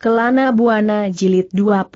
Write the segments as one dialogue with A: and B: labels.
A: Kelana Buana Jilid 29.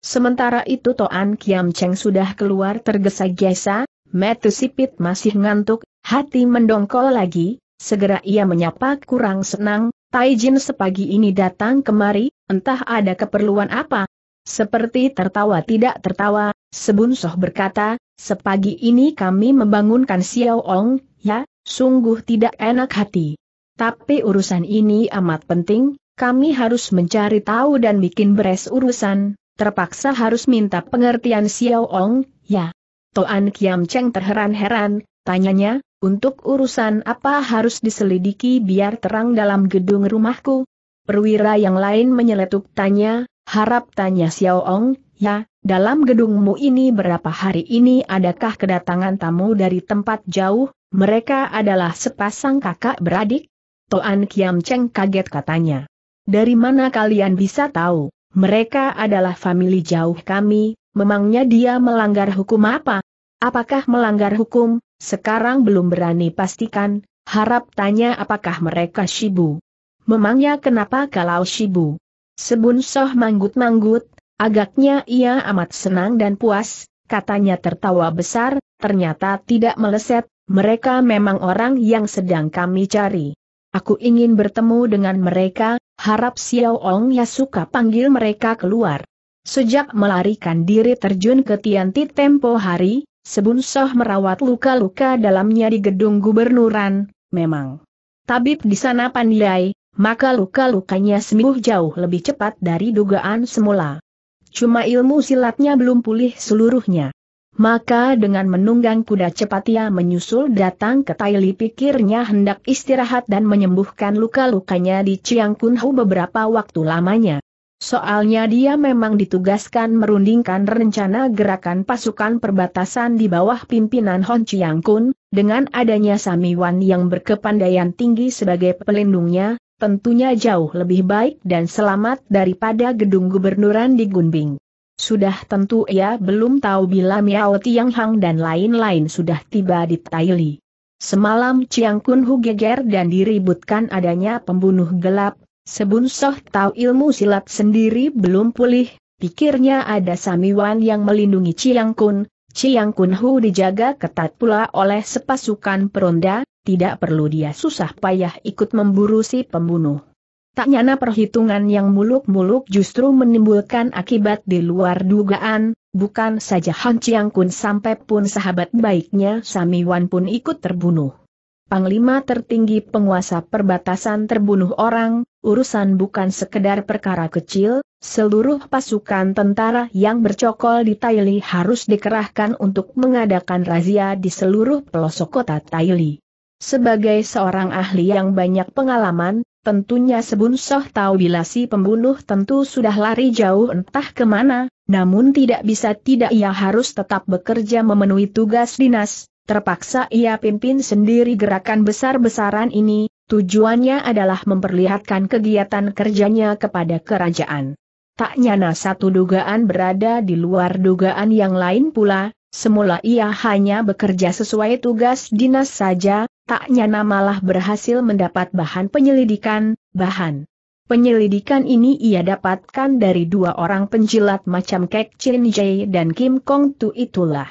A: Sementara itu Toan Kiam Cheng sudah keluar tergesa-gesa, metu sipit masih ngantuk, hati mendongkol lagi, segera ia menyapa kurang senang, Taijin sepagi ini datang kemari, entah ada keperluan apa. Seperti tertawa tidak tertawa, Sebun Soh berkata, sepagi ini kami membangunkan Xiao Ong, ya, sungguh tidak enak hati. Tapi urusan ini amat penting, kami harus mencari tahu dan bikin beres urusan, terpaksa harus minta pengertian Xiao Ong, ya. Toan Kiam Cheng terheran-heran, tanyanya, untuk urusan apa harus diselidiki biar terang dalam gedung rumahku? Perwira yang lain menyeletuk tanya, harap tanya Xiao Ong, ya, dalam gedungmu ini berapa hari ini adakah kedatangan tamu dari tempat jauh, mereka adalah sepasang kakak beradik? Toan Kiam Cheng kaget katanya. Dari mana kalian bisa tahu, mereka adalah famili jauh kami, memangnya dia melanggar hukum apa? Apakah melanggar hukum, sekarang belum berani pastikan, harap tanya apakah mereka Shibu. Memangnya kenapa kalau Shibu? Sebun Soh manggut-manggut, agaknya ia amat senang dan puas, katanya tertawa besar, ternyata tidak meleset, mereka memang orang yang sedang kami cari. Aku ingin bertemu dengan mereka, harap Xiao Ong ya suka panggil mereka keluar. Sejak melarikan diri terjun ke Tianti tempo hari, Sebun Soh merawat luka-luka dalamnya di gedung gubernuran, memang. Tabib di sana pandai, maka luka-lukanya sembuh jauh lebih cepat dari dugaan semula. Cuma ilmu silatnya belum pulih seluruhnya. Maka dengan menunggang kuda cepat ia menyusul datang ke Taili pikirnya hendak istirahat dan menyembuhkan luka-lukanya di Chiang Kunhu beberapa waktu lamanya. Soalnya dia memang ditugaskan merundingkan rencana gerakan pasukan perbatasan di bawah pimpinan Hon Chiang Kun, dengan adanya Samiwan yang berkepandaian tinggi sebagai pelindungnya, tentunya jauh lebih baik dan selamat daripada gedung gubernuran di Gunbing. Sudah tentu ia belum tahu bila Miao Tiang Hang dan lain-lain sudah tiba di Taili. Semalam Chiang Kun Hu geger dan diributkan adanya pembunuh gelap, sebun Soh tahu ilmu silat sendiri belum pulih, pikirnya ada Samiwan yang melindungi Chiang Kun, Chiang Kun Hu dijaga ketat pula oleh sepasukan peronda, tidak perlu dia susah payah ikut memburu si pembunuh. Tak nyana perhitungan yang muluk-muluk justru menimbulkan akibat di luar dugaan, bukan saja Han Chiang Kun sampai pun sahabat baiknya Sami Wan pun ikut terbunuh. Panglima tertinggi penguasa perbatasan terbunuh orang, urusan bukan sekedar perkara kecil, seluruh pasukan tentara yang bercokol di Taili harus dikerahkan untuk mengadakan razia di seluruh pelosok kota Taili. Sebagai seorang ahli yang banyak pengalaman, Tentunya Sebun Soh tahu bila si pembunuh tentu sudah lari jauh entah kemana, namun tidak bisa tidak ia harus tetap bekerja memenuhi tugas dinas, terpaksa ia pimpin sendiri gerakan besar-besaran ini, tujuannya adalah memperlihatkan kegiatan kerjanya kepada kerajaan. Tak nyana satu dugaan berada di luar dugaan yang lain pula, semula ia hanya bekerja sesuai tugas dinas saja, tak nyana malah berhasil mendapat bahan penyelidikan, bahan penyelidikan ini ia dapatkan dari dua orang penjilat macam Kek Chin Jai dan Kim Kong Tu itulah.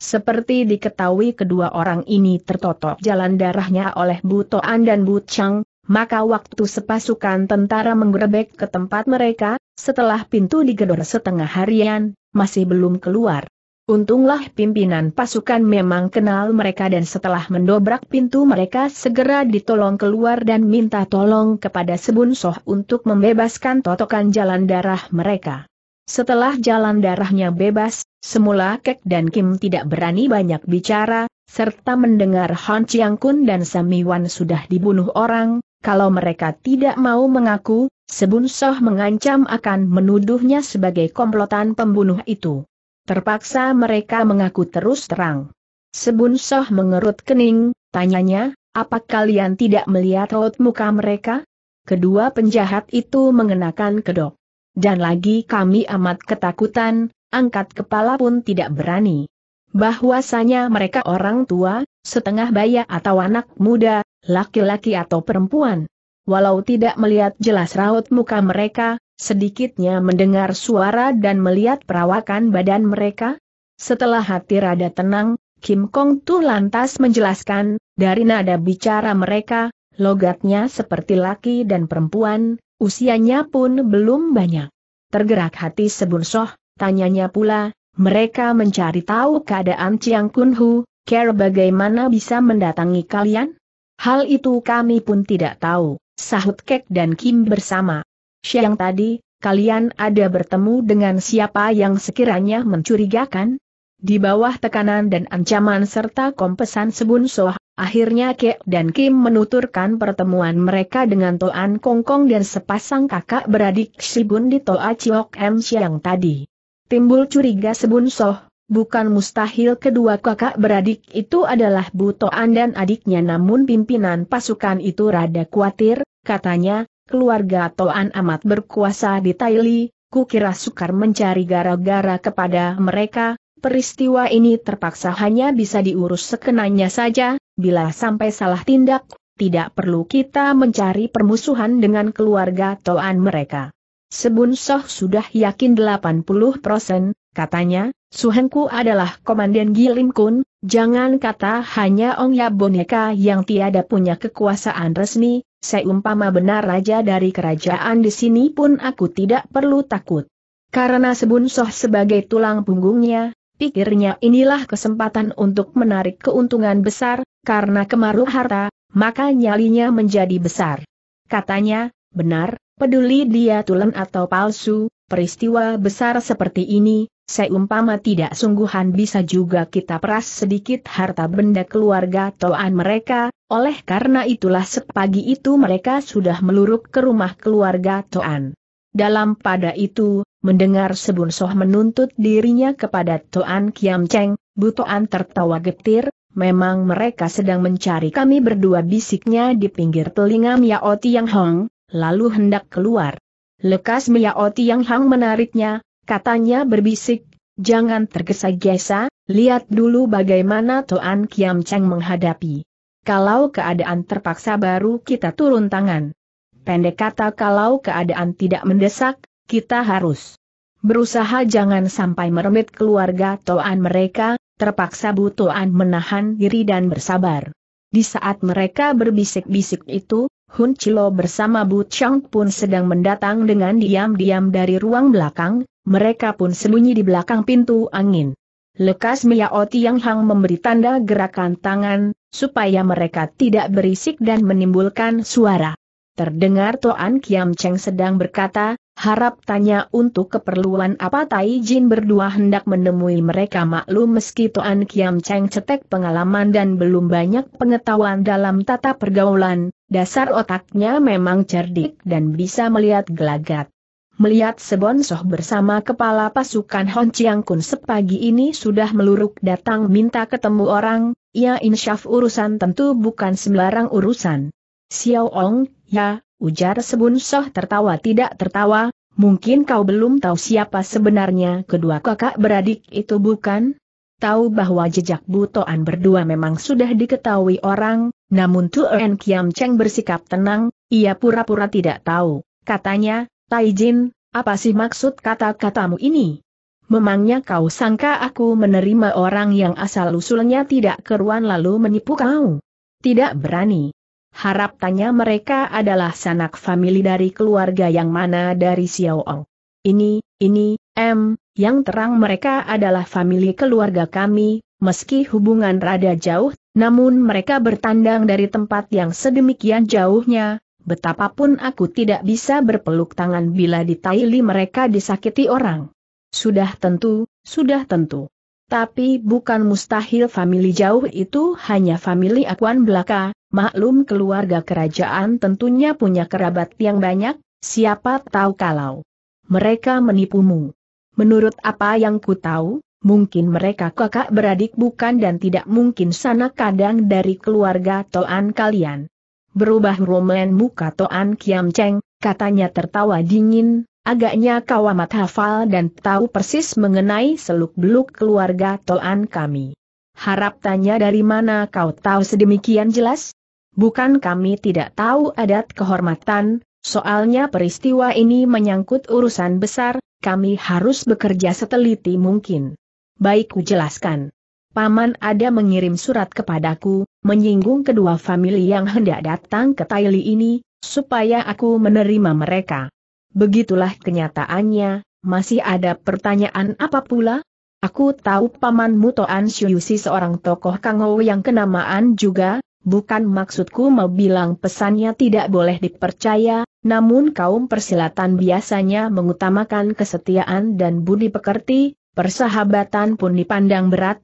A: Seperti diketahui kedua orang ini tertotok jalan darahnya oleh Bu Toan dan Bu Chang, maka waktu sepasukan tentara menggerebek ke tempat mereka, setelah pintu digedor setengah harian, masih belum keluar. Untunglah pimpinan pasukan memang kenal mereka dan setelah mendobrak pintu mereka segera ditolong keluar dan minta tolong kepada Sebun Soh untuk membebaskan totokan jalan darah mereka. Setelah jalan darahnya bebas, semula Kek dan Kim tidak berani banyak bicara, serta mendengar Han Chiang Kun dan Samiwan sudah dibunuh orang, kalau mereka tidak mau mengaku, Sebun Soh mengancam akan menuduhnya sebagai komplotan pembunuh itu. Terpaksa mereka mengaku terus terang. Sebun Soh mengerut kening, tanyanya, apa kalian tidak melihat raut muka mereka? Kedua penjahat itu mengenakan kedok. Dan lagi kami amat ketakutan, angkat kepala pun tidak berani. Bahwasanya mereka orang tua, setengah baya atau anak muda, laki-laki atau perempuan walau tidak melihat jelas raut muka mereka, sedikitnya mendengar suara dan melihat perawakan badan mereka. Setelah hati rada tenang, Kim Kong Tu lantas menjelaskan, dari nada bicara mereka, logatnya seperti laki dan perempuan, usianya pun belum banyak. Tergerak hati sebunsoh, tanyanya pula, mereka mencari tahu keadaan Chiang Kun Hu, care bagaimana bisa mendatangi kalian? Hal itu kami pun tidak tahu. Sahut Kek dan Kim bersama. Siang tadi, kalian ada bertemu dengan siapa yang sekiranya mencurigakan? Di bawah tekanan dan ancaman serta kompesan Sebun Soh, akhirnya Kek dan Kim menuturkan pertemuan mereka dengan Toan Kongkong dan sepasang kakak beradik Sibun di Toa Chiok M siang tadi. Timbul curiga Sebun Soh, Bukan mustahil kedua kakak beradik itu adalah Butoan dan adiknya namun pimpinan pasukan itu rada khawatir, katanya, keluarga Toan amat berkuasa di Taili, kukira sukar mencari gara-gara kepada mereka, peristiwa ini terpaksa hanya bisa diurus sekenanya saja, bila sampai salah tindak, tidak perlu kita mencari permusuhan dengan keluarga Toan mereka. Sebun Soh sudah yakin 80 katanya, Suhenku adalah Komandan Gilim Kun, jangan kata hanya Ong Ya boneka yang tiada punya kekuasaan resmi, umpama benar raja dari kerajaan di sini pun aku tidak perlu takut. Karena Sebun Soh sebagai tulang punggungnya, pikirnya inilah kesempatan untuk menarik keuntungan besar, karena kemaruh harta, maka nyalinya menjadi besar. Katanya, benar, peduli dia tulen atau palsu, peristiwa besar seperti ini, Seumpama tidak sungguhan bisa juga kita peras sedikit harta benda keluarga Toan mereka, oleh karena itulah sepagi itu mereka sudah meluruk ke rumah keluarga Toan. Dalam pada itu, mendengar Sebun Soh menuntut dirinya kepada Toan Kiam Cheng, Bu Toan tertawa getir, memang mereka sedang mencari kami berdua bisiknya di pinggir telinga Miao Tiang Hong, lalu hendak keluar. Lekas Miao Tiang Hong menariknya, Katanya berbisik, jangan tergesa-gesa, lihat dulu bagaimana Toan Kiam Cheng menghadapi. Kalau keadaan terpaksa baru kita turun tangan. Pendek kata kalau keadaan tidak mendesak, kita harus berusaha jangan sampai meremit keluarga Toan mereka, terpaksa Bu Toan menahan diri dan bersabar. Di saat mereka berbisik-bisik itu, Hun Chilo bersama Bu Chang pun sedang mendatang dengan diam-diam dari ruang belakang, mereka pun sembunyi di belakang pintu angin. Lekas Miao Tiang Hang memberi tanda gerakan tangan, supaya mereka tidak berisik dan menimbulkan suara. Terdengar Toan Kiam Cheng sedang berkata, harap tanya untuk keperluan apa Tai Jin berdua hendak menemui mereka maklum meski Toan Kiam Cheng cetek pengalaman dan belum banyak pengetahuan dalam tata pergaulan, dasar otaknya memang cerdik dan bisa melihat gelagat melihat Soh bersama kepala pasukan Hon Chiang Kun sepagi ini sudah meluruk datang minta ketemu orang, ya insyaf urusan tentu bukan sembarang urusan. Xiao Ong, ya, ujar Soh tertawa tidak tertawa, mungkin kau belum tahu siapa sebenarnya kedua kakak beradik itu bukan? Tahu bahwa jejak Butoan berdua memang sudah diketahui orang, namun Tuen Kiam Cheng bersikap tenang, ia pura-pura tidak tahu. Katanya, Taijin, apa sih maksud kata-katamu ini? Memangnya kau sangka aku menerima orang yang asal-usulnya tidak keruan lalu menipu kau? Tidak berani. Harap tanya mereka adalah sanak famili dari keluarga yang mana dari Xiao Xiaoong. Ini, ini, M, yang terang mereka adalah famili keluarga kami, meski hubungan rada jauh, namun mereka bertandang dari tempat yang sedemikian jauhnya, betapapun aku tidak bisa berpeluk tangan bila ditaili mereka disakiti orang. Sudah tentu, sudah tentu. Tapi bukan mustahil famili jauh itu hanya famili akuan belaka, maklum keluarga kerajaan tentunya punya kerabat yang banyak, siapa tahu kalau mereka menipumu. Menurut apa yang ku tahu, mungkin mereka kakak beradik bukan dan tidak mungkin sanak kadang dari keluarga toan kalian berubah roman muka Toan Kiam Cheng, katanya tertawa dingin, agaknya kau amat hafal dan tahu persis mengenai seluk-beluk keluarga Toan kami. Harap tanya dari mana kau tahu sedemikian jelas? Bukan kami tidak tahu adat kehormatan, soalnya peristiwa ini menyangkut urusan besar, kami harus bekerja seteliti mungkin. Baik ku jelaskan. Paman ada mengirim surat kepadaku, menyinggung kedua famili yang hendak datang ke Taili ini, supaya aku menerima mereka. Begitulah kenyataannya, masih ada pertanyaan apa pula? Aku tahu pamanmu Toan Syuyusi seorang tokoh Kangou yang kenamaan juga, bukan maksudku mau bilang pesannya tidak boleh dipercaya, namun kaum persilatan biasanya mengutamakan kesetiaan dan budi pekerti, persahabatan pun dipandang berat,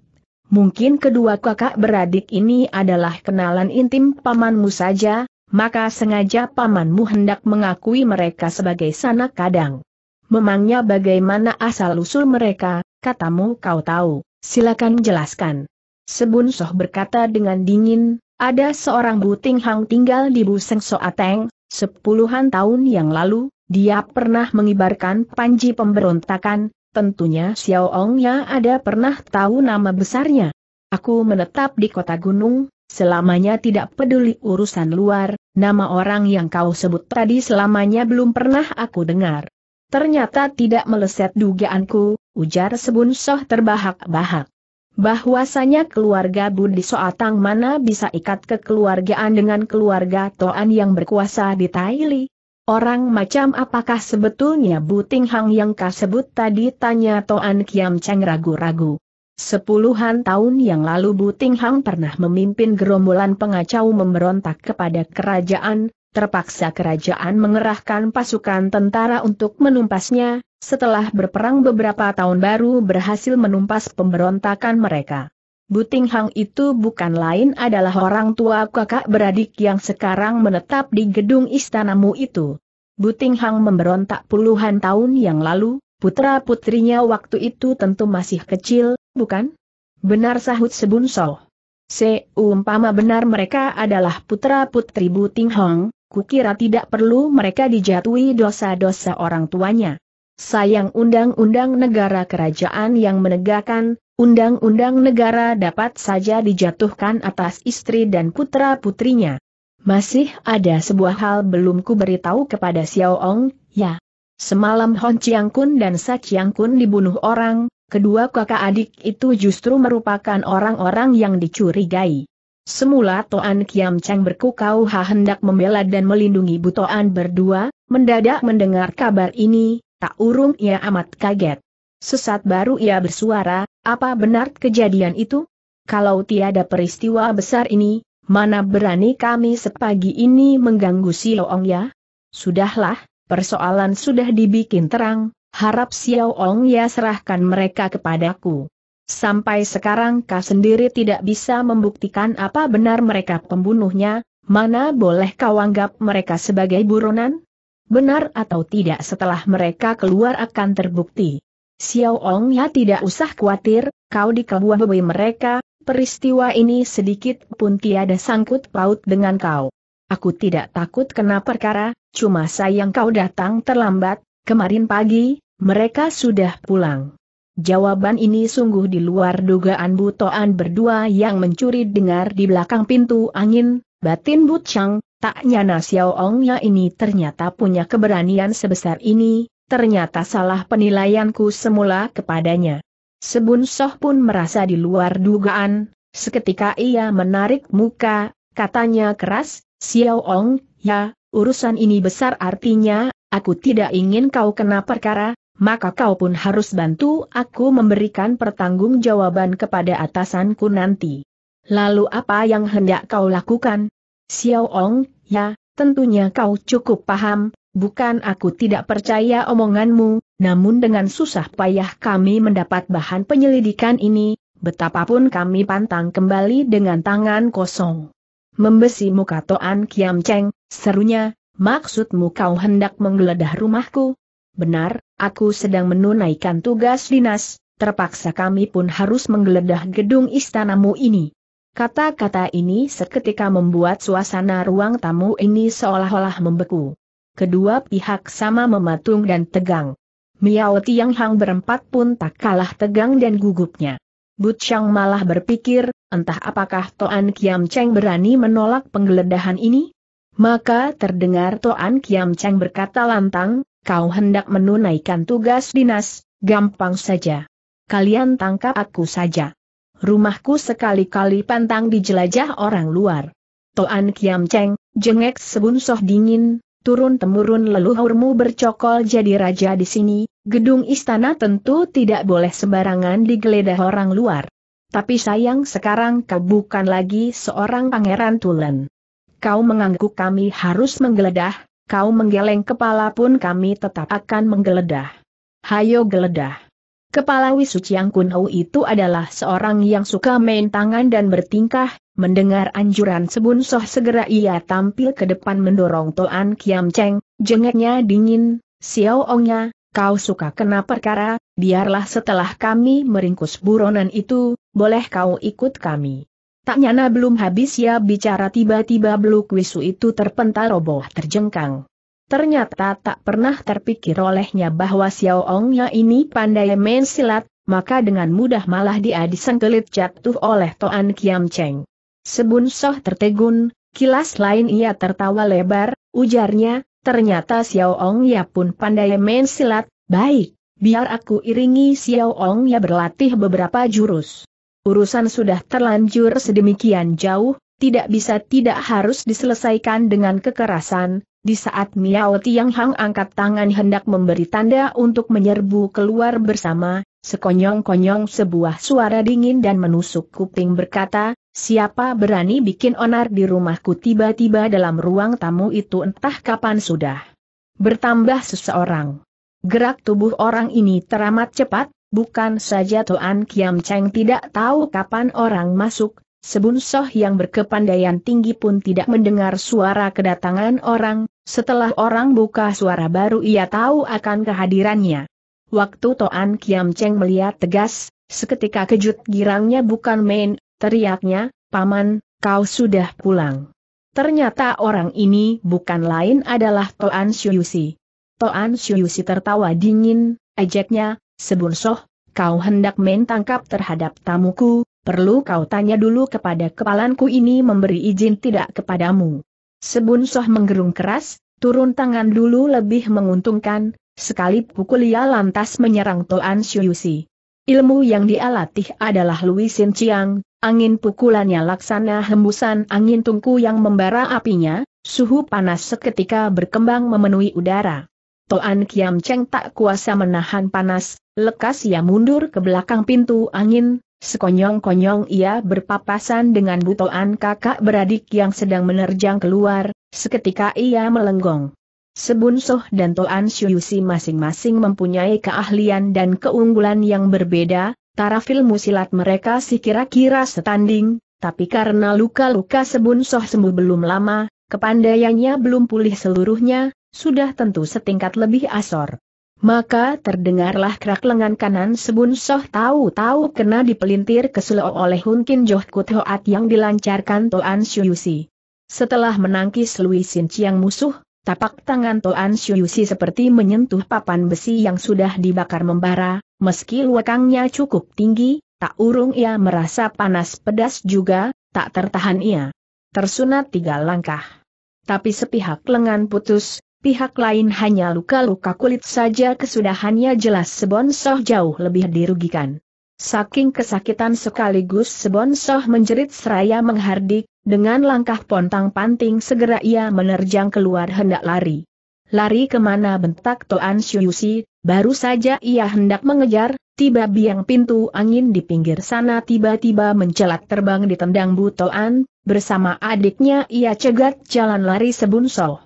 A: mungkin kedua kakak beradik ini adalah kenalan intim pamanmu saja, maka sengaja pamanmu hendak mengakui mereka sebagai sanak kadang. Memangnya bagaimana asal-usul mereka, katamu kau tahu, silakan jelaskan. Sebun Soh berkata dengan dingin, ada seorang Buting Hang tinggal di Buseng Soateng, sepuluhan tahun yang lalu, dia pernah mengibarkan panji pemberontakan, Tentunya Xiao Ongnya ada pernah tahu nama besarnya. Aku menetap di kota gunung, selamanya tidak peduli urusan luar, nama orang yang kau sebut tadi selamanya belum pernah aku dengar. Ternyata tidak meleset dugaanku, ujar Sebun Soh terbahak-bahak. Bahwasanya keluarga Budi Soatang mana bisa ikat kekeluargaan dengan keluarga Toan yang berkuasa di Taili, Orang macam apakah sebetulnya Buting Hang yang kasebut tadi tanya Toan Kiam Cheng ragu-ragu. Sepuluhan tahun yang lalu Buting Hang pernah memimpin gerombolan pengacau memberontak kepada kerajaan, terpaksa kerajaan mengerahkan pasukan tentara untuk menumpasnya, setelah berperang beberapa tahun baru berhasil menumpas pemberontakan mereka. Buting Hang itu bukan lain adalah orang tua kakak beradik yang sekarang menetap di gedung istanamu itu. Buting Hang memberontak puluhan tahun yang lalu, putra-putrinya waktu itu tentu masih kecil, bukan? Benar sahut sebunsoh. Seumpama benar mereka adalah putra-putri Buting Hang, kukira tidak perlu mereka dijatuhi dosa-dosa orang tuanya sayang undang-undang negara kerajaan yang menegakkan, undang-undang negara dapat saja dijatuhkan atas istri dan putra-putrinya. Masih ada sebuah hal belum ku beritahu kepada Xiao Ong, ya. Semalam Hon Chiang Kun dan Sa Chiang Kun dibunuh orang, kedua kakak adik itu justru merupakan orang-orang yang dicurigai. Semula Toan Kiam Cheng berkukau hendak membela dan melindungi Butoan berdua, mendadak mendengar kabar ini, tak urung ia amat kaget. Sesat baru ia bersuara, apa benar kejadian itu? Kalau tiada peristiwa besar ini, mana berani kami sepagi ini mengganggu si Loong ya? Sudahlah, persoalan sudah dibikin terang, harap si Loong ya serahkan mereka kepadaku. Sampai sekarang kau sendiri tidak bisa membuktikan apa benar mereka pembunuhnya, mana boleh kau anggap mereka sebagai buronan? Benar atau tidak setelah mereka keluar akan terbukti. Xiao Ong ya tidak usah khawatir, kau di bebe mereka, peristiwa ini sedikit pun tiada sangkut paut dengan kau. Aku tidak takut kena perkara, cuma sayang kau datang terlambat, kemarin pagi, mereka sudah pulang. Jawaban ini sungguh di luar dugaan Butoan berdua yang mencuri dengar di belakang pintu angin, batin Butchang, Taknya nyana Ongnya ini ternyata punya keberanian sebesar ini, ternyata salah penilaianku semula kepadanya. Sebun Soh pun merasa di luar dugaan, seketika ia menarik muka, katanya keras, Xiao Ong, ya, urusan ini besar artinya, aku tidak ingin kau kena perkara, maka kau pun harus bantu aku memberikan pertanggungjawaban kepada atasanku nanti. Lalu apa yang hendak kau lakukan? Xiao Ong, ya, tentunya kau cukup paham, bukan aku tidak percaya omonganmu, namun dengan susah payah kami mendapat bahan penyelidikan ini, betapapun kami pantang kembali dengan tangan kosong. Membesi muka Toan Kiam Cheng, serunya, maksudmu kau hendak menggeledah rumahku? Benar, aku sedang menunaikan tugas dinas, terpaksa kami pun harus menggeledah gedung istanamu ini. Kata-kata ini seketika membuat suasana ruang tamu ini seolah-olah membeku. Kedua pihak sama mematung dan tegang. Miao Tiang Hang berempat pun tak kalah tegang dan gugupnya. But Chang malah berpikir, entah apakah Toan Kiam Cheng berani menolak penggeledahan ini? Maka terdengar Toan Kiam Cheng berkata lantang, kau hendak menunaikan tugas dinas, gampang saja. Kalian tangkap aku saja rumahku sekali-kali pantang dijelajah orang luar. Toan Kiam Cheng, jengek sebunsoh dingin, turun-temurun leluhurmu bercokol jadi raja di sini, gedung istana tentu tidak boleh sembarangan digeledah orang luar. Tapi sayang sekarang kau bukan lagi seorang pangeran Tulen. Kau mengangguk kami harus menggeledah, kau menggeleng kepala pun kami tetap akan menggeledah. Hayo geledah. Kepala Wisu Chiang Kun Ho itu adalah seorang yang suka main tangan dan bertingkah, mendengar anjuran Sebun Soh segera ia tampil ke depan mendorong Toan Kiam Cheng, jengeknya dingin, Xiao Ongnya, kau suka kena perkara, biarlah setelah kami meringkus buronan itu, boleh kau ikut kami. Tak nyana belum habis ya bicara tiba-tiba beluk Wisu itu terpental roboh terjengkang. Ternyata tak pernah terpikir olehnya bahwa Xiao Ongnya ini pandai main silat, maka dengan mudah malah dia disengkelit jatuh oleh Toan Kiam Cheng. Sebun Soh tertegun, kilas lain ia tertawa lebar, ujarnya, ternyata Xiao Ongnya pun pandai main silat, baik, biar aku iringi Xiao Ongnya berlatih beberapa jurus. Urusan sudah terlanjur sedemikian jauh, tidak bisa tidak harus diselesaikan dengan kekerasan, di saat Miao Tiang Hang angkat tangan hendak memberi tanda untuk menyerbu keluar bersama, sekonyong-konyong sebuah suara dingin dan menusuk kuping berkata, siapa berani bikin onar di rumahku tiba-tiba dalam ruang tamu itu entah kapan sudah. Bertambah seseorang. Gerak tubuh orang ini teramat cepat, bukan saja Tuan Kiam Cheng tidak tahu kapan orang masuk, Sebunsoh yang berkepandaian tinggi pun tidak mendengar suara kedatangan orang, setelah orang buka suara baru ia tahu akan kehadirannya. Waktu Toan Kiam Cheng melihat tegas, seketika kejut girangnya bukan main, teriaknya, Paman, kau sudah pulang. Ternyata orang ini bukan lain adalah Toan Syuyusi. Toan Syuyusi tertawa dingin, ejeknya, Soh, kau hendak main tangkap terhadap tamuku, perlu kau tanya dulu kepada kepalanku ini memberi izin tidak kepadamu. Sebun Soh menggerung keras, turun tangan dulu lebih menguntungkan, sekali pukul ia lantas menyerang Toan Shuyusi. Ilmu yang dia latih adalah Sin Chiang, angin pukulannya laksana hembusan angin tungku yang membara apinya, suhu panas seketika berkembang memenuhi udara. Toan Kiam Cheng tak kuasa menahan panas, lekas ia mundur ke belakang pintu angin, Sekonyong-konyong ia berpapasan dengan butoan kakak beradik yang sedang menerjang keluar, seketika ia melenggong. Sebunsoh dan Toan Syuyusi masing-masing mempunyai keahlian dan keunggulan yang berbeda, taraf ilmu silat mereka si kira-kira setanding, tapi karena luka-luka Sebunsoh sembuh belum lama, kepandaiannya belum pulih seluruhnya, sudah tentu setingkat lebih asor. Maka terdengarlah kerak lengan kanan Sebun Soh tahu-tahu kena dipelintir ke Sulo oleh Hun Kin Joh Kut yang dilancarkan Toan Syuyusi. Setelah menangkis Lui Sin Chiang musuh, tapak tangan Toan Syuyusi seperti menyentuh papan besi yang sudah dibakar membara, meski luakangnya cukup tinggi, tak urung ia merasa panas pedas juga, tak tertahan ia. Tersunat tiga langkah. Tapi sepihak lengan putus, pihak lain hanya luka-luka kulit saja kesudahannya jelas Sebonsoh jauh lebih dirugikan. Saking kesakitan sekaligus Sebonsoh menjerit seraya menghardik, dengan langkah pontang-panting segera ia menerjang keluar hendak lari. Lari kemana bentak Toan Syuyusi, baru saja ia hendak mengejar, tiba biang pintu angin di pinggir sana tiba-tiba mencelat terbang di tendang Bu Toan, bersama adiknya ia cegat jalan lari Sebonsoh.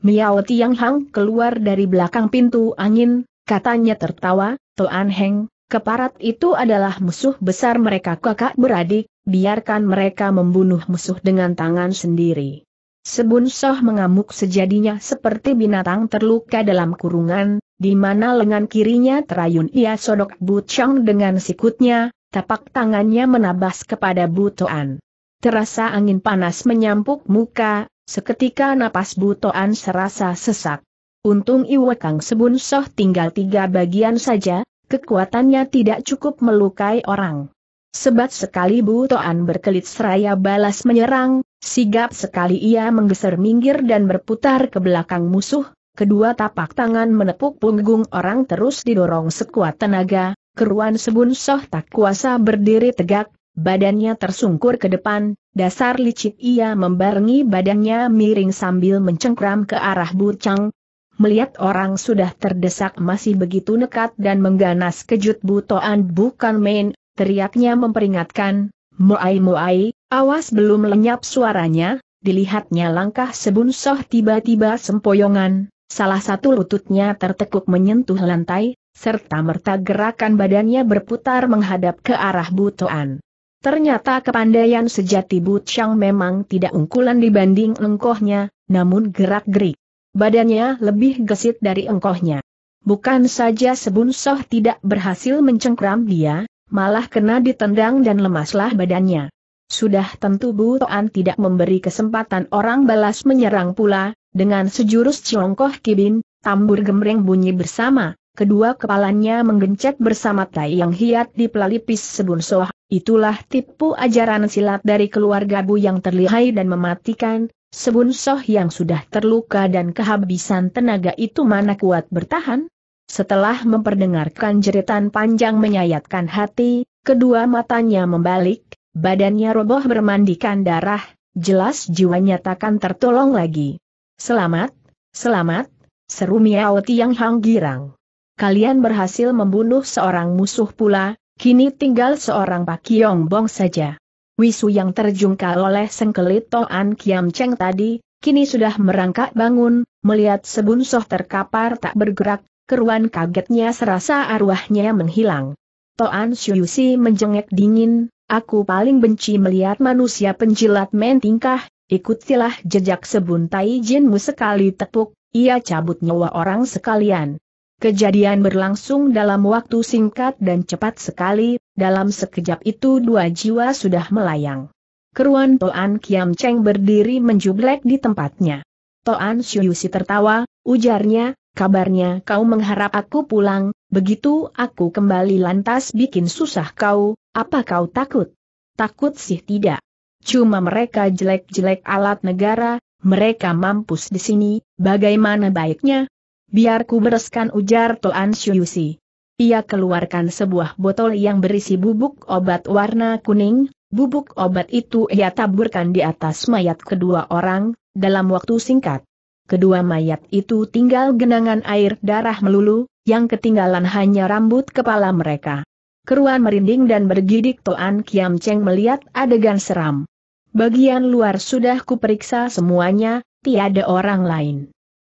A: Miao Tiang Hang keluar dari belakang pintu angin, katanya tertawa, Toan Heng, keparat itu adalah musuh besar mereka kakak beradik, biarkan mereka membunuh musuh dengan tangan sendiri. Sebun Soh mengamuk sejadinya seperti binatang terluka dalam kurungan, di mana lengan kirinya terayun ia sodok Chong dengan sikutnya, tapak tangannya menabas kepada butoan. Terasa angin panas menyampuk muka, Seketika napas Butoan serasa sesak. Untung Iwekang Sebun Soh tinggal tiga bagian saja, kekuatannya tidak cukup melukai orang. Sebat sekali Butoan berkelit seraya balas menyerang, sigap sekali ia menggeser minggir dan berputar ke belakang musuh, kedua tapak tangan menepuk punggung orang terus didorong sekuat tenaga, keruan Sebun Soh tak kuasa berdiri tegak, Badannya tersungkur ke depan, dasar licik ia membarengi badannya miring sambil mencengkram ke arah Bucang. Melihat orang sudah terdesak masih begitu nekat dan mengganas kejut Butoan bukan main, teriaknya memperingatkan, Muai Muai, awas belum lenyap suaranya, dilihatnya langkah sebun soh tiba-tiba sempoyongan, salah satu lututnya tertekuk menyentuh lantai, serta merta gerakan badannya berputar menghadap ke arah Butoan. Ternyata kepandaian sejati Bu Chang memang tidak unggulan dibanding engkohnya, namun gerak-gerik. Badannya lebih gesit dari engkohnya. Bukan saja Sebun Soh tidak berhasil mencengkram dia, malah kena ditendang dan lemaslah badannya. Sudah tentu Bu Toan tidak memberi kesempatan orang balas menyerang pula, dengan sejurus cilongkoh kibin, tambur gemreng bunyi bersama, kedua kepalanya menggencet bersama tai yang hiat di pelipis sebun soh, itulah tipu ajaran silat dari keluarga Bu yang terlihai dan mematikan, sebun soh yang sudah terluka dan kehabisan tenaga itu mana kuat bertahan? Setelah memperdengarkan jeritan panjang menyayatkan hati, kedua matanya membalik, badannya roboh bermandikan darah, jelas jiwanya takkan tertolong lagi. Selamat, selamat, seru Miao Tiang Hang Girang kalian berhasil membunuh seorang musuh pula, kini tinggal seorang Pak Kiong Bong saja. Wisu yang terjungkal oleh sengkelit Toan Kiam Cheng tadi, kini sudah merangkak bangun, melihat sebunsoh terkapar tak bergerak, keruan kagetnya serasa arwahnya menghilang. Toan Si menjengek dingin, aku paling benci melihat manusia penjilat main tingkah, ikutilah jejak Sebun Tai jinmu sekali tepuk, ia cabut nyawa orang sekalian. Kejadian berlangsung dalam waktu singkat dan cepat sekali, dalam sekejap itu dua jiwa sudah melayang. Keruan Toan Kiam Cheng berdiri menjublek di tempatnya. Toan Syuyusi tertawa, ujarnya, kabarnya kau mengharap aku pulang, begitu aku kembali lantas bikin susah kau, apa kau takut? Takut sih tidak. Cuma mereka jelek-jelek alat negara, mereka mampus di sini, bagaimana baiknya, Biar ku bereskan ujar Toan Shuyusi. Ia keluarkan sebuah botol yang berisi bubuk obat warna kuning, bubuk obat itu ia taburkan di atas mayat kedua orang, dalam waktu singkat. Kedua mayat itu tinggal genangan air darah melulu, yang ketinggalan hanya rambut kepala mereka. Keruan merinding dan bergidik Toan Kiam Cheng melihat adegan seram. Bagian luar sudah kuperiksa semuanya, tiada orang lain.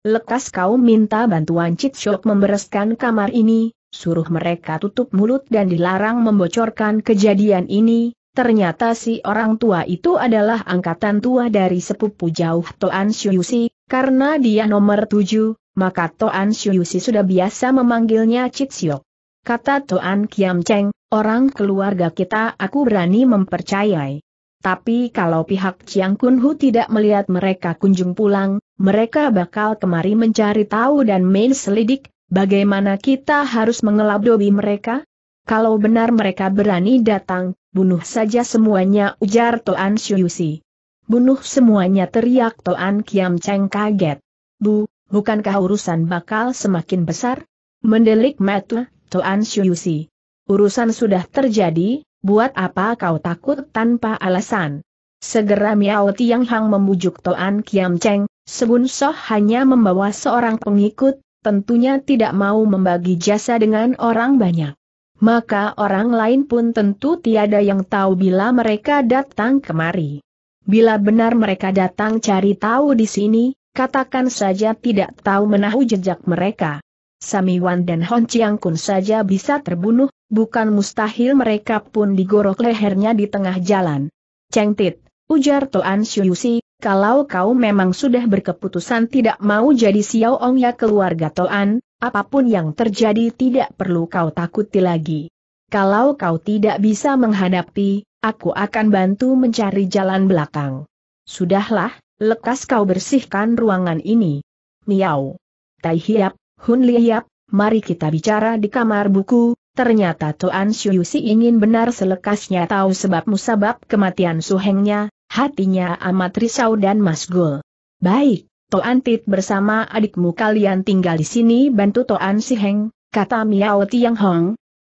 A: Lekas kau minta bantuan Cik Syok membereskan kamar ini, suruh mereka tutup mulut dan dilarang membocorkan kejadian ini. Ternyata si orang tua itu adalah angkatan tua dari sepupu jauh Toan Syuyusi, karena dia nomor tujuh, maka Toan Syuyusi sudah biasa memanggilnya Cik Syok. Kata Toan Kiam Cheng, orang keluarga kita aku berani mempercayai. Tapi kalau pihak Chiang Kun Hu tidak melihat mereka kunjung pulang, mereka bakal kemari mencari tahu dan main selidik, bagaimana kita harus mengelabui mereka? Kalau benar mereka berani datang, bunuh saja semuanya ujar Toan Syuyusi. Bunuh semuanya teriak Toan Kiam Cheng kaget. Bu, bukankah urusan bakal semakin besar? Mendelik mata, Toan Syuyusi. Urusan sudah terjadi, buat apa kau takut tanpa alasan? Segera Miao Tiang Hang membujuk Toan Kiam Cheng, Sebun Soh hanya membawa seorang pengikut, tentunya tidak mau membagi jasa dengan orang banyak. Maka orang lain pun tentu tiada yang tahu bila mereka datang kemari. Bila benar mereka datang cari tahu di sini, katakan saja tidak tahu menahu jejak mereka. Samiwan dan Hon Chiang Kun saja bisa terbunuh, bukan mustahil mereka pun digorok lehernya di tengah jalan. Cengtit, ujar Toan Syuyusi, kalau kau memang sudah berkeputusan tidak mau jadi ong Xiao ya keluarga Toan, apapun yang terjadi tidak perlu kau takuti lagi. Kalau kau tidak bisa menghadapi, aku akan bantu mencari jalan belakang. Sudahlah, lekas kau bersihkan ruangan ini. Niau, Tai Hiap, Hun Liap, mari kita bicara di kamar buku, ternyata Toan Yusi ingin benar selekasnya tahu sebab musabab kematian suhengnya, hatinya amat risau dan masgul. Baik, Toan Tit bersama adikmu kalian tinggal di sini bantu Toan Si Heng, kata Miao Tiang Hong.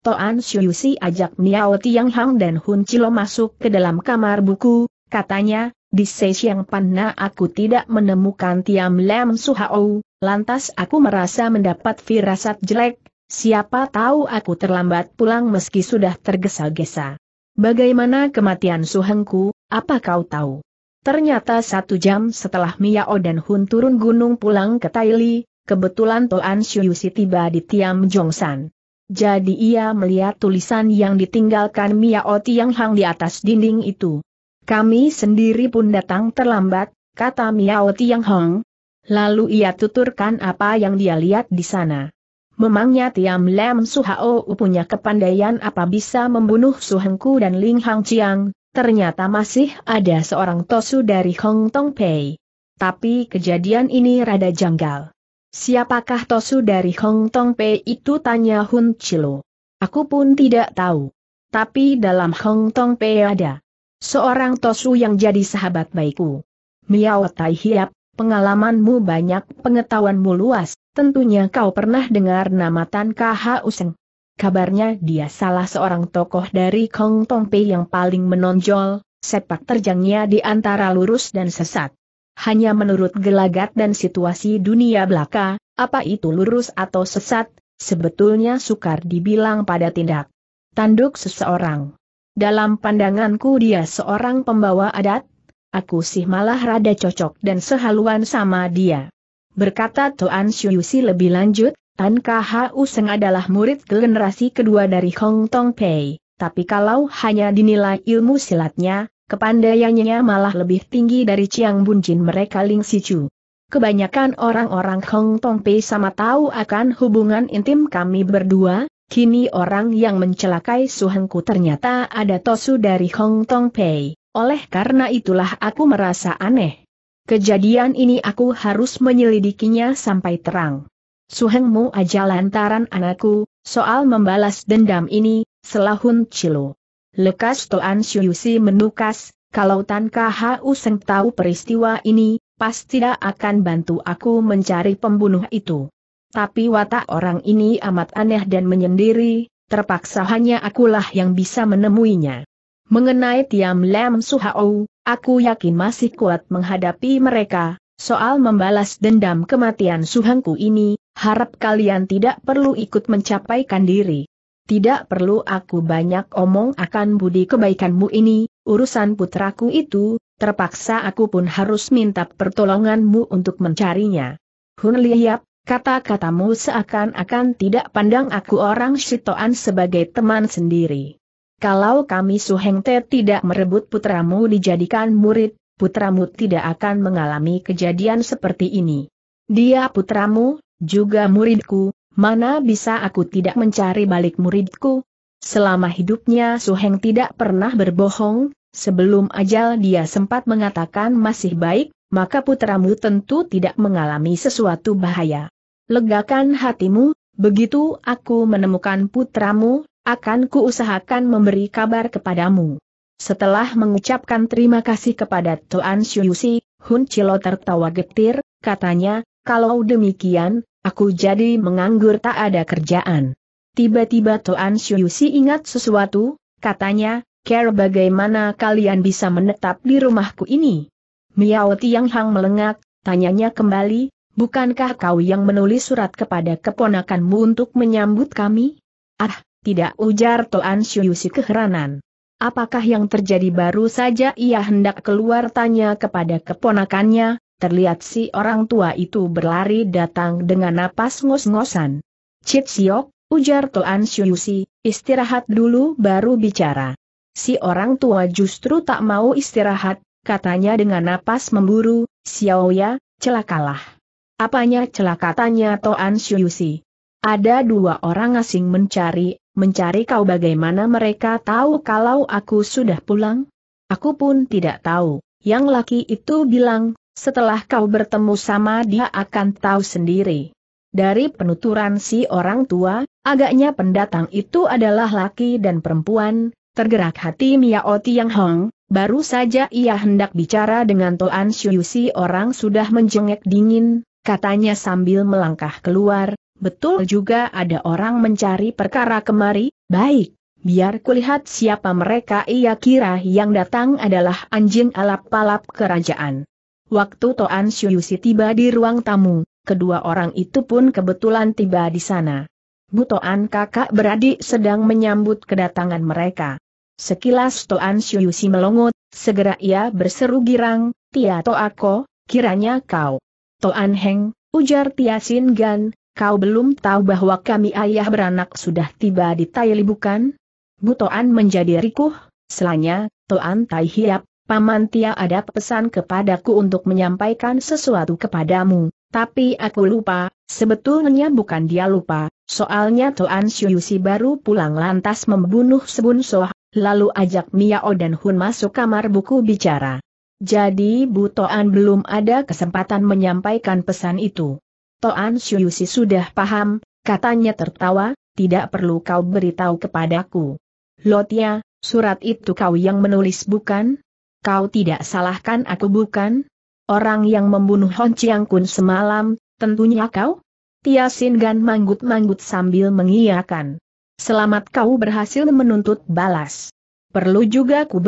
A: Toan Si ajak Miao Tiang Hong dan Hun Chilo masuk ke dalam kamar buku, katanya, di sesi yang Panna aku tidak menemukan Tiam Su Hao, lantas aku merasa mendapat firasat jelek, siapa tahu aku terlambat pulang meski sudah tergesa-gesa. Bagaimana kematian Su Hengku? Apa kau tahu? Ternyata satu jam setelah Miao dan Hun turun gunung pulang ke Taili, kebetulan Toan Shuyusi tiba di Tiam Jongsan. Jadi ia melihat tulisan yang ditinggalkan Miao Tiang Hang di atas dinding itu. Kami sendiri pun datang terlambat, kata Miao Tiang Hang. Lalu ia tuturkan apa yang dia lihat di sana. Memangnya Tiam Lem Suhao punya kepandaian apa bisa membunuh Suhengku dan Ling Hang Chiang, ternyata masih ada seorang Tosu dari Hong Tong Pei. Tapi kejadian ini rada janggal. Siapakah Tosu dari Hong Tong Pei itu tanya Hun Chilo. Aku pun tidak tahu. Tapi dalam Hong Tong Pei ada seorang Tosu yang jadi sahabat baikku. Miao Tai Hiap, pengalamanmu banyak, pengetahuanmu luas, tentunya kau pernah dengar nama Tan Kha Useng. Kabarnya dia salah seorang tokoh dari Kong Tong Pei yang paling menonjol, sepak terjangnya di antara lurus dan sesat. Hanya menurut gelagat dan situasi dunia belaka, apa itu lurus atau sesat, sebetulnya sukar dibilang pada tindak tanduk seseorang. Dalam pandanganku dia seorang pembawa adat, aku sih malah rada cocok dan sehaluan sama dia. Berkata Tuan Syuyusi lebih lanjut, Tan Kahu Seng adalah murid generasi kedua dari Hong Tong Pei, tapi kalau hanya dinilai ilmu silatnya, kepandaiannya malah lebih tinggi dari Chiang Jin mereka Ling Si Chu. Kebanyakan orang-orang Hong Tong Pei sama tahu akan hubungan intim kami berdua, kini orang yang mencelakai suhanku ternyata ada Tosu dari Hong Tong Pei, oleh karena itulah aku merasa aneh. Kejadian ini aku harus menyelidikinya sampai terang. Suhengmu aja lantaran anakku, soal membalas dendam ini, selahun cilo. Lekas Toan Syuyusi menukas, kalau Tan Kau Seng tahu peristiwa ini, pasti tidak akan bantu aku mencari pembunuh itu. Tapi watak orang ini amat aneh dan menyendiri, terpaksa hanya akulah yang bisa menemuinya. Mengenai Tiam Lam Suhao, aku yakin masih kuat menghadapi mereka, soal membalas dendam kematian suhangku ini, harap kalian tidak perlu ikut mencapaikan diri. Tidak perlu aku banyak omong akan budi kebaikanmu ini, urusan putraku itu, terpaksa aku pun harus minta pertolonganmu untuk mencarinya. Hun Liap, kata-katamu seakan-akan tidak pandang aku orang Shitoan sebagai teman sendiri. Kalau kami Suheng Te tidak merebut putramu dijadikan murid, putramu tidak akan mengalami kejadian seperti ini. Dia putramu, juga muridku, mana bisa aku tidak mencari balik muridku? Selama hidupnya Suheng tidak pernah berbohong, sebelum ajal dia sempat mengatakan masih baik, maka putramu tentu tidak mengalami sesuatu bahaya. Legakan hatimu, begitu aku menemukan putramu, akan kuusahakan memberi kabar kepadamu. Setelah mengucapkan terima kasih kepada Tuan Yusi, Hun Chilo tertawa getir, katanya, kalau demikian, aku jadi menganggur tak ada kerjaan. Tiba-tiba Toan Si ingat sesuatu, katanya, Care bagaimana kalian bisa menetap di rumahku ini? Miao Tiang Hang melengak, tanyanya kembali, bukankah kau yang menulis surat kepada keponakanmu untuk menyambut kami? Ah, tidak ujar Toan Si keheranan. Apakah yang terjadi baru saja ia hendak keluar tanya kepada keponakannya, terlihat si orang tua itu berlari datang dengan napas ngos-ngosan. Cip Siok, ujar Toan Syuyusi, istirahat dulu baru bicara. Si orang tua justru tak mau istirahat, katanya dengan napas memburu, Xiaoya, celakalah. Apanya celaka? tanya Toan Syuyusi? Ada dua orang asing mencari, mencari kau bagaimana mereka tahu kalau aku sudah pulang? Aku pun tidak tahu. Yang laki itu bilang, setelah kau bertemu sama dia akan tahu sendiri. Dari penuturan si orang tua, agaknya pendatang itu adalah laki dan perempuan, tergerak hati Miao Tiang Hong, baru saja ia hendak bicara dengan Toan Shuyu si orang sudah menjengek dingin, katanya sambil melangkah keluar, betul juga ada orang mencari perkara kemari, baik, biar kulihat siapa mereka ia kira yang datang adalah anjing alap-alap kerajaan. Waktu Toan Syuyusi tiba di ruang tamu, kedua orang itu pun kebetulan tiba di sana. Bu Toan kakak beradik sedang menyambut kedatangan mereka. Sekilas Toan Syuyusi melongot, segera ia berseru girang, Tia Toako, kiranya kau. Toan Heng, ujar Tia Sin Gan, kau belum tahu bahwa kami ayah beranak sudah tiba di Taili bukan? Bu Toan menjadi rikuh, selanya, Toan Tai Hiap, Paman Tia ada pesan kepadaku untuk menyampaikan sesuatu kepadamu, tapi aku lupa, sebetulnya bukan dia lupa, soalnya Toan Syuyusi baru pulang lantas membunuh Sebun Soh, lalu ajak Miao dan Hun masuk kamar buku bicara. Jadi Bu Toan belum ada kesempatan menyampaikan pesan itu. Toan Syuyusi sudah paham, katanya tertawa, tidak perlu kau beritahu kepadaku. Lotia, surat itu kau yang menulis bukan? kau tidak salahkan aku bukan? Orang yang membunuh Hon Chiang Kun semalam, tentunya kau? Tia Sin Gan manggut-manggut sambil mengiyakan. Selamat kau berhasil menuntut balas. Perlu juga ku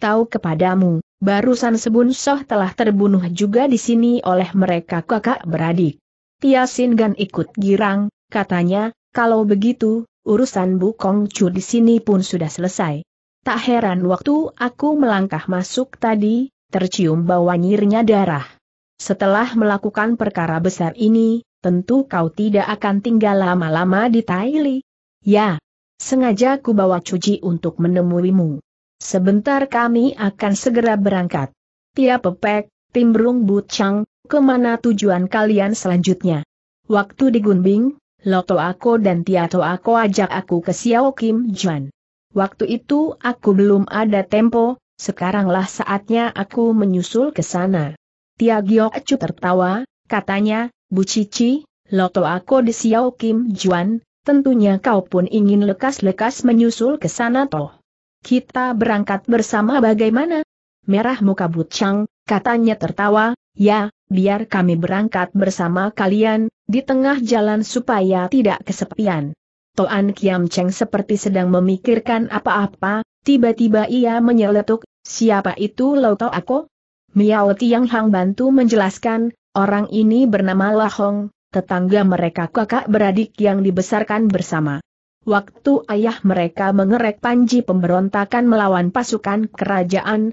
A: Tahu kepadamu, barusan Sebun Soh telah terbunuh juga di sini oleh mereka kakak beradik. Tia Sin Gan ikut girang, katanya, kalau begitu, urusan Bu Kong Chu di sini pun sudah selesai. Tak heran waktu aku melangkah masuk tadi, tercium bau nyirnya darah. Setelah melakukan perkara besar ini, tentu kau tidak akan tinggal lama-lama di Taili. Ya, sengaja ku bawa cuci untuk menemuimu. Sebentar kami akan segera berangkat. Tia Pepek, Timbrung Butchang, kemana tujuan kalian selanjutnya? Waktu digunbing, Loto Ako dan Tia Ako ajak aku ke Xiao Kim Juan. Waktu itu aku belum ada tempo, sekaranglah saatnya aku menyusul ke sana. Tia Chu tertawa, katanya, Bu Cici, loto aku di Xiao Kim Juan, tentunya kau pun ingin lekas-lekas menyusul ke sana toh. Kita berangkat bersama bagaimana? Merah muka Bucang, katanya tertawa, ya, biar kami berangkat bersama kalian, di tengah jalan supaya tidak kesepian. Toan Kiam Cheng seperti sedang memikirkan apa-apa, tiba-tiba ia menyeletuk, siapa itu Loto Ako? Miao Tiang Hang bantu menjelaskan, orang ini bernama Hong, tetangga mereka kakak beradik yang dibesarkan bersama. Waktu ayah mereka mengerek panji pemberontakan melawan pasukan kerajaan,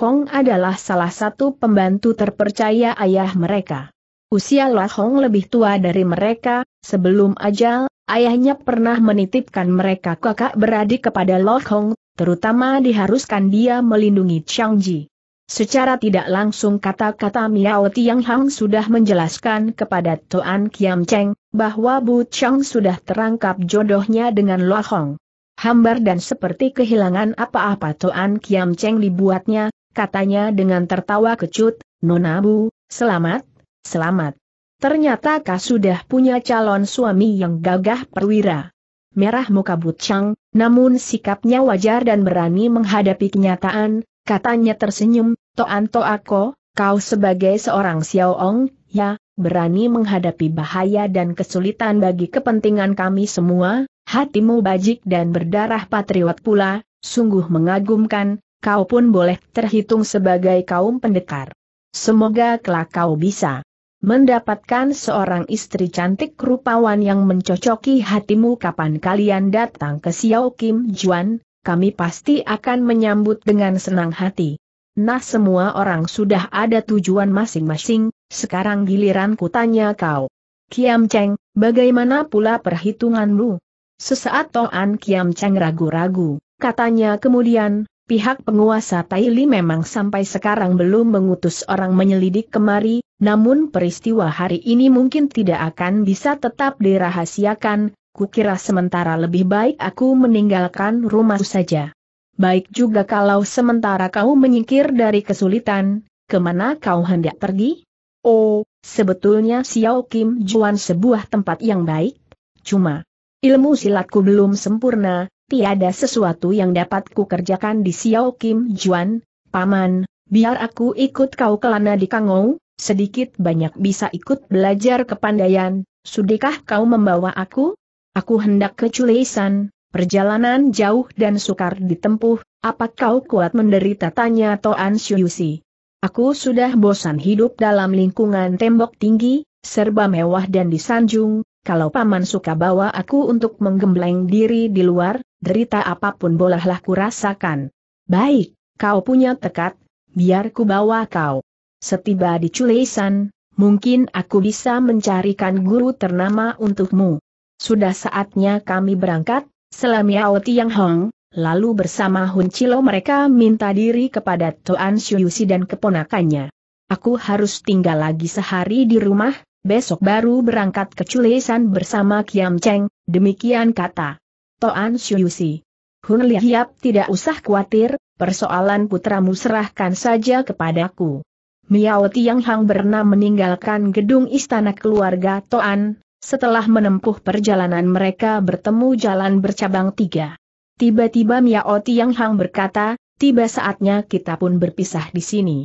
A: Hong adalah salah satu pembantu terpercaya ayah mereka. Usia Hong lebih tua dari mereka, sebelum ajal, Ayahnya pernah menitipkan mereka kakak beradik kepada Lo Hong, terutama diharuskan dia melindungi Chang Ji. Secara tidak langsung kata-kata Miao Tiang Hang sudah menjelaskan kepada Toan Kiam Cheng, bahwa Bu Chang sudah terangkap jodohnya dengan Lo Hong. Hambar dan seperti kehilangan apa-apa Toan Kiam Cheng dibuatnya, katanya dengan tertawa kecut, Nona Bu, selamat, selamat. Ternyata kau sudah punya calon suami yang gagah perwira. Merah muka Butchang, namun sikapnya wajar dan berani menghadapi kenyataan, katanya tersenyum, Toan Toako, kau sebagai seorang Xiaoong, ya, berani menghadapi bahaya dan kesulitan bagi kepentingan kami semua, hatimu bajik dan berdarah patriot pula, sungguh mengagumkan, kau pun boleh terhitung sebagai kaum pendekar. Semoga kelak kau bisa Mendapatkan seorang istri cantik rupawan yang mencocoki hatimu kapan kalian datang ke Xiao Kim Juan, kami pasti akan menyambut dengan senang hati. Nah semua orang sudah ada tujuan masing-masing, sekarang giliran kutanya kau. Kiam Cheng, bagaimana pula perhitunganmu? Sesaat Toan Kiam Cheng ragu-ragu, katanya kemudian, Pihak penguasa Taili memang sampai sekarang belum mengutus orang menyelidik kemari, namun peristiwa hari ini mungkin tidak akan bisa tetap dirahasiakan, kukira sementara lebih baik aku meninggalkan rumah saja. Baik juga kalau sementara kau menyingkir dari kesulitan, kemana kau hendak pergi? Oh, sebetulnya Xiao Kim Juan sebuah tempat yang baik, cuma ilmu silatku belum sempurna, tiada sesuatu yang dapat kukerjakan di Xiao Kim Juan, Paman, biar aku ikut kau kelana di Kangou, sedikit banyak bisa ikut belajar kepandaian, sudikah kau membawa aku? Aku hendak ke Culeisan. perjalanan jauh dan sukar ditempuh, apa kau kuat menderita tanya Toan Syuyusi. Aku sudah bosan hidup dalam lingkungan tembok tinggi, serba mewah dan disanjung, kalau Paman suka bawa aku untuk menggembleng diri di luar, derita apapun bolehlah kurasakan. Baik, kau punya tekad, biar ku bawa kau. Setiba di Culeisan, mungkin aku bisa mencarikan guru ternama untukmu. Sudah saatnya kami berangkat, selamiao Tiang Hong, lalu bersama Hun Chilo mereka minta diri kepada Tuan Toan Yusi dan keponakannya. Aku harus tinggal lagi sehari di rumah, Besok baru berangkat ke Culesan bersama Kiam Cheng, demikian kata Toan Shuyusi. Hun Liap tidak usah khawatir, persoalan putramu serahkan saja kepadaku. Miao Tiang Hang bernam meninggalkan gedung istana keluarga Toan, setelah menempuh perjalanan mereka bertemu jalan bercabang tiga. Tiba-tiba Miao Tiang Hang berkata, tiba saatnya kita pun berpisah di sini.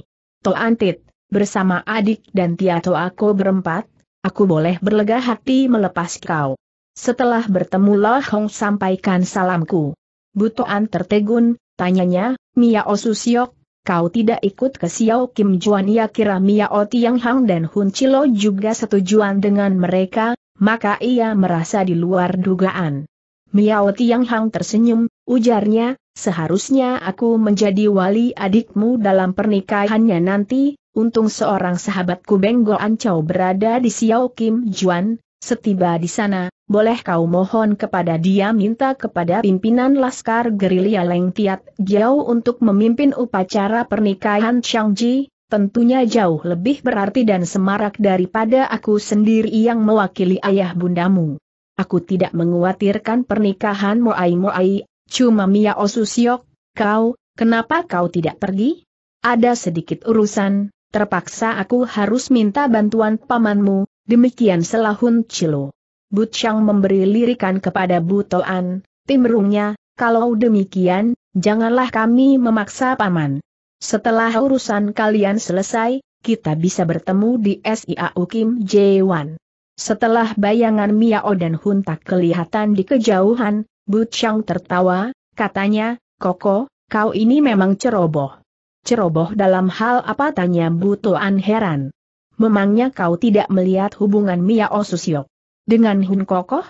A: Toan Tit, bersama adik dan Tiato aku berempat, aku boleh berlega hati melepas kau. Setelah bertemu Lo Hong sampaikan salamku. Butoan tertegun, tanyanya, Mia Osusiok, kau tidak ikut ke Xiao Kim Juan ya kira Mia O Tiang Hang dan Hun Chilo juga setujuan dengan mereka, maka ia merasa di luar dugaan. Mia O Tiang Hang tersenyum, ujarnya, seharusnya aku menjadi wali adikmu dalam pernikahannya nanti, untung seorang sahabatku Benggo Ancau berada di Xiao Kim Juan, setiba di sana, boleh kau mohon kepada dia minta kepada pimpinan Laskar Gerilya Leng Tiat Giao untuk memimpin upacara pernikahan Chang Ji, tentunya jauh lebih berarti dan semarak daripada aku sendiri yang mewakili ayah bundamu. Aku tidak menguatirkan pernikahan Moai-Moai, cuma Mia Osusiok, kau, kenapa kau tidak pergi? Ada sedikit urusan, terpaksa aku harus minta bantuan pamanmu, demikian selahun Cilo. But Chang memberi lirikan kepada Butoan, timrungnya, kalau demikian, janganlah kami memaksa paman. Setelah urusan kalian selesai, kita bisa bertemu di SIAU Kim Jae-wan. Setelah bayangan Miao dan Huntak kelihatan di kejauhan, But Chang tertawa, katanya, Koko, kau ini memang ceroboh ceroboh dalam hal apa tanya Butoan heran. Memangnya kau tidak melihat hubungan Mia Osusyok dengan Hun Kokoh?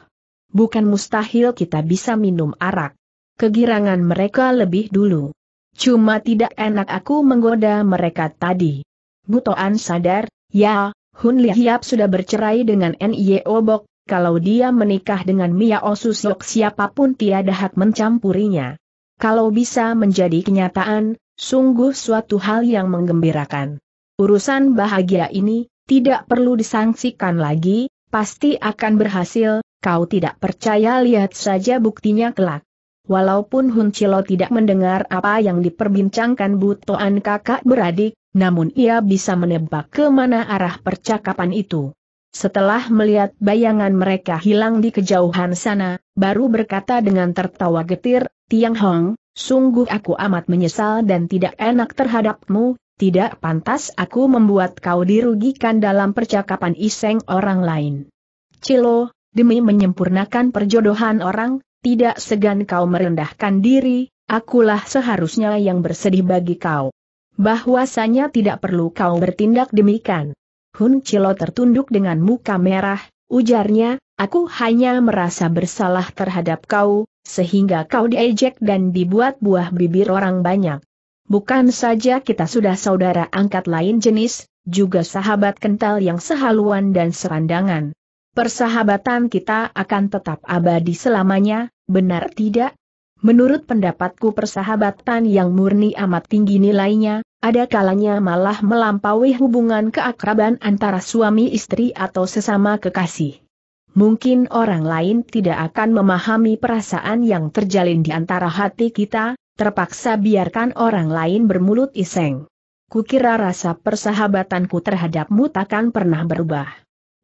A: Bukan mustahil kita bisa minum arak. Kegirangan mereka lebih dulu. Cuma tidak enak aku menggoda mereka tadi. Butoan sadar, ya, Hun Lihiap sudah bercerai dengan N.I.E. Obok, kalau dia menikah dengan Mia Osusyok siapapun tiada hak mencampurinya. Kalau bisa menjadi kenyataan, Sungguh suatu hal yang menggembirakan. Urusan bahagia ini, tidak perlu disangsikan lagi, pasti akan berhasil, kau tidak percaya lihat saja buktinya kelak. Walaupun Hun Chilo tidak mendengar apa yang diperbincangkan Butoan kakak beradik, namun ia bisa menebak ke mana arah percakapan itu. Setelah melihat bayangan mereka hilang di kejauhan sana, baru berkata dengan tertawa getir, Tiang Hong, sungguh aku amat menyesal dan tidak enak terhadapmu, tidak pantas aku membuat kau dirugikan dalam percakapan iseng orang lain. Cilo, demi menyempurnakan perjodohan orang, tidak segan kau merendahkan diri, akulah seharusnya yang bersedih bagi kau. Bahwasanya tidak perlu kau bertindak demikian. Hun Cilo tertunduk dengan muka merah, Ujarnya, aku hanya merasa bersalah terhadap kau, sehingga kau diejek dan dibuat buah bibir orang banyak. Bukan saja kita sudah saudara angkat lain jenis, juga sahabat kental yang sehaluan dan serandangan. Persahabatan kita akan tetap abadi selamanya, benar tidak? Menurut pendapatku persahabatan yang murni amat tinggi nilainya, ada kalanya malah melampaui hubungan keakraban antara suami istri atau sesama kekasih. Mungkin orang lain tidak akan memahami perasaan yang terjalin di antara hati kita, terpaksa biarkan orang lain bermulut iseng. Kukira rasa persahabatanku terhadapmu takkan pernah berubah.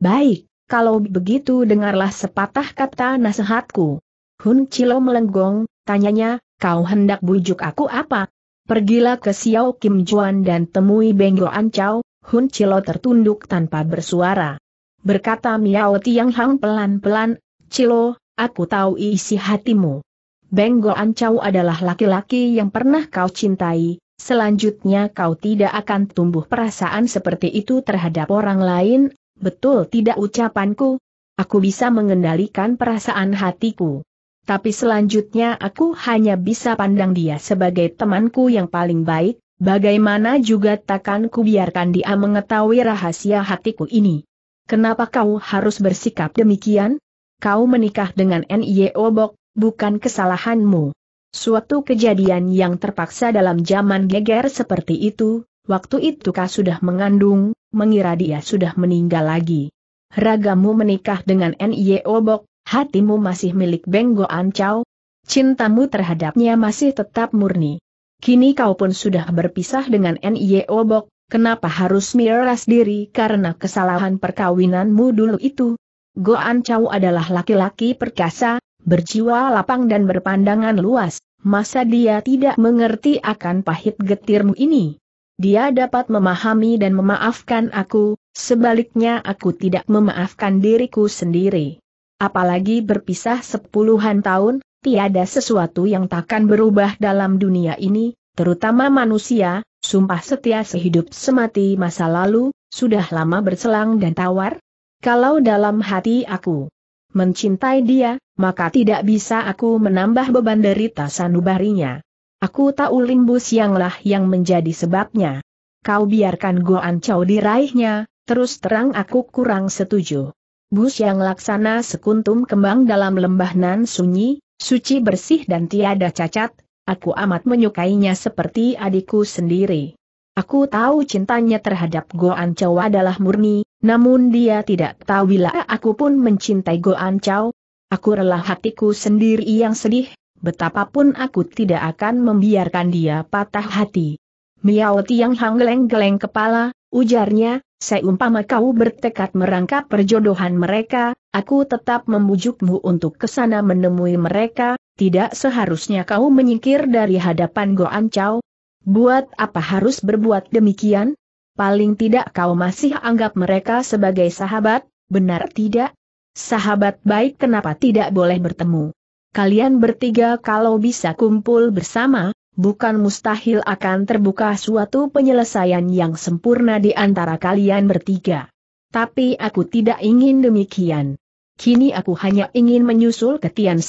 A: Baik, kalau begitu dengarlah sepatah kata nasihatku. Hun Chilo melenggong, Tanyanya, kau hendak bujuk aku apa? Pergilah ke Xiao Kim Juan dan temui Benggo Ancau, Hun Chilo tertunduk tanpa bersuara. Berkata Miao Tiang Hang pelan-pelan, Chilo, aku tahu isi hatimu. Benggo Ancau adalah laki-laki yang pernah kau cintai, selanjutnya kau tidak akan tumbuh perasaan seperti itu terhadap orang lain, betul tidak ucapanku? Aku bisa mengendalikan perasaan hatiku tapi selanjutnya aku hanya bisa pandang dia sebagai temanku yang paling baik, bagaimana juga takkan ku biarkan dia mengetahui rahasia hatiku ini. Kenapa kau harus bersikap demikian? Kau menikah dengan N.I.E. Obok, bukan kesalahanmu. Suatu kejadian yang terpaksa dalam zaman geger seperti itu, waktu itu kau sudah mengandung, mengira dia sudah meninggal lagi. Ragamu menikah dengan N.I.E. Obok, hatimu masih milik Benggo Ancau, cintamu terhadapnya masih tetap murni. Kini kau pun sudah berpisah dengan Nie Obok, kenapa harus miras diri karena kesalahan perkawinanmu dulu itu? Goan Ancau adalah laki-laki perkasa, berjiwa lapang dan berpandangan luas, masa dia tidak mengerti akan pahit getirmu ini? Dia dapat memahami dan memaafkan aku, sebaliknya aku tidak memaafkan diriku sendiri apalagi berpisah sepuluhan tahun, tiada sesuatu yang takkan berubah dalam dunia ini, terutama manusia, sumpah setia sehidup semati masa lalu, sudah lama berselang dan tawar? Kalau dalam hati aku mencintai dia, maka tidak bisa aku menambah beban derita sanubarinya. Aku tahu limbus yanglah yang menjadi sebabnya. Kau biarkan Goan Chow diraihnya, terus terang aku kurang setuju. Bus yang laksana sekuntum kembang dalam lembah nan sunyi, suci bersih dan tiada cacat, aku amat menyukainya seperti adikku sendiri. Aku tahu cintanya terhadap Goan Chow adalah murni, namun dia tidak tahu bila aku pun mencintai Goan Chow. Aku rela hatiku sendiri yang sedih, betapapun aku tidak akan membiarkan dia patah hati. Miao Tiang Hang geleng-geleng kepala, ujarnya, Seumpama kau bertekad merangkap perjodohan mereka, aku tetap membujukmu untuk kesana menemui mereka, tidak seharusnya kau menyingkir dari hadapan Goan Chow. Buat apa harus berbuat demikian? Paling tidak kau masih anggap mereka sebagai sahabat, benar tidak? Sahabat baik kenapa tidak boleh bertemu? Kalian bertiga kalau bisa kumpul bersama, bukan mustahil akan terbuka suatu penyelesaian yang sempurna di antara kalian bertiga. Tapi aku tidak ingin demikian. Kini aku hanya ingin menyusul ke Tian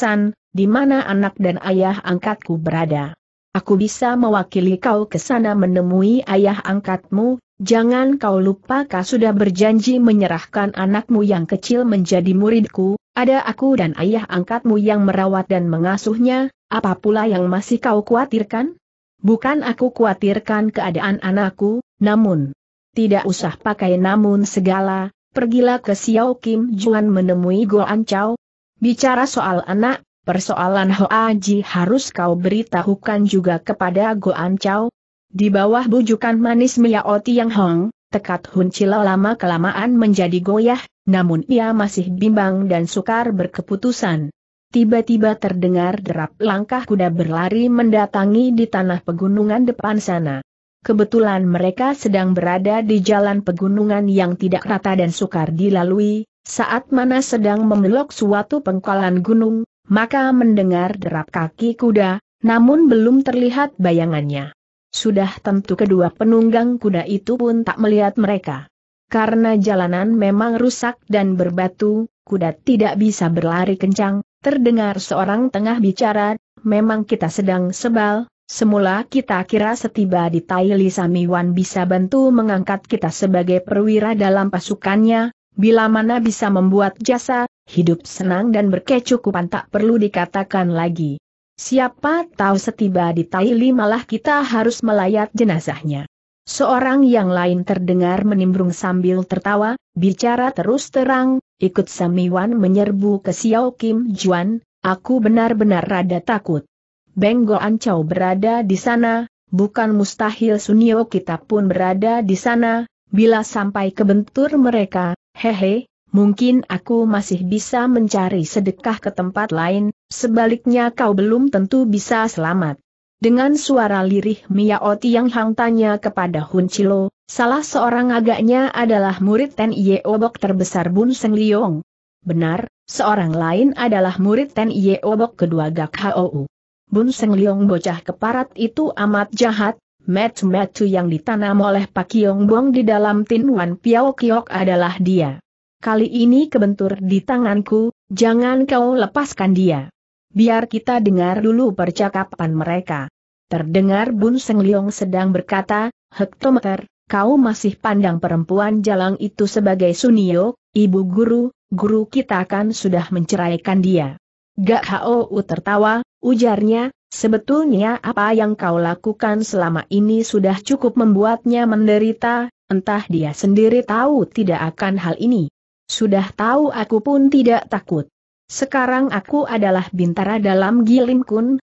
A: di mana anak dan ayah angkatku berada. Aku bisa mewakili kau ke sana menemui ayah angkatmu, jangan kau lupa kau sudah berjanji menyerahkan anakmu yang kecil menjadi muridku, ada aku dan ayah angkatmu yang merawat dan mengasuhnya, apa pula yang masih kau khawatirkan? Bukan aku khawatirkan keadaan anakku, namun... Tidak usah pakai namun segala, pergilah ke Xiao Kim Juan menemui An Chao. Bicara soal anak, persoalan Hoa Ji harus kau beritahukan juga kepada An Chao. Di bawah bujukan manis Miao Tiang Hong, tekat Hun Chilo lama-kelamaan menjadi goyah, namun ia masih bimbang dan sukar berkeputusan. Tiba-tiba terdengar derap langkah kuda berlari mendatangi di tanah pegunungan depan sana. Kebetulan mereka sedang berada di jalan pegunungan yang tidak rata dan sukar dilalui, saat mana sedang memelok suatu pengkolan gunung, maka mendengar derap kaki kuda, namun belum terlihat bayangannya. Sudah tentu kedua penunggang kuda itu pun tak melihat mereka. Karena jalanan memang rusak dan berbatu, kuda tidak bisa berlari kencang, terdengar seorang tengah bicara, memang kita sedang sebal, semula kita kira setiba di Taili Samiwan bisa bantu mengangkat kita sebagai perwira dalam pasukannya, bila mana bisa membuat jasa, hidup senang dan berkecukupan tak perlu dikatakan lagi. Siapa tahu setiba di Taili malah kita harus melayat jenazahnya. Seorang yang lain terdengar menimbrung sambil tertawa, bicara terus terang, ikut Samiwan menyerbu ke Xiao Kim Juan, aku benar-benar rada takut. Benggo Ancau berada di sana, bukan mustahil Sunio kita pun berada di sana, bila sampai kebentur mereka, hehe, mungkin aku masih bisa mencari sedekah ke tempat lain, sebaliknya kau belum tentu bisa selamat. Dengan suara lirih Miao Tiang Hang tanya kepada Hun Chilo, salah seorang agaknya adalah murid Ten Ye Obok terbesar Bun Seng Liong. Benar, seorang lain adalah murid Ten Ye Obok kedua Gak Hou. Bun Seng Liong bocah keparat itu amat jahat, metu-metu yang ditanam oleh Pak Kiong Bong di dalam Tin Wan Piao Kiok adalah dia. Kali ini kebentur di tanganku, jangan kau lepaskan dia. Biar kita dengar dulu percakapan mereka. Terdengar Bun Seng Liong sedang berkata, Hektometer, kau masih pandang perempuan jalang itu sebagai Sunio, ibu guru, guru kita kan sudah menceraikan dia. Gak Hou tertawa, ujarnya, sebetulnya apa yang kau lakukan selama ini sudah cukup membuatnya menderita, entah dia sendiri tahu tidak akan hal ini. Sudah tahu aku pun tidak takut. Sekarang aku adalah bintara dalam Gilim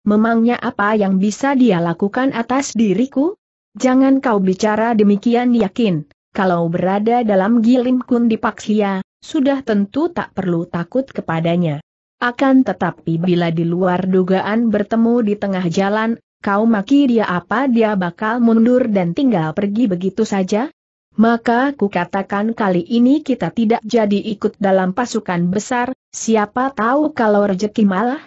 A: memangnya apa yang bisa dia lakukan atas diriku? Jangan kau bicara demikian yakin, kalau berada dalam Gilim di Paksia, sudah tentu tak perlu takut kepadanya. Akan tetapi bila di luar dugaan bertemu di tengah jalan, kau maki dia apa dia bakal mundur dan tinggal pergi begitu saja? Maka ku katakan kali ini kita tidak jadi ikut dalam pasukan besar, siapa tahu kalau rejeki malah?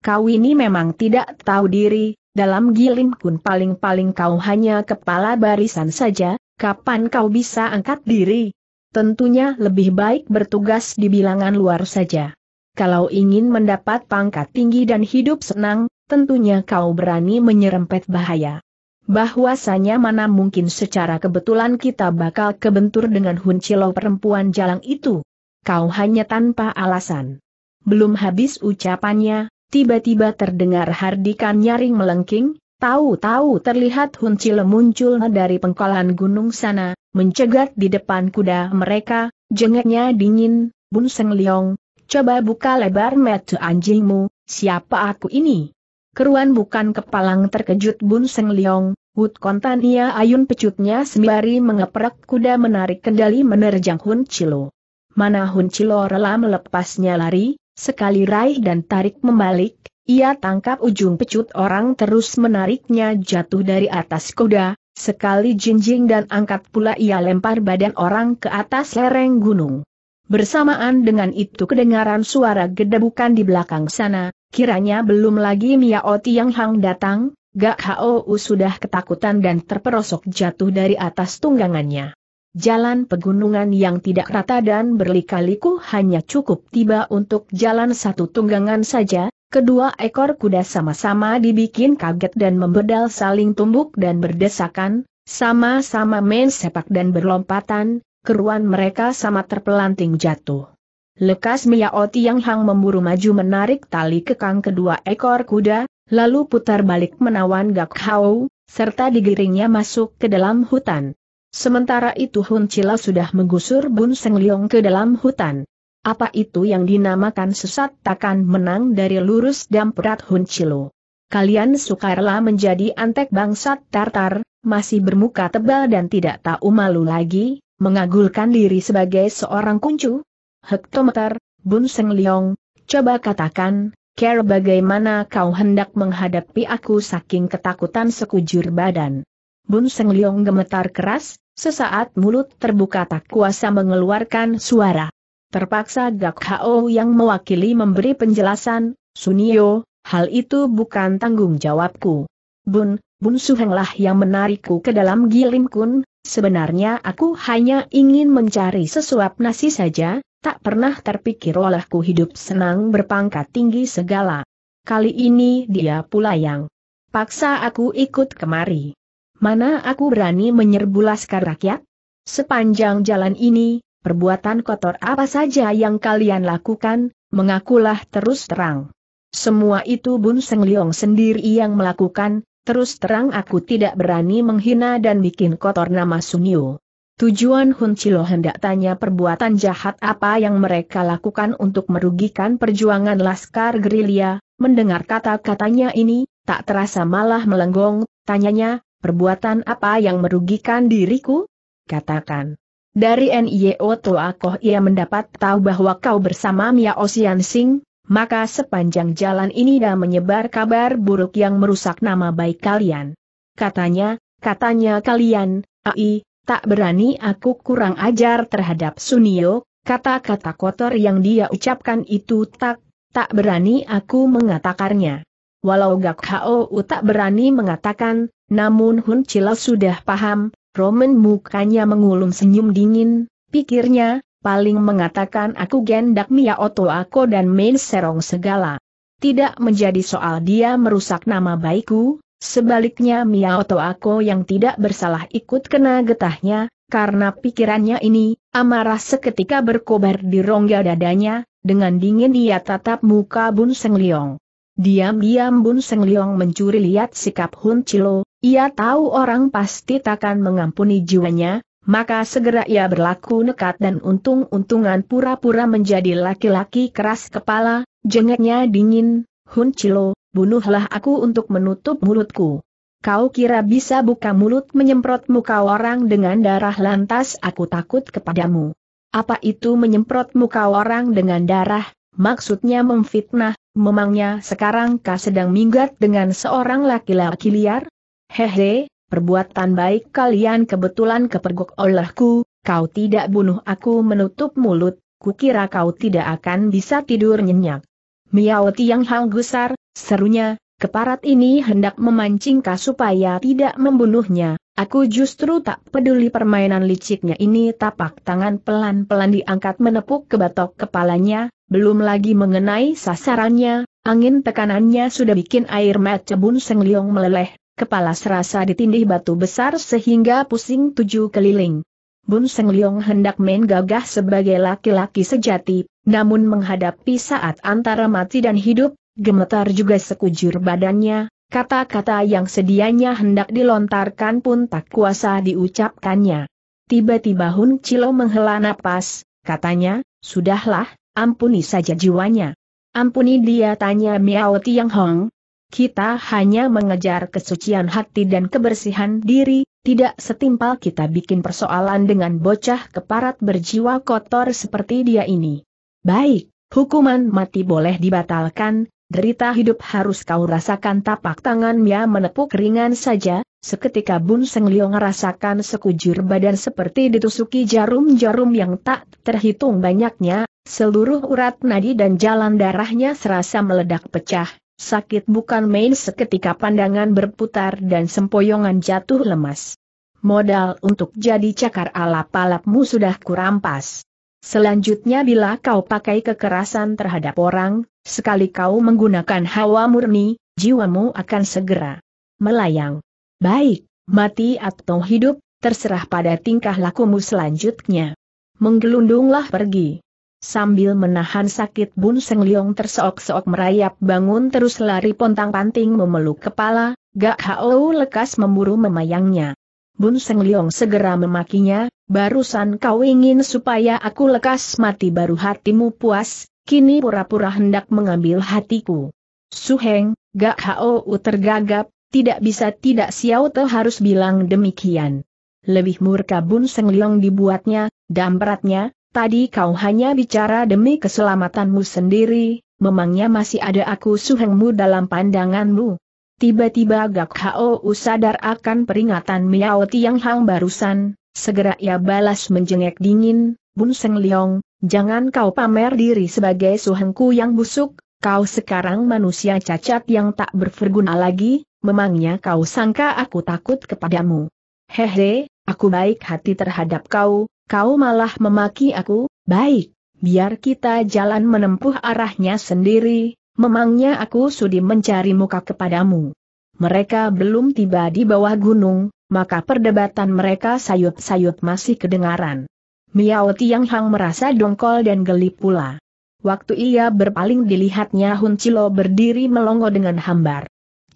A: Kau ini memang tidak tahu diri, dalam gilim kun paling-paling kau hanya kepala barisan saja, kapan kau bisa angkat diri? Tentunya lebih baik bertugas di bilangan luar saja. Kalau ingin mendapat pangkat tinggi dan hidup senang, tentunya kau berani menyerempet bahaya bahwasanya mana mungkin secara kebetulan kita bakal kebentur dengan huncilo perempuan jalang itu. Kau hanya tanpa alasan. Belum habis ucapannya, tiba-tiba terdengar hardikan nyaring melengking, tahu-tahu terlihat huncilo muncul dari pengkolan gunung sana, mencegat di depan kuda mereka, jengeknya dingin, Bun Seng Leong, coba buka lebar metu anjingmu, siapa aku ini? Keruan bukan kepalang terkejut Bun Seng Leong, Wut kontania ayun pecutnya sembari mengeprak kuda menarik kendali menerjang Hun Chilo. Mana Hun Chilo rela melepasnya lari, sekali raih dan tarik membalik, ia tangkap ujung pecut orang terus menariknya jatuh dari atas kuda, sekali jinjing dan angkat pula ia lempar badan orang ke atas lereng gunung. Bersamaan dengan itu kedengaran suara gedebukan di belakang sana, kiranya belum lagi Miao Tiang Hang datang, Gak Hou sudah ketakutan dan terperosok jatuh dari atas tunggangannya. Jalan pegunungan yang tidak rata dan berlikaliku hanya cukup tiba untuk jalan satu tunggangan saja, kedua ekor kuda sama-sama dibikin kaget dan membedal saling tumbuk dan berdesakan, sama-sama main sepak dan berlompatan, keruan mereka sama terpelanting jatuh. Lekas Miao Tiang Hang memburu maju menarik tali kekang kedua ekor kuda, lalu putar balik menawan Gak Hau, serta digiringnya masuk ke dalam hutan. Sementara itu Hun Chila sudah menggusur Bun Seng Leong ke dalam hutan. Apa itu yang dinamakan sesat takkan menang dari lurus dan perat Hun Chilo. Kalian sukarlah menjadi antek bangsat Tartar, masih bermuka tebal dan tidak tahu malu lagi, mengagulkan diri sebagai seorang kuncu? Hektometer, Bun Seng Leong, coba katakan, care bagaimana kau hendak menghadapi aku saking ketakutan sekujur badan. Bun Seng Leong gemetar keras, sesaat mulut terbuka tak kuasa mengeluarkan suara. Terpaksa Gak Hao yang mewakili memberi penjelasan, Sunio, hal itu bukan tanggung jawabku. Bun, Bun Suhenglah yang menarikku ke dalam Gilim Kun, Sebenarnya aku hanya ingin mencari sesuap nasi saja, tak pernah terpikir olehku hidup senang berpangkat tinggi segala. Kali ini dia pula yang paksa aku ikut kemari. Mana aku berani menyerbu laskar rakyat? Sepanjang jalan ini, perbuatan kotor apa saja yang kalian lakukan, mengakulah terus terang. Semua itu Bun Seng Liong sendiri yang melakukan, Terus terang aku tidak berani menghina dan bikin kotor nama Sunyu. Tujuan Hun Chilo hendak tanya perbuatan jahat apa yang mereka lakukan untuk merugikan perjuangan Laskar Gerilya, mendengar kata-katanya ini, tak terasa malah melenggong, tanyanya, perbuatan apa yang merugikan diriku? Katakan. Dari NIO Toakoh ia mendapat tahu bahwa kau bersama Mia Osian Sing, maka sepanjang jalan ini dah menyebar kabar buruk yang merusak nama baik kalian. Katanya, katanya kalian, ai, tak berani aku kurang ajar terhadap Sunio, kata-kata kotor yang dia ucapkan itu tak, tak berani aku mengatakannya. Walau Gak Hou tak berani mengatakan, namun Hun Chila sudah paham, Roman mukanya mengulung senyum dingin, pikirnya, paling mengatakan aku gendak Mia Oto aku dan main serong segala. Tidak menjadi soal dia merusak nama baikku, sebaliknya Mia Oto aku yang tidak bersalah ikut kena getahnya, karena pikirannya ini, amarah seketika berkobar di rongga dadanya, dengan dingin ia tatap muka Bun Seng Liong. Diam-diam Bun Seng Liong mencuri lihat sikap Hun Chilo, ia tahu orang pasti takkan mengampuni jiwanya, maka segera ia berlaku nekat dan untung-untungan pura-pura menjadi laki-laki keras kepala, jengeknya dingin, Hun Chilo, bunuhlah aku untuk menutup mulutku. Kau kira bisa buka mulut menyemprot muka orang dengan darah lantas aku takut kepadamu. Apa itu menyemprot muka orang dengan darah, maksudnya memfitnah, memangnya sekarang kau sedang minggat dengan seorang laki-laki liar? Hehe, Perbuatan baik kalian kebetulan kepergok olehku, kau tidak bunuh aku menutup mulut, kukira kau tidak akan bisa tidur nyenyak. Miao Tiang Hang gusar, serunya, keparat ini hendak memancing kau supaya tidak membunuhnya, Aku justru tak peduli permainan liciknya ini tapak tangan pelan-pelan diangkat menepuk ke batok kepalanya, belum lagi mengenai sasarannya, angin tekanannya sudah bikin air mata Bun Seng Liong meleleh kepala serasa ditindih batu besar sehingga pusing tujuh keliling. Bun Seng Leong hendak main gagah sebagai laki-laki sejati, namun menghadapi saat antara mati dan hidup, gemetar juga sekujur badannya, kata-kata yang sedianya hendak dilontarkan pun tak kuasa diucapkannya. Tiba-tiba Hun Chilo menghela napas, katanya, sudahlah, ampuni saja jiwanya. Ampuni dia tanya Miao Tiang Hong, kita hanya mengejar kesucian hati dan kebersihan diri, tidak setimpal kita bikin persoalan dengan bocah keparat berjiwa kotor seperti dia ini. Baik, hukuman mati boleh dibatalkan, derita hidup harus kau rasakan tapak tangan Mia ya menepuk ringan saja, seketika Bun Seng Liu ngerasakan sekujur badan seperti ditusuki jarum-jarum yang tak terhitung banyaknya, seluruh urat nadi dan jalan darahnya serasa meledak pecah, Sakit bukan main seketika pandangan berputar dan sempoyongan jatuh lemas. Modal untuk jadi cakar alap-alapmu sudah kurampas. Selanjutnya bila kau pakai kekerasan terhadap orang, sekali kau menggunakan hawa murni, jiwamu akan segera melayang. Baik, mati atau hidup, terserah pada tingkah lakumu selanjutnya. Menggelundunglah pergi. Sambil menahan sakit Bun Seng Liong terseok-seok merayap bangun terus lari pontang-panting memeluk kepala, Gak Hao lekas memburu memayangnya. Bun Seng Liong segera memakinya, barusan kau ingin supaya aku lekas mati baru hatimu puas, kini pura-pura hendak mengambil hatiku. Suheng, Gak Hao tergagap, tidak bisa tidak siau Te harus bilang demikian. Lebih murka Bun Seng Liong dibuatnya, dampratnya, Tadi kau hanya bicara demi keselamatanmu sendiri, memangnya masih ada aku suhengmu dalam pandanganmu. Tiba-tiba Gak Hao sadar akan peringatan Miao Tiang Hang barusan, segera ia balas menjengek dingin, Bun Seng liong, jangan kau pamer diri sebagai suhengku yang busuk, kau sekarang manusia cacat yang tak berverguna lagi, memangnya kau sangka aku takut kepadamu. Hehe, aku baik hati terhadap kau, kau malah memaki aku, baik, biar kita jalan menempuh arahnya sendiri, memangnya aku sudi mencari muka kepadamu. Mereka belum tiba di bawah gunung, maka perdebatan mereka sayut-sayut masih kedengaran. Miao Tiang Hang merasa dongkol dan geli pula. Waktu ia berpaling dilihatnya Hun Cilo berdiri melongo dengan hambar.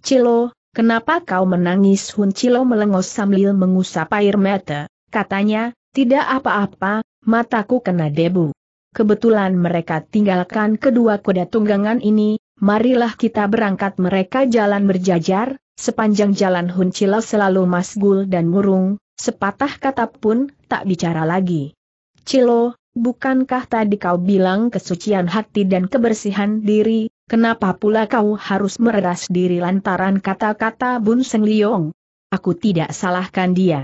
A: Cilo, kenapa kau menangis? Hun Cilo melengos sambil mengusap air mata, katanya, tidak apa-apa, mataku kena debu. Kebetulan mereka tinggalkan kedua kuda tunggangan ini, marilah kita berangkat mereka jalan berjajar, sepanjang jalan Huncilau selalu masgul dan murung, sepatah kata pun tak bicara lagi. Cilo, bukankah tadi kau bilang kesucian hati dan kebersihan diri, kenapa pula kau harus meredas diri lantaran kata-kata Bun Seng Liong? Aku tidak salahkan dia.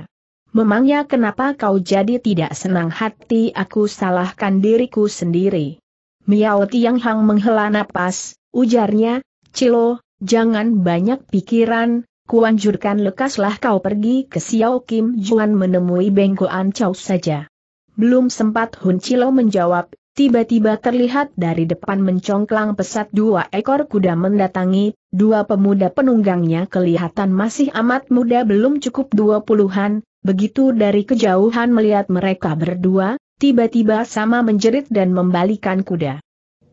A: Memangnya kenapa kau jadi tidak senang hati aku salahkan diriku sendiri? Miao Tiang Hang menghela napas, ujarnya, Cilo, jangan banyak pikiran, kuanjurkan lekaslah kau pergi ke Xiao Kim Juan menemui Bengkoan Chow saja. Belum sempat Hun Cilo menjawab, tiba-tiba terlihat dari depan mencongklang pesat dua ekor kuda mendatangi, dua pemuda penunggangnya kelihatan masih amat muda belum cukup dua puluhan, Begitu dari kejauhan melihat mereka berdua, tiba-tiba sama menjerit dan membalikan kuda.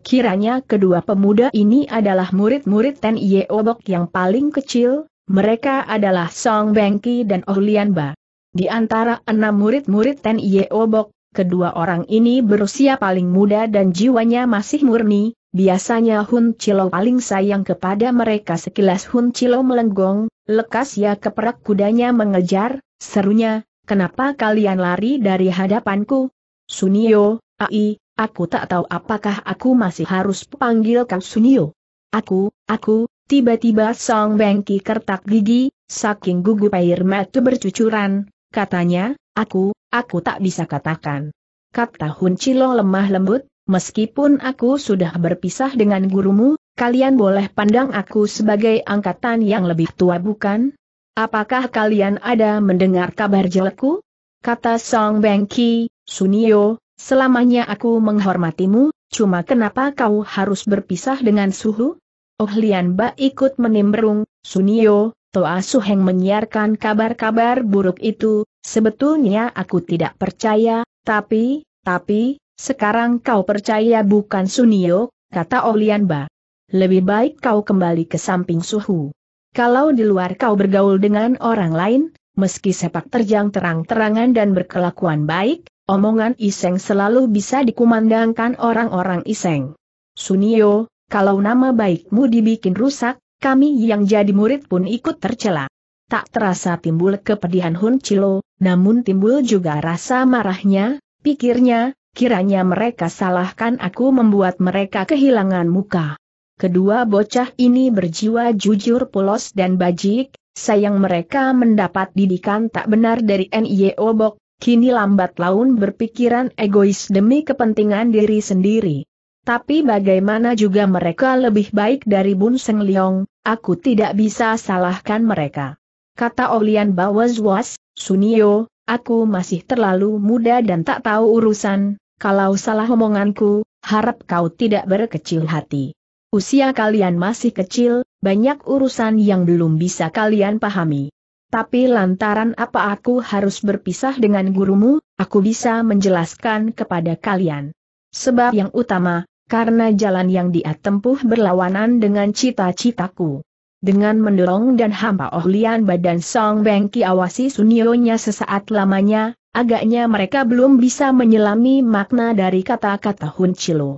A: Kiranya kedua pemuda ini adalah murid-murid Ten Ye Obok yang paling kecil, mereka adalah Song Bengki dan Oh Lian Ba. Di antara enam murid-murid Ten Ye Obok, kedua orang ini berusia paling muda dan jiwanya masih murni, Biasanya Hun Chilo paling sayang kepada mereka sekilas Hun Chilo melenggong, lekas ya keperak kudanya mengejar, serunya, kenapa kalian lari dari hadapanku? Sunio, ai, aku tak tahu apakah aku masih harus panggil kau Sunio. Aku, aku, tiba-tiba Song Bengki kertak gigi, saking gugup air mata bercucuran, katanya, aku, aku tak bisa katakan. Kata Hun Chilo lemah lembut, meskipun aku sudah berpisah dengan gurumu, kalian boleh pandang aku sebagai angkatan yang lebih tua bukan? Apakah kalian ada mendengar kabar jelekku? Kata Song Bengki, Sunio, selamanya aku menghormatimu, cuma kenapa kau harus berpisah dengan Suhu? Oh Lian Ba ikut menimbrung, Sunio, Toa Suheng menyiarkan kabar-kabar buruk itu, sebetulnya aku tidak percaya, tapi, tapi, sekarang kau percaya bukan Sunio, kata Olianba. Lebih baik kau kembali ke samping suhu. Kalau di luar kau bergaul dengan orang lain, meski sepak terjang terang-terangan dan berkelakuan baik, omongan Iseng selalu bisa dikumandangkan orang-orang Iseng. Sunio, kalau nama baikmu dibikin rusak, kami yang jadi murid pun ikut tercela. Tak terasa timbul kepedihan Hun Chilo, namun timbul juga rasa marahnya, pikirnya, kiranya mereka salahkan aku membuat mereka kehilangan muka. Kedua bocah ini berjiwa jujur polos dan bajik, sayang mereka mendapat didikan tak benar dari NIO Bok, kini lambat laun berpikiran egois demi kepentingan diri sendiri. Tapi bagaimana juga mereka lebih baik dari Bun Seng Leong, aku tidak bisa salahkan mereka. Kata Olian Bawazwas, Sunio, aku masih terlalu muda dan tak tahu urusan, kalau salah omonganku, harap kau tidak berkecil hati. Usia kalian masih kecil, banyak urusan yang belum bisa kalian pahami. Tapi lantaran apa aku harus berpisah dengan gurumu, aku bisa menjelaskan kepada kalian. Sebab yang utama, karena jalan yang dia tempuh berlawanan dengan cita-citaku. Dengan mendorong dan hampa ohlian badan Song Bengki awasi sunionya sesaat lamanya, Agaknya mereka belum bisa menyelami makna dari kata-kata Hun Chilo.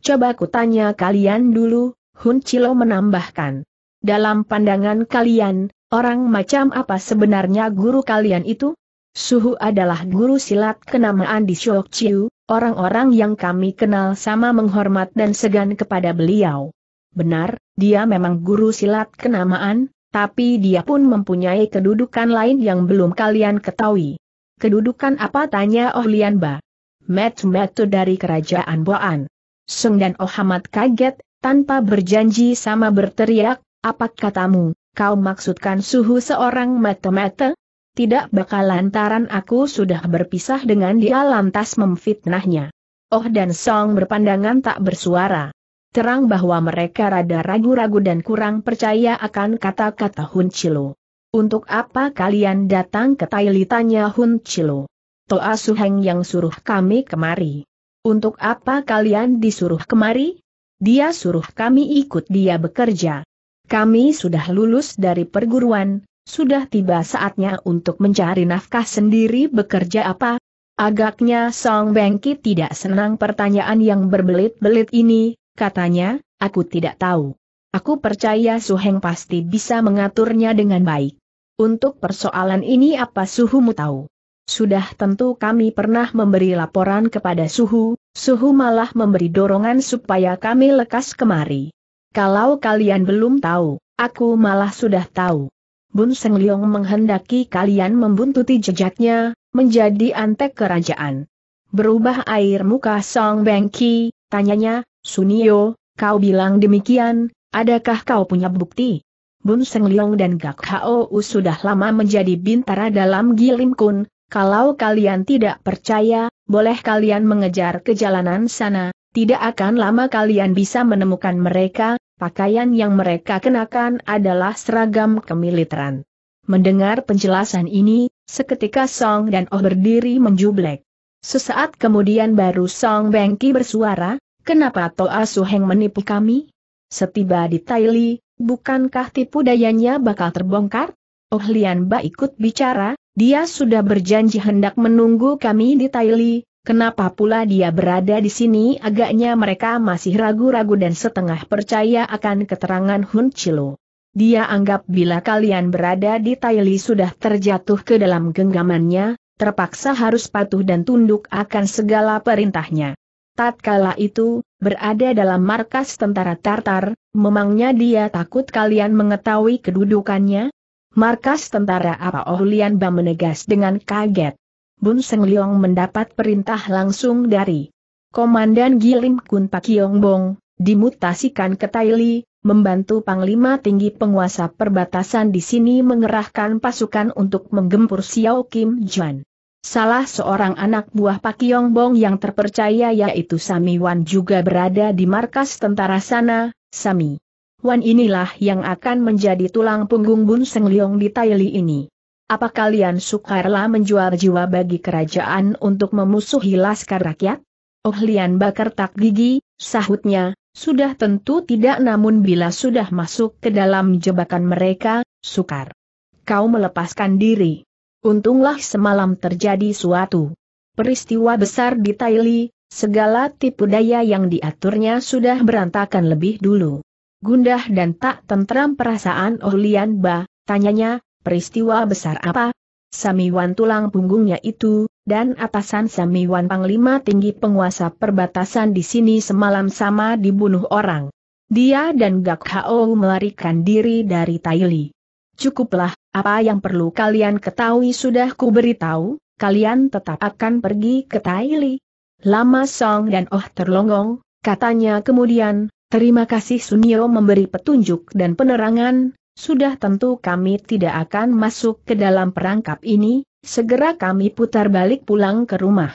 A: Coba kutanya kalian dulu, Hun Chilo menambahkan. Dalam pandangan kalian, orang macam apa sebenarnya guru kalian itu? Suhu adalah guru silat kenamaan di Shok Chiu, orang-orang yang kami kenal sama menghormat dan segan kepada beliau. Benar, dia memang guru silat kenamaan, tapi dia pun mempunyai kedudukan lain yang belum kalian ketahui. Kedudukan apa tanya Oh Lian Ba? Met Metu dari kerajaan Boan. Sung dan Oh Hamad kaget, tanpa berjanji sama berteriak, apa katamu, kau maksudkan suhu seorang mata mete Tidak bakal lantaran aku sudah berpisah dengan dia lantas memfitnahnya. Oh dan Song berpandangan tak bersuara. Terang bahwa mereka rada ragu-ragu dan kurang percaya akan kata-kata Hun Chilo. Untuk apa kalian datang ke Taili tanya Hun Chilo? Toa Suheng yang suruh kami kemari. Untuk apa kalian disuruh kemari? Dia suruh kami ikut dia bekerja. Kami sudah lulus dari perguruan, sudah tiba saatnya untuk mencari nafkah sendiri bekerja apa? Agaknya Song Bengki tidak senang pertanyaan yang berbelit-belit ini, katanya, aku tidak tahu. Aku percaya Suheng pasti bisa mengaturnya dengan baik. Untuk persoalan ini apa suhumu tahu? Sudah tentu kami pernah memberi laporan kepada suhu, suhu malah memberi dorongan supaya kami lekas kemari. Kalau kalian belum tahu, aku malah sudah tahu. Bun Seng Leong menghendaki kalian membuntuti jejaknya, menjadi antek kerajaan. Berubah air muka Song Bengki, tanyanya, Sunio, kau bilang demikian, adakah kau punya bukti? Bun Seng Leong dan Gak U sudah lama menjadi bintara dalam Gilim Kun, kalau kalian tidak percaya, boleh kalian mengejar ke jalanan sana, tidak akan lama kalian bisa menemukan mereka, pakaian yang mereka kenakan adalah seragam kemiliteran. Mendengar penjelasan ini, seketika Song dan Oh berdiri menjublek. Sesaat kemudian baru Song Bengki bersuara, kenapa Toa Suheng menipu kami? Setiba di Taili, Bukankah tipu dayanya bakal terbongkar? Oh Lian Ba ikut bicara, dia sudah berjanji hendak menunggu kami di Taili, Kenapa pula dia berada di sini agaknya mereka masih ragu-ragu dan setengah percaya akan keterangan Hun Chilo. Dia anggap bila kalian berada di Taili sudah terjatuh ke dalam genggamannya, terpaksa harus patuh dan tunduk akan segala perintahnya. Tatkala itu, berada dalam markas tentara Tartar, memangnya dia takut kalian mengetahui kedudukannya? Markas tentara apa Oh Lian Ba menegas dengan kaget. Bun Seng Leong mendapat perintah langsung dari Komandan Gilim Kun Pak Yong Bong, dimutasikan ke Taili, membantu Panglima Tinggi Penguasa Perbatasan di sini mengerahkan pasukan untuk menggempur Xiao Kim Juan. Salah seorang anak buah Pak Yongbong yang terpercaya yaitu Sami Wan juga berada di markas tentara sana, Sami. Wan inilah yang akan menjadi tulang punggung Bun Seng Leong di Taili ini. Apa kalian sukarlah menjual jiwa bagi kerajaan untuk memusuhi laskar rakyat? Oh Lian Bakar tak gigi, sahutnya, sudah tentu tidak namun bila sudah masuk ke dalam jebakan mereka, sukar. Kau melepaskan diri. Untunglah semalam terjadi suatu peristiwa besar di Taili, segala tipu daya yang diaturnya sudah berantakan lebih dulu. Gundah dan tak tentram perasaan Oh Lian Ba, tanyanya, peristiwa besar apa? Samiwan tulang punggungnya itu, dan atasan Samiwan Panglima tinggi penguasa perbatasan di sini semalam sama dibunuh orang. Dia dan Gak Hao melarikan diri dari Taili. Cukuplah, apa yang perlu kalian ketahui sudah ku beritahu, kalian tetap akan pergi ke Taili. Lama Song dan Oh terlongong, katanya kemudian, terima kasih Sunio memberi petunjuk dan penerangan, sudah tentu kami tidak akan masuk ke dalam perangkap ini, segera kami putar balik pulang ke rumah.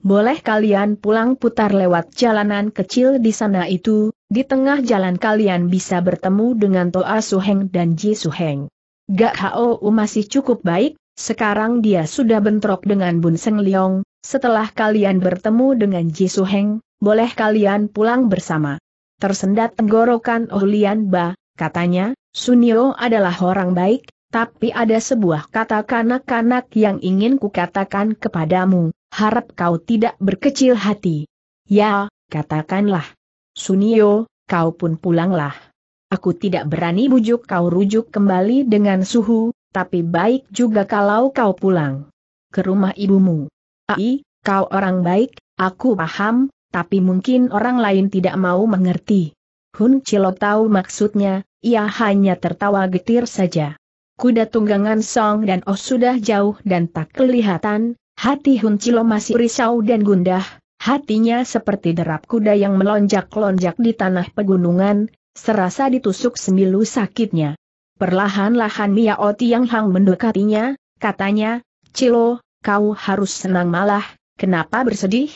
A: Boleh kalian pulang putar lewat jalanan kecil di sana itu, di tengah jalan kalian bisa bertemu dengan Toa Suheng dan Ji Suheng. Gak Hou masih cukup baik, sekarang dia sudah bentrok dengan Bun Seng Leong, setelah kalian bertemu dengan Ji Su Heng, boleh kalian pulang bersama. Tersendat tenggorokan Oh Lian Ba, katanya, Sunio adalah orang baik, tapi ada sebuah kata kanak-kanak yang ingin kukatakan kepadamu, harap kau tidak berkecil hati. Ya, katakanlah. Sunio, kau pun pulanglah. Aku tidak berani bujuk kau rujuk kembali dengan suhu, tapi baik juga kalau kau pulang ke rumah ibumu. Ai, kau orang baik, aku paham, tapi mungkin orang lain tidak mau mengerti. Hun Cilok tahu maksudnya, ia hanya tertawa getir saja. Kuda tunggangan Song dan Oh sudah jauh dan tak kelihatan, hati Hun Cilok masih risau dan gundah, hatinya seperti derap kuda yang melonjak-lonjak di tanah pegunungan, Serasa ditusuk semilu sakitnya. Perlahan-lahan Mia Oti yang Hang mendekatinya, katanya, Cilo, kau harus senang malah, kenapa bersedih?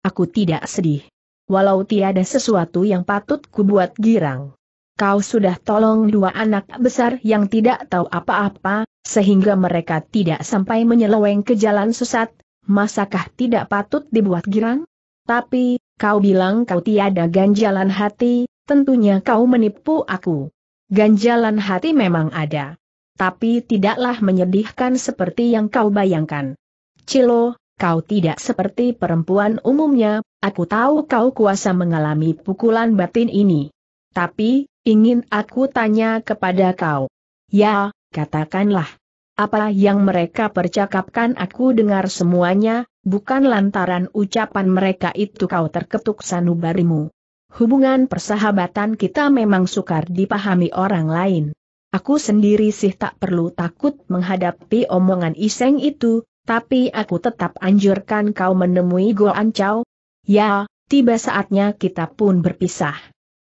A: Aku tidak sedih. Walau tiada sesuatu yang patut kubuat girang. Kau sudah tolong dua anak besar yang tidak tahu apa-apa, sehingga mereka tidak sampai menyeleweng ke jalan sesat, masakah tidak patut dibuat girang? Tapi, kau bilang kau tiada ganjalan hati, Tentunya kau menipu aku. Ganjalan hati memang ada. Tapi tidaklah menyedihkan seperti yang kau bayangkan. Cilo, kau tidak seperti perempuan umumnya, aku tahu kau kuasa mengalami pukulan batin ini. Tapi, ingin aku tanya kepada kau. Ya, katakanlah. Apa yang mereka percakapkan aku dengar semuanya, bukan lantaran ucapan mereka itu kau terketuk sanubarimu hubungan persahabatan kita memang sukar dipahami orang lain. Aku sendiri sih tak perlu takut menghadapi omongan iseng itu, tapi aku tetap anjurkan kau menemui Go Ancau. Ya, tiba saatnya kita pun berpisah.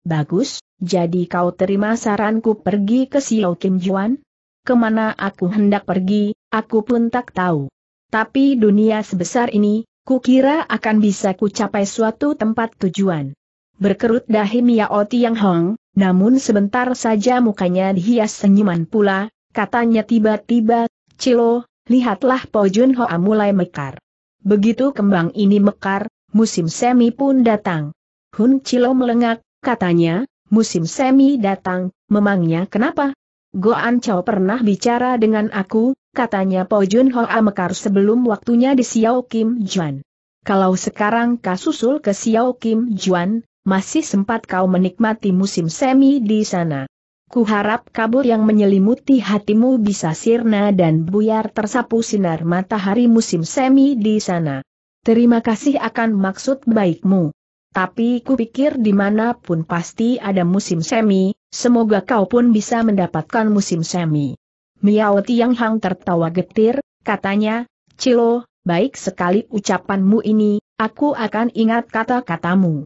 A: Bagus, jadi kau terima saranku pergi ke Sio Kim Juan? Kemana aku hendak pergi, aku pun tak tahu. Tapi dunia sebesar ini, kukira akan bisa kucapai suatu tempat tujuan berkerut dahi Miao Tiang Hong, namun sebentar saja mukanya dihias senyuman pula, katanya tiba-tiba, Cilo, lihatlah Po Jun Hoa mulai mekar. Begitu kembang ini mekar, musim semi pun datang. Hun Cilo melengak, katanya, musim semi datang, memangnya kenapa? Go An Chow pernah bicara dengan aku, katanya Po Jun Hoa mekar sebelum waktunya di Xiao Kim Juan. Kalau sekarang kasusul ke Xiao Kim Juan, masih sempat kau menikmati musim semi di sana. Kuharap kabut yang menyelimuti hatimu bisa sirna dan buyar tersapu sinar matahari musim semi di sana. Terima kasih akan maksud baikmu. Tapi kupikir dimanapun pasti ada musim semi, semoga kau pun bisa mendapatkan musim semi. Miao Tiang Hang tertawa getir, katanya, Cilo, baik sekali ucapanmu ini, aku akan ingat kata-katamu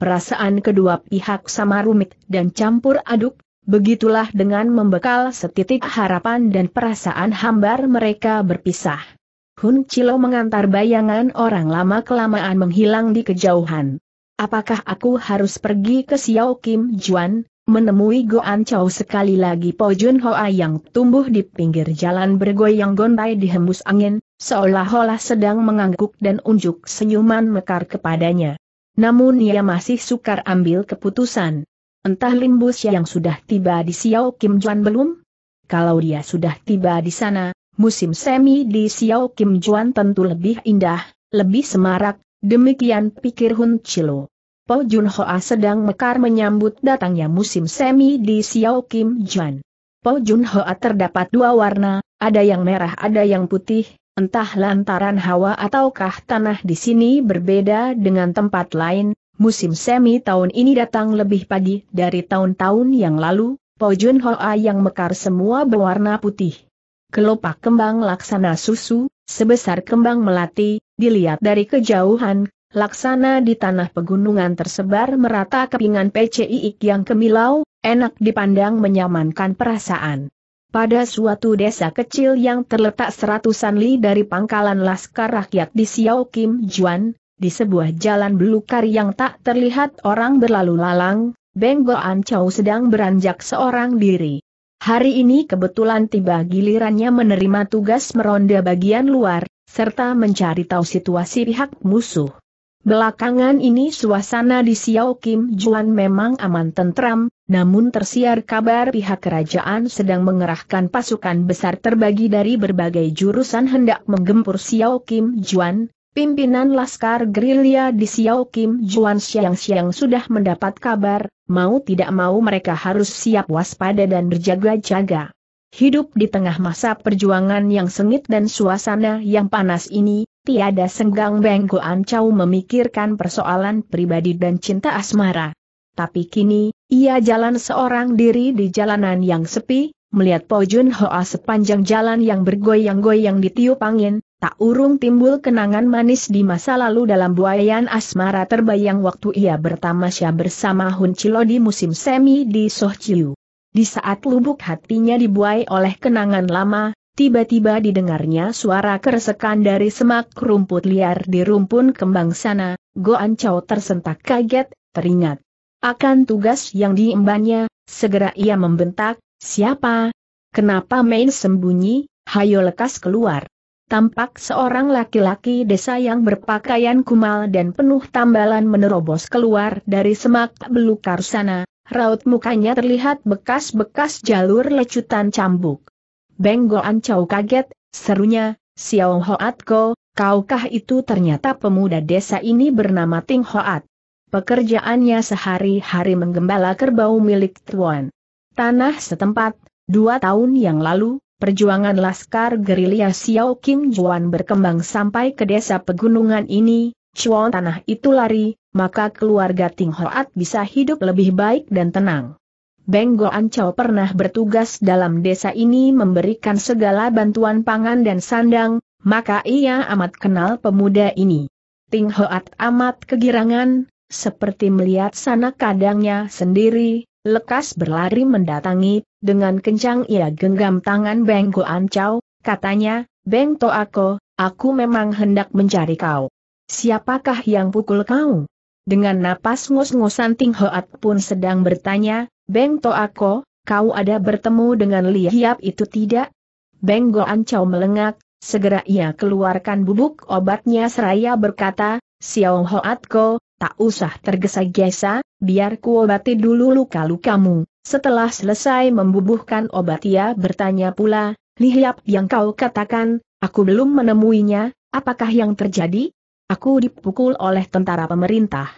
A: perasaan kedua pihak sama rumit dan campur aduk, begitulah dengan membekal setitik harapan dan perasaan hambar mereka berpisah. Hun Chilo mengantar bayangan orang lama-kelamaan menghilang di kejauhan. Apakah aku harus pergi ke Xiao Kim Juan, menemui Goan Chow sekali lagi Po Jun Hoa yang tumbuh di pinggir jalan bergoyang gontai dihembus angin, seolah-olah sedang mengangguk dan unjuk senyuman mekar kepadanya. Namun ia masih sukar ambil keputusan. Entah Limbus yang sudah tiba di Xiao Kim Juan belum? Kalau dia sudah tiba di sana, musim semi di Xiao Kim Juan tentu lebih indah, lebih semarak, demikian pikir Hun Chilo. Po Jun Hoa sedang mekar menyambut datangnya musim semi di Xiao Kim Juan. Po Jun Hoa terdapat dua warna, ada yang merah ada yang putih, entah lantaran hawa ataukah tanah di sini berbeda dengan tempat lain, musim semi tahun ini datang lebih pagi dari tahun-tahun yang lalu, pojun Hoa yang mekar semua berwarna putih. Kelopak kembang laksana susu, sebesar kembang melati, dilihat dari kejauhan, laksana di tanah pegunungan tersebar merata kepingan PCI yang kemilau, enak dipandang menyamankan perasaan. Pada suatu desa kecil yang terletak seratusan li dari pangkalan Laskar Rakyat di Xiao Kim Juan, di sebuah jalan belukar yang tak terlihat orang berlalu lalang, Beng Goan Chow sedang beranjak seorang diri. Hari ini kebetulan tiba gilirannya menerima tugas meronda bagian luar, serta mencari tahu situasi pihak musuh. Belakangan ini suasana di Xiao Kim Juan memang aman tentram, namun tersiar kabar pihak kerajaan sedang mengerahkan pasukan besar terbagi dari berbagai jurusan hendak menggempur Xiao Kim Juan. Pimpinan Laskar Gerilya di Xiao Kim Juan siang-siang sudah mendapat kabar, mau tidak mau mereka harus siap waspada dan berjaga-jaga. Hidup di tengah masa perjuangan yang sengit dan suasana yang panas ini, tiada senggang Benggoan Ancau memikirkan persoalan pribadi dan cinta asmara. Tapi kini, ia jalan seorang diri di jalanan yang sepi, melihat Po Jun Hoa sepanjang jalan yang bergoyang-goyang ditiup angin, tak urung timbul kenangan manis di masa lalu dalam buayaan asmara terbayang waktu ia bertamasya bersama Hun Chilo di musim semi di Soh Di saat lubuk hatinya dibuai oleh kenangan lama, tiba-tiba didengarnya suara keresekan dari semak rumput liar di rumpun kembang sana, Goan Chow tersentak kaget, teringat. Akan tugas yang diembannya, segera ia membentak, siapa? Kenapa main sembunyi, hayo lekas keluar. Tampak seorang laki-laki desa yang berpakaian kumal dan penuh tambalan menerobos keluar dari semak belukar sana, raut mukanya terlihat bekas-bekas jalur lecutan cambuk. Beng Go Ancau kaget, serunya, Xiao Hoat Go, kaukah itu ternyata pemuda desa ini bernama Ting Hoat. Pekerjaannya sehari-hari menggembala kerbau milik Tuan. Tanah setempat, dua tahun yang lalu, perjuangan Laskar Gerilya Xiao Kim Juan berkembang sampai ke desa pegunungan ini, Chuan tanah itu lari, maka keluarga Ting Hoat bisa hidup lebih baik dan tenang. Beng Ancau pernah bertugas dalam desa ini memberikan segala bantuan pangan dan sandang, maka ia amat kenal pemuda ini. Ting Hoat amat kegirangan, seperti melihat sana kadangnya sendiri, lekas berlari mendatangi, dengan kencang ia genggam tangan Beng Ancau, katanya, Beng Toako, aku memang hendak mencari kau. Siapakah yang pukul kau? Dengan napas ngos-ngosan Ting Hoat pun sedang bertanya, Beng Toako, kau ada bertemu dengan Li Hiap itu tidak? Beng Chow melengak, segera ia keluarkan bubuk obatnya seraya berkata, Xiao ko, tak usah tergesa-gesa, biar ku obati dulu luka-lukamu. Setelah selesai membubuhkan obat ia bertanya pula, Li Hiap yang kau katakan, aku belum menemuinya, apakah yang terjadi? Aku dipukul oleh tentara pemerintah.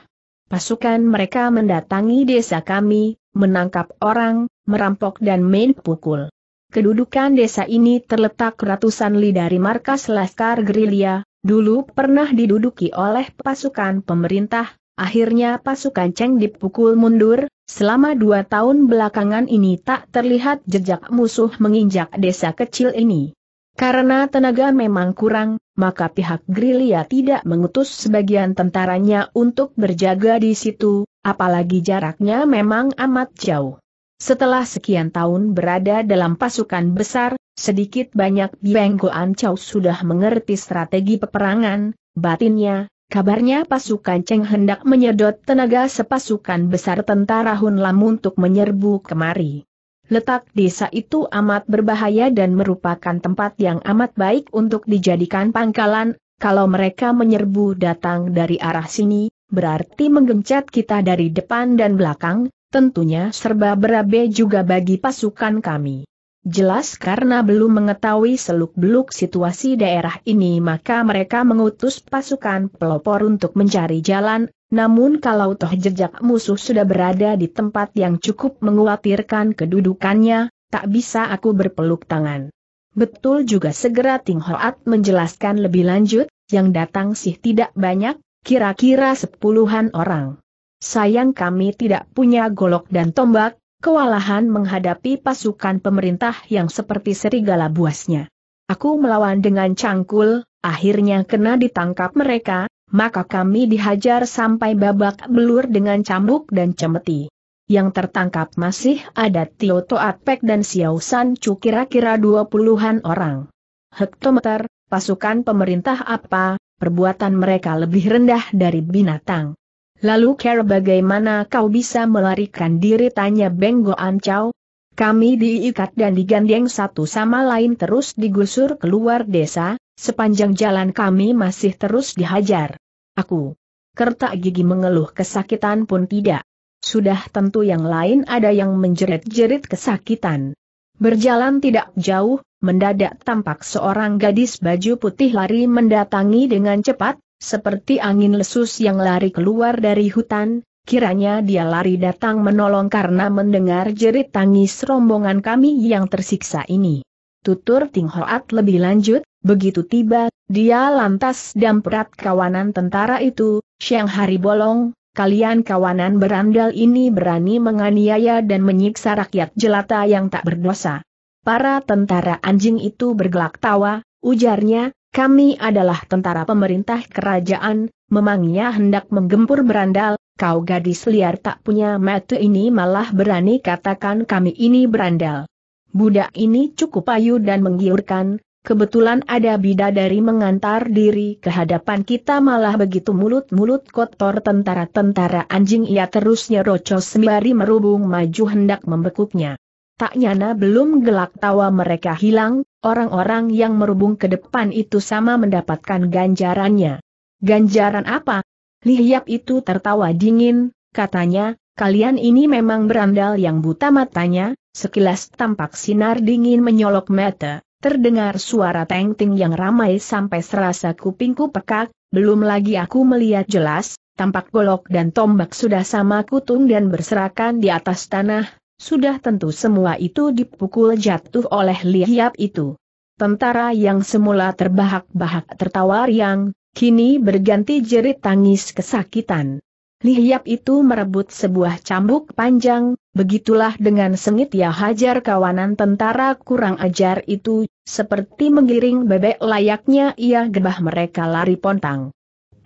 A: Pasukan mereka mendatangi desa kami, menangkap orang, merampok dan main pukul. Kedudukan desa ini terletak ratusan li dari markas Laskar Gerilya, dulu pernah diduduki oleh pasukan pemerintah, akhirnya pasukan Cheng dipukul mundur, selama dua tahun belakangan ini tak terlihat jejak musuh menginjak desa kecil ini. Karena tenaga memang kurang, maka pihak Grilia tidak mengutus sebagian tentaranya untuk berjaga di situ, apalagi jaraknya memang amat jauh. Setelah sekian tahun berada dalam pasukan besar, sedikit banyak bengkoan Goan sudah mengerti strategi peperangan, batinnya, kabarnya pasukan Cheng hendak menyedot tenaga sepasukan besar tentara Hun Lam untuk menyerbu kemari letak desa itu amat berbahaya dan merupakan tempat yang amat baik untuk dijadikan pangkalan, kalau mereka menyerbu datang dari arah sini, berarti menggencet kita dari depan dan belakang, tentunya serba berabe juga bagi pasukan kami. Jelas karena belum mengetahui seluk-beluk situasi daerah ini maka mereka mengutus pasukan pelopor untuk mencari jalan, namun kalau toh jejak musuh sudah berada di tempat yang cukup menguatirkan kedudukannya, tak bisa aku berpeluk tangan. Betul juga segera Ting Hoat menjelaskan lebih lanjut, yang datang sih tidak banyak, kira-kira sepuluhan orang. Sayang kami tidak punya golok dan tombak, kewalahan menghadapi pasukan pemerintah yang seperti serigala buasnya. Aku melawan dengan cangkul, akhirnya kena ditangkap mereka, maka kami dihajar sampai babak belur dengan cambuk dan cemeti. Yang tertangkap masih ada Tio Toatpek dan Xiao San Chu kira-kira dua puluhan orang. Hektometer, pasukan pemerintah apa, perbuatan mereka lebih rendah dari binatang. Lalu cara bagaimana kau bisa melarikan diri tanya Beng Ancau? Kami diikat dan digandeng satu sama lain terus digusur keluar desa, sepanjang jalan kami masih terus dihajar. Aku. Kertak gigi mengeluh kesakitan pun tidak. Sudah tentu yang lain ada yang menjerit-jerit kesakitan. Berjalan tidak jauh, mendadak tampak seorang gadis baju putih lari mendatangi dengan cepat, seperti angin lesus yang lari keluar dari hutan, kiranya dia lari datang menolong karena mendengar jerit tangis rombongan kami yang tersiksa ini. Tutur Ting Hoat lebih lanjut, begitu tiba, dia lantas damprat kawanan tentara itu, Siang Hari Bolong, kalian kawanan berandal ini berani menganiaya dan menyiksa rakyat jelata yang tak berdosa. Para tentara anjing itu bergelak tawa, ujarnya, kami adalah tentara pemerintah kerajaan, memangnya hendak menggempur berandal, kau gadis liar tak punya mata ini malah berani katakan kami ini berandal. Budak ini cukup ayu dan menggiurkan, kebetulan ada bidadari mengantar diri ke hadapan kita malah begitu mulut-mulut kotor tentara-tentara anjing ia terusnya nyerocos sembari merubung maju hendak membekuknya. Tak nyana belum gelak tawa mereka hilang, Orang-orang yang merubung ke depan itu sama mendapatkan ganjarannya. Ganjaran apa? Lihiap itu tertawa dingin, katanya, kalian ini memang berandal yang buta matanya, sekilas tampak sinar dingin menyolok mata, terdengar suara tengting yang ramai sampai serasa kupingku pekak, belum lagi aku melihat jelas, tampak golok dan tombak sudah sama kutung dan berserakan di atas tanah, sudah tentu semua itu dipukul jatuh oleh lihiap itu. Tentara yang semula terbahak-bahak tertawa riang, kini berganti jerit tangis kesakitan. Lihiap itu merebut sebuah cambuk panjang, begitulah dengan sengit ia ya hajar kawanan tentara kurang ajar itu, seperti menggiring bebek layaknya ia gebah mereka lari pontang.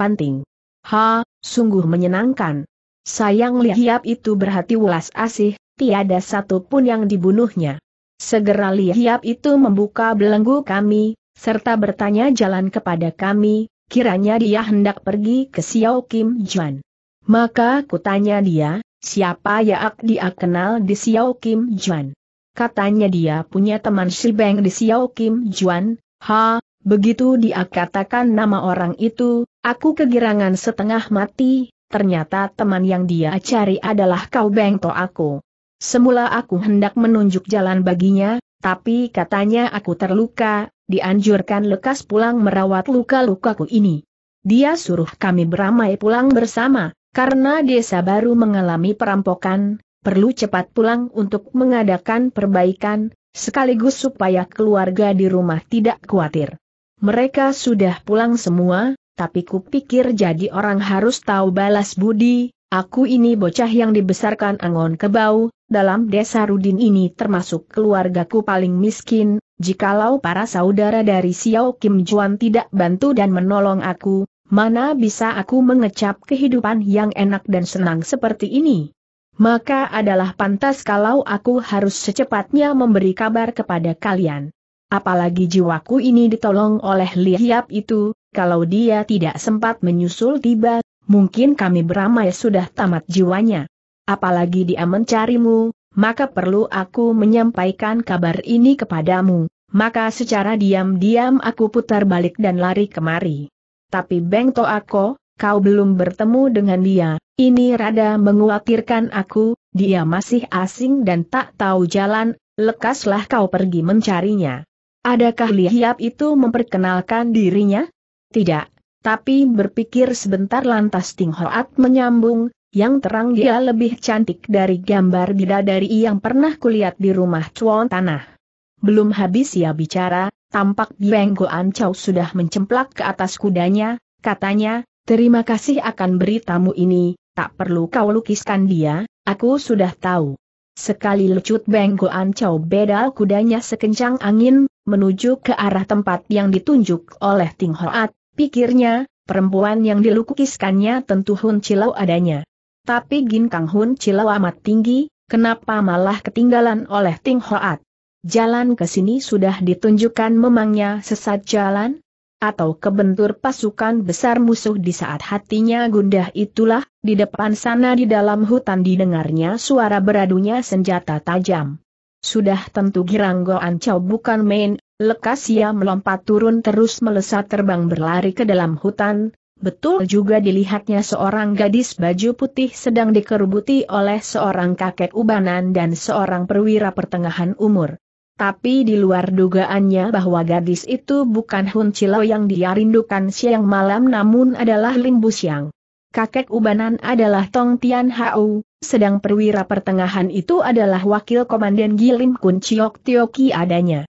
A: Panting. Ha, sungguh menyenangkan. Sayang Lihiap itu berhati welas asih, tiada satu pun yang dibunuhnya. Segera Lihiap itu membuka belenggu kami, serta bertanya jalan kepada kami, kiranya dia hendak pergi ke Xiao Kim Juan. Maka kutanya dia, siapa Yaak dia kenal di Xiao Kim Juan. Katanya dia punya teman Si Beng di Xiao Kim Juan, ha, begitu dia katakan nama orang itu, aku kegirangan setengah mati, ternyata teman yang dia cari adalah kau Beng To aku. Semula aku hendak menunjuk jalan baginya, tapi katanya aku terluka, dianjurkan lekas pulang merawat luka-lukaku ini. Dia suruh kami beramai pulang bersama, karena desa baru mengalami perampokan, perlu cepat pulang untuk mengadakan perbaikan, sekaligus supaya keluarga di rumah tidak khawatir. Mereka sudah pulang semua, tapi kupikir jadi orang harus tahu balas budi, Aku ini bocah yang dibesarkan Angon Kebau, dalam desa Rudin ini termasuk keluargaku paling miskin, jikalau para saudara dari Xiao Kim Juan tidak bantu dan menolong aku, mana bisa aku mengecap kehidupan yang enak dan senang seperti ini? Maka adalah pantas kalau aku harus secepatnya memberi kabar kepada kalian. Apalagi jiwaku ini ditolong oleh Li Hiap itu, kalau dia tidak sempat menyusul tiba mungkin kami beramai sudah tamat jiwanya. Apalagi dia mencarimu, maka perlu aku menyampaikan kabar ini kepadamu, maka secara diam-diam aku putar balik dan lari kemari. Tapi Beng Toako, kau belum bertemu dengan dia, ini rada menguatirkan aku, dia masih asing dan tak tahu jalan, lekaslah kau pergi mencarinya. Adakah Lihiap itu memperkenalkan dirinya? Tidak, tapi berpikir sebentar lantas Ting Hoat menyambung, yang terang dia lebih cantik dari gambar bidadari yang pernah kulihat di rumah Chuan Tanah. Belum habis ia bicara, tampak Bieng Goan Chow sudah mencemplak ke atas kudanya, katanya, terima kasih akan beri tamu ini, tak perlu kau lukiskan dia, aku sudah tahu. Sekali lecut Beng Goan Chow bedal kudanya sekencang angin, menuju ke arah tempat yang ditunjuk oleh Ting Hoat, Pikirnya, perempuan yang dilukiskannya tentu Hun Cilau adanya. Tapi gin kang Hun Cilau amat tinggi, kenapa malah ketinggalan oleh Ting Hoat? Jalan ke sini sudah ditunjukkan memangnya sesat jalan? Atau kebentur pasukan besar musuh di saat hatinya gundah itulah, di depan sana di dalam hutan didengarnya suara beradunya senjata tajam. Sudah tentu Giranggoan Chow bukan main Lekas ia melompat turun terus melesat terbang berlari ke dalam hutan, betul juga dilihatnya seorang gadis baju putih sedang dikerubuti oleh seorang kakek ubanan dan seorang perwira pertengahan umur. Tapi di luar dugaannya bahwa gadis itu bukan Hun Cilau yang dia rindukan siang malam namun adalah Lim Bu Siang. Kakek Ubanan adalah Tong Tian Hau, sedang perwira pertengahan itu adalah wakil komandan Gilim Kun Chiok Ki adanya.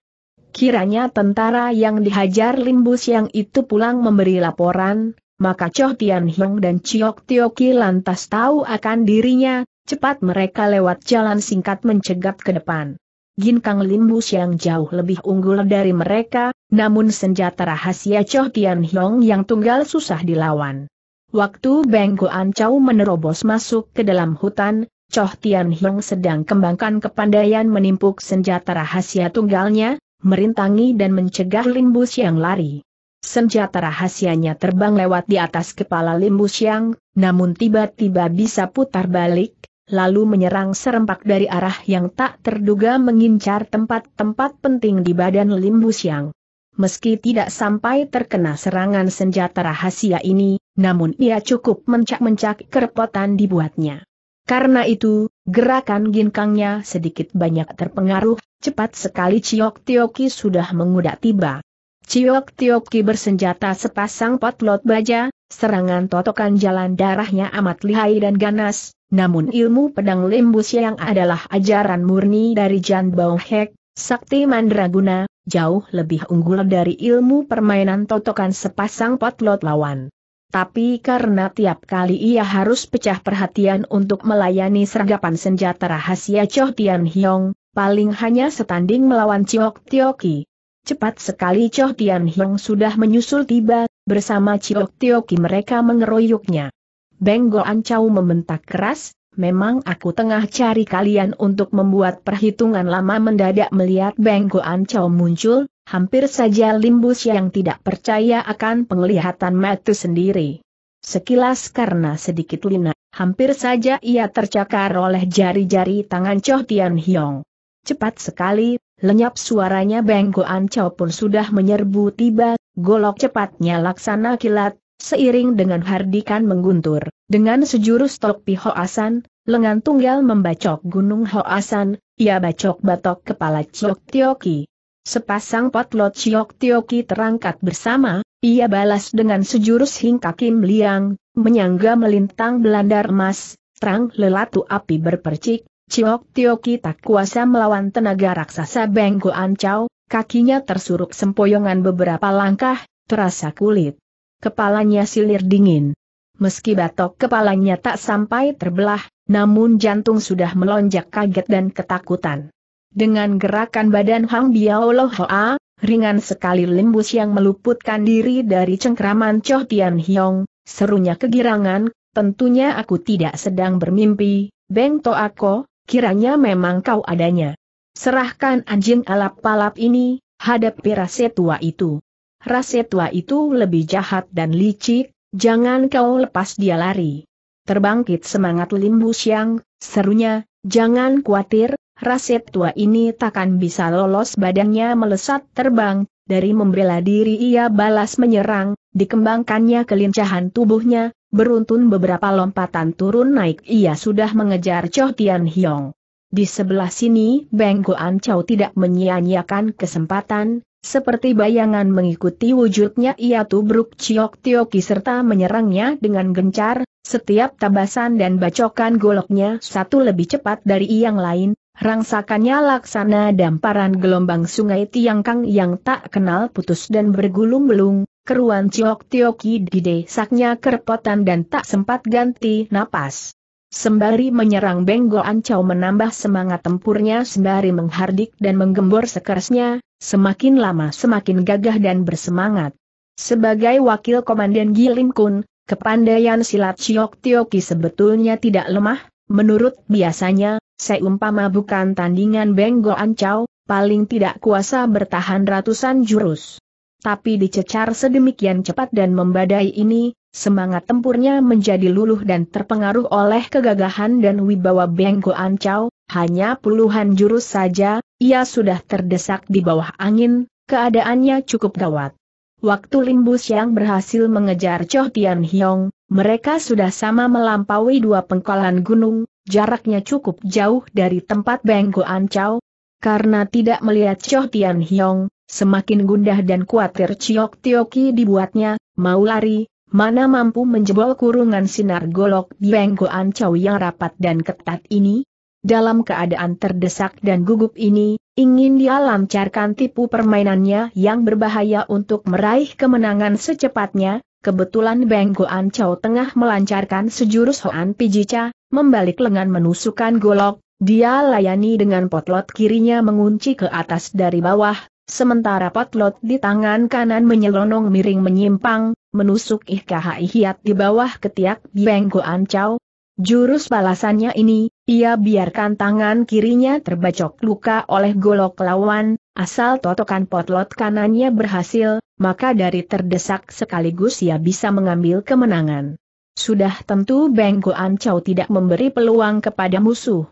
A: Kiranya tentara yang dihajar Limbus yang itu pulang memberi laporan, maka Choh Tian Hiong dan Chiok Tioki lantas tahu akan dirinya, cepat mereka lewat jalan singkat mencegat ke depan. Ginkang Limbus yang jauh lebih unggul dari mereka, namun senjata rahasia Choh Tian Hiong yang tunggal susah dilawan. Waktu Goan Chau menerobos masuk ke dalam hutan, Choh Tian Hiong sedang kembangkan kepandaian menimpuk senjata rahasia tunggalnya, merintangi dan mencegah Limbus yang lari. Senjata rahasianya terbang lewat di atas kepala Limbus yang, namun tiba-tiba bisa putar balik, lalu menyerang serempak dari arah yang tak terduga mengincar tempat-tempat penting di badan Limbus yang. Meski tidak sampai terkena serangan senjata rahasia ini, namun ia cukup mencak-mencak kerepotan dibuatnya. Karena itu, Gerakan ginkangnya sedikit banyak terpengaruh, cepat sekali Ciok Tioki sudah mengudak tiba. Ciok Tioki bersenjata sepasang potlot baja, serangan totokan jalan darahnya amat lihai dan ganas, namun ilmu pedang limbus yang adalah ajaran murni dari Jan Bao Hek, Sakti Mandraguna, jauh lebih unggul dari ilmu permainan totokan sepasang potlot lawan. Tapi karena tiap kali ia harus pecah perhatian untuk melayani sergapan senjata rahasia Cho Tian Hiong, paling hanya setanding melawan Chiok Tioki. Cepat sekali Cho Tian Hiong sudah menyusul tiba, bersama Chiok Tioki mereka mengeroyoknya. Benggo Ancau membentak keras, memang aku tengah cari kalian untuk membuat perhitungan lama mendadak melihat Benggo Ancau muncul, Hampir saja Limbus yang tidak percaya akan penglihatan mata sendiri. Sekilas karena sedikit lina, hampir saja ia tercakar oleh jari-jari tangan Choh Tian Hiong. Cepat sekali, lenyap suaranya Goan Chow pun sudah menyerbu tiba, golok cepatnya laksana kilat, seiring dengan hardikan mengguntur. Dengan sejurus topi Hoasan, lengan tunggal membacok gunung Hoasan, ia bacok batok kepala Chok Tioki. Sepasang potlot Chiok Tioki terangkat bersama, ia balas dengan sejurus hingga Kim Liang, menyangga melintang belandar emas, terang lelatu api berpercik, Chiok Tioki tak kuasa melawan tenaga raksasa Benggo ancau. kakinya tersuruk sempoyongan beberapa langkah, terasa kulit. Kepalanya silir dingin. Meski batok kepalanya tak sampai terbelah, namun jantung sudah melonjak kaget dan ketakutan. Dengan gerakan badan Hang Biao Lo Hoa, ringan sekali limbus yang meluputkan diri dari cengkraman Choh Tian Hiong, serunya kegirangan, tentunya aku tidak sedang bermimpi, Beng To Ako, kiranya memang kau adanya. Serahkan anjing alap-alap ini, hadap rase tua itu. Rase tua itu lebih jahat dan licik, jangan kau lepas dia lari. Terbangkit semangat Lim Siang, serunya, jangan khawatir, Rasit tua ini takkan bisa lolos badannya melesat terbang, dari membela diri ia balas menyerang, dikembangkannya kelincahan tubuhnya, beruntun beberapa lompatan turun naik ia sudah mengejar Choh Tian Hiong. Di sebelah sini Beng Goan Chow tidak menyia-nyiakan kesempatan, seperti bayangan mengikuti wujudnya ia tubruk Ciok Tioki serta menyerangnya dengan gencar, setiap tabasan dan bacokan goloknya satu lebih cepat dari yang lain, Rangsakannya laksana damparan gelombang sungai Tiangkang yang tak kenal putus dan bergulung-belung, keruan Ciok Tioki didesaknya kerepotan dan tak sempat ganti napas. Sembari menyerang Benggo Ancau menambah semangat tempurnya sembari menghardik dan menggembor sekerasnya, semakin lama semakin gagah dan bersemangat. Sebagai wakil komandan Gilim Kun, kepandaian silat Ciok Tioki sebetulnya tidak lemah, menurut biasanya, Seumpama bukan tandingan Benggo Ancau, paling tidak kuasa bertahan ratusan jurus. Tapi dicecar sedemikian cepat dan membadai ini, semangat tempurnya menjadi luluh dan terpengaruh oleh kegagahan dan wibawa Benggo Ancau, hanya puluhan jurus saja, ia sudah terdesak di bawah angin, keadaannya cukup gawat. Waktu Limbus yang berhasil mengejar Choh Tian Hiong, mereka sudah sama melampaui dua pengkolan gunung, jaraknya cukup jauh dari tempat Beng Ancau. Karena tidak melihat Cho Tian Hiong, semakin gundah dan kuatir Chiok Tioki dibuatnya, mau lari, mana mampu menjebol kurungan sinar golok di Goan Chow yang rapat dan ketat ini? Dalam keadaan terdesak dan gugup ini, ingin dia lancarkan tipu permainannya yang berbahaya untuk meraih kemenangan secepatnya, Kebetulan Beng Goan Chow tengah melancarkan sejurus Hoan Pijica, membalik lengan menusukkan golok, dia layani dengan potlot kirinya mengunci ke atas dari bawah, sementara potlot di tangan kanan menyelonong miring menyimpang, menusuk ihkai hiat di bawah ketiak Beng Goan Chow. Jurus balasannya ini, ia biarkan tangan kirinya terbacok luka oleh golok lawan, Asal totokan potlot kanannya berhasil, maka dari terdesak sekaligus ia bisa mengambil kemenangan. Sudah tentu Beng Goan Chow tidak memberi peluang kepada musuh.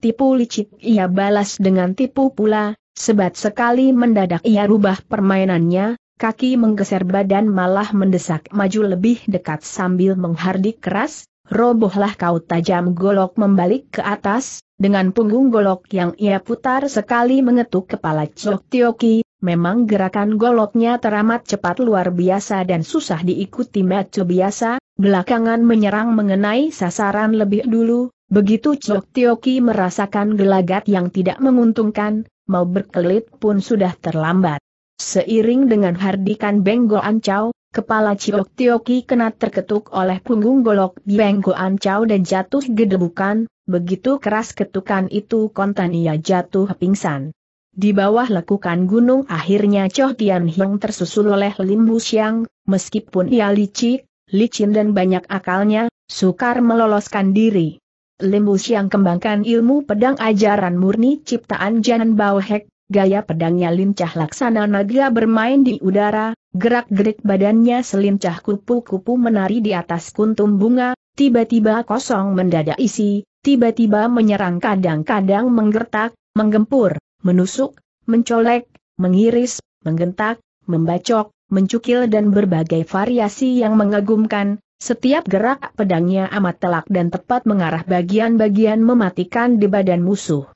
A: Tipu licik ia balas dengan tipu pula, sebat sekali mendadak ia rubah permainannya, kaki menggeser badan malah mendesak maju lebih dekat sambil menghardik keras, robohlah kau tajam golok membalik ke atas, dengan punggung golok yang ia putar sekali mengetuk kepala Chok Tioki, memang gerakan goloknya teramat cepat luar biasa dan susah diikuti Macho biasa, belakangan menyerang mengenai sasaran lebih dulu, begitu Chok Tioki merasakan gelagat yang tidak menguntungkan, mau berkelit pun sudah terlambat. Seiring dengan hardikan Benggo Ancau, Kepala Ciok Tioki kena terketuk oleh punggung golok Bieng bengkoan Chow dan jatuh gedebukan, begitu keras ketukan itu kontan ia jatuh pingsan. Di bawah lekukan gunung akhirnya Choh Tian Hiong tersusul oleh Lim Bu Siang, meskipun ia licik, licin dan banyak akalnya, sukar meloloskan diri. Lim Bu Siang kembangkan ilmu pedang ajaran murni ciptaan Janan Bao Hek, Gaya pedangnya lincah laksana naga bermain di udara, gerak-gerik badannya selincah kupu-kupu menari di atas kuntum bunga, tiba-tiba kosong mendadak isi, tiba-tiba menyerang kadang-kadang menggertak, menggempur, menusuk, mencolek, mengiris, menggentak, membacok, mencukil dan berbagai variasi yang mengagumkan, setiap gerak pedangnya amat telak dan tepat mengarah bagian-bagian mematikan di badan musuh.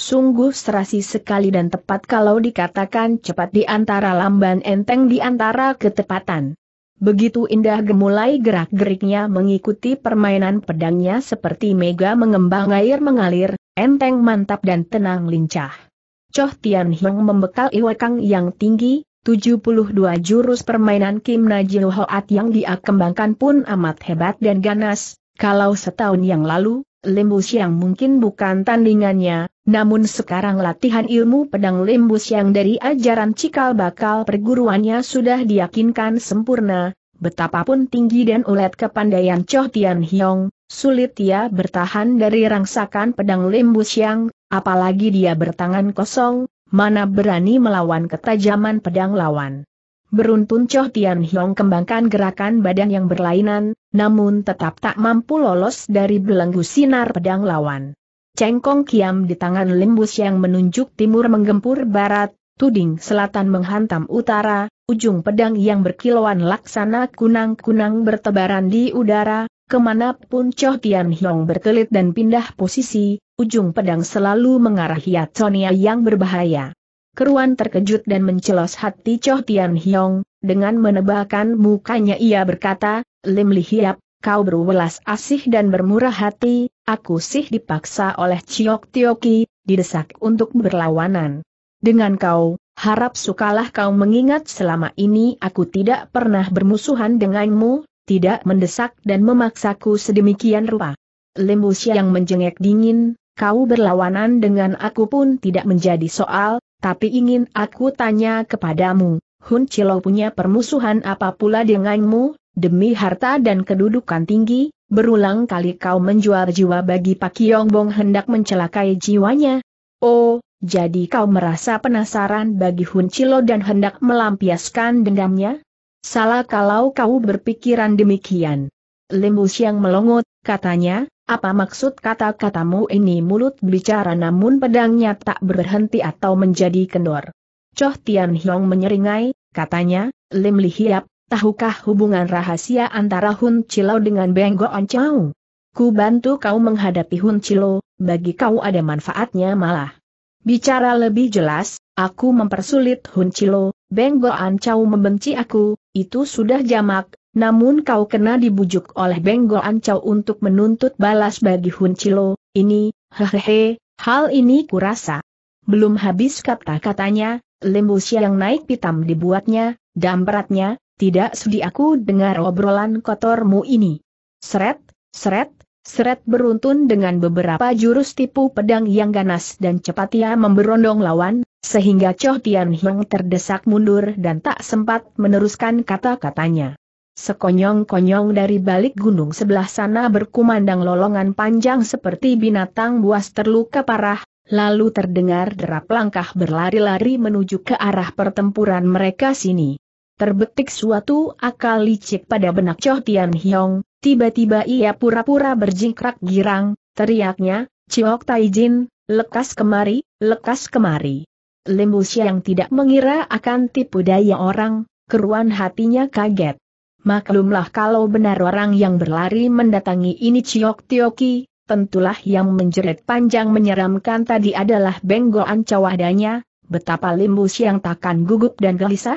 A: Sungguh serasi sekali dan tepat kalau dikatakan cepat di antara lamban enteng di antara ketepatan. Begitu indah gemulai gerak-geriknya mengikuti permainan pedangnya seperti mega mengembang air mengalir, enteng mantap dan tenang lincah. Choh Tian Hiong membekal iwakang yang tinggi, 72 jurus permainan Kim Najil Hoat yang dia kembangkan pun amat hebat dan ganas, kalau setahun yang lalu, limbus yang mungkin bukan tandingannya, namun sekarang latihan ilmu pedang limbus yang dari ajaran cikal bakal perguruannya sudah diyakinkan sempurna, betapapun tinggi dan ulet kepandaian Choh Tian Hiong, sulit ia bertahan dari rangsakan pedang limbus yang, apalagi dia bertangan kosong, mana berani melawan ketajaman pedang lawan. Beruntun Choh Tian Hiong kembangkan gerakan badan yang berlainan, namun tetap tak mampu lolos dari belenggu sinar pedang lawan. Cengkong kiam di tangan lembus yang menunjuk timur menggempur barat, tuding selatan menghantam utara, ujung pedang yang berkilauan laksana kunang-kunang bertebaran di udara, kemanapun Choh Tian Hiong berkelit dan pindah posisi, ujung pedang selalu mengarah Hiat Sonia yang berbahaya. Keruan terkejut dan mencelos hati Choh Tian Hiong, dengan menebalkan mukanya ia berkata, Lim Li Hiap, kau berwelas asih dan bermurah hati, aku sih dipaksa oleh Chiok Tioki, didesak untuk berlawanan. Dengan kau, harap sukalah kau mengingat selama ini aku tidak pernah bermusuhan denganmu, tidak mendesak dan memaksaku sedemikian rupa. Limbus yang menjengek dingin, kau berlawanan dengan aku pun tidak menjadi soal, tapi ingin aku tanya kepadamu, Hun Chilo punya permusuhan apa pula denganmu, demi harta dan kedudukan tinggi, berulang kali kau menjual jiwa bagi Pak Yongbong hendak mencelakai jiwanya. Oh, jadi kau merasa penasaran bagi Hun Chilo dan hendak melampiaskan dendamnya? Salah kalau kau berpikiran demikian. Lemus yang melongot, katanya, apa maksud kata-katamu ini mulut bicara namun pedangnya tak berhenti atau menjadi kendor? Choh Tian Hiong menyeringai, katanya, Lim Li Hiap, tahukah hubungan rahasia antara Hun Chilo dengan Beng Goan Chau? Ku bantu kau menghadapi Hun Chilo, bagi kau ada manfaatnya malah. Bicara lebih jelas, aku mempersulit Hun Chilo, Beng An Chau membenci aku, itu sudah jamak, namun kau kena dibujuk oleh Benggo Ancau untuk menuntut balas bagi Hun Chilo, ini, hehehe, hal ini kurasa. Belum habis kata-katanya, lembus yang naik pitam dibuatnya, dan tidak sudi aku dengar obrolan kotormu ini. Seret, seret, seret beruntun dengan beberapa jurus tipu pedang yang ganas dan cepat ia memberondong lawan, sehingga Choh Tian Hiong terdesak mundur dan tak sempat meneruskan kata-katanya. Sekonyong-konyong dari balik gunung sebelah sana berkumandang lolongan panjang seperti binatang buas terluka parah, lalu terdengar derap langkah berlari-lari menuju ke arah pertempuran mereka sini. Terbetik suatu akal licik pada benak Choh Tian Hiong, tiba-tiba ia pura-pura berjingkrak girang, teriaknya, Ciok Taijin, lekas kemari, lekas kemari. Limbus yang tidak mengira akan tipu daya orang, keruan hatinya kaget. Maklumlah kalau benar orang yang berlari mendatangi ini Ciok Tioki, tentulah yang menjerit panjang menyeramkan tadi adalah benggoan cawadanya, betapa Limbus yang takkan gugup dan gelisah.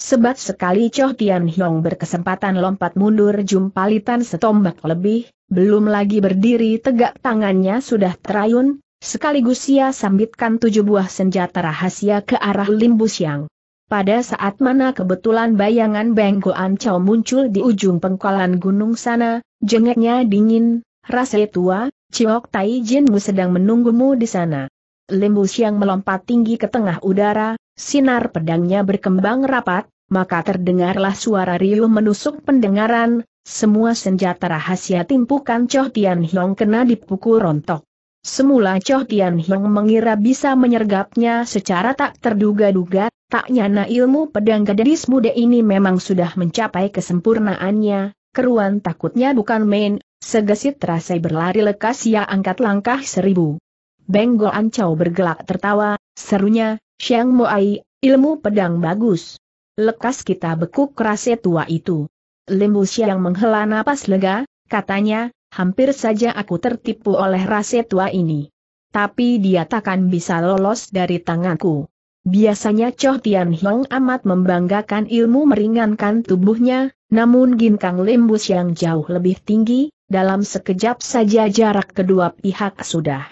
A: Sebat sekali Choh Tian Hiong berkesempatan lompat mundur jumpalitan setombak lebih, belum lagi berdiri tegak tangannya sudah terayun, sekaligus ia sambitkan tujuh buah senjata rahasia ke arah Limbus yang pada saat mana kebetulan bayangan bengkoan Goan Chow muncul di ujung pengkolan gunung sana, jengeknya dingin, rasa tua, Ciok Tai Jinmu sedang menunggumu di sana. Limbus yang melompat tinggi ke tengah udara, sinar pedangnya berkembang rapat, maka terdengarlah suara riuh menusuk pendengaran, semua senjata rahasia timpukan Choh Tian Hiong kena dipukul rontok. Semula Choh Tian Hiong mengira bisa menyergapnya secara tak terduga-duga, tak nyana ilmu pedang gadis muda ini memang sudah mencapai kesempurnaannya, keruan takutnya bukan main, segesit terasa berlari lekas ia angkat langkah seribu. Benggo Ancau bergelak tertawa, serunya, Xiang Moai, ilmu pedang bagus. Lekas kita bekuk rase tua itu. Limbu Xiang menghela napas lega, katanya, hampir saja aku tertipu oleh rasa tua ini. Tapi dia takkan bisa lolos dari tanganku. Biasanya Choh Tian Hiong amat membanggakan ilmu meringankan tubuhnya, namun ginkang limbus yang jauh lebih tinggi, dalam sekejap saja jarak kedua pihak sudah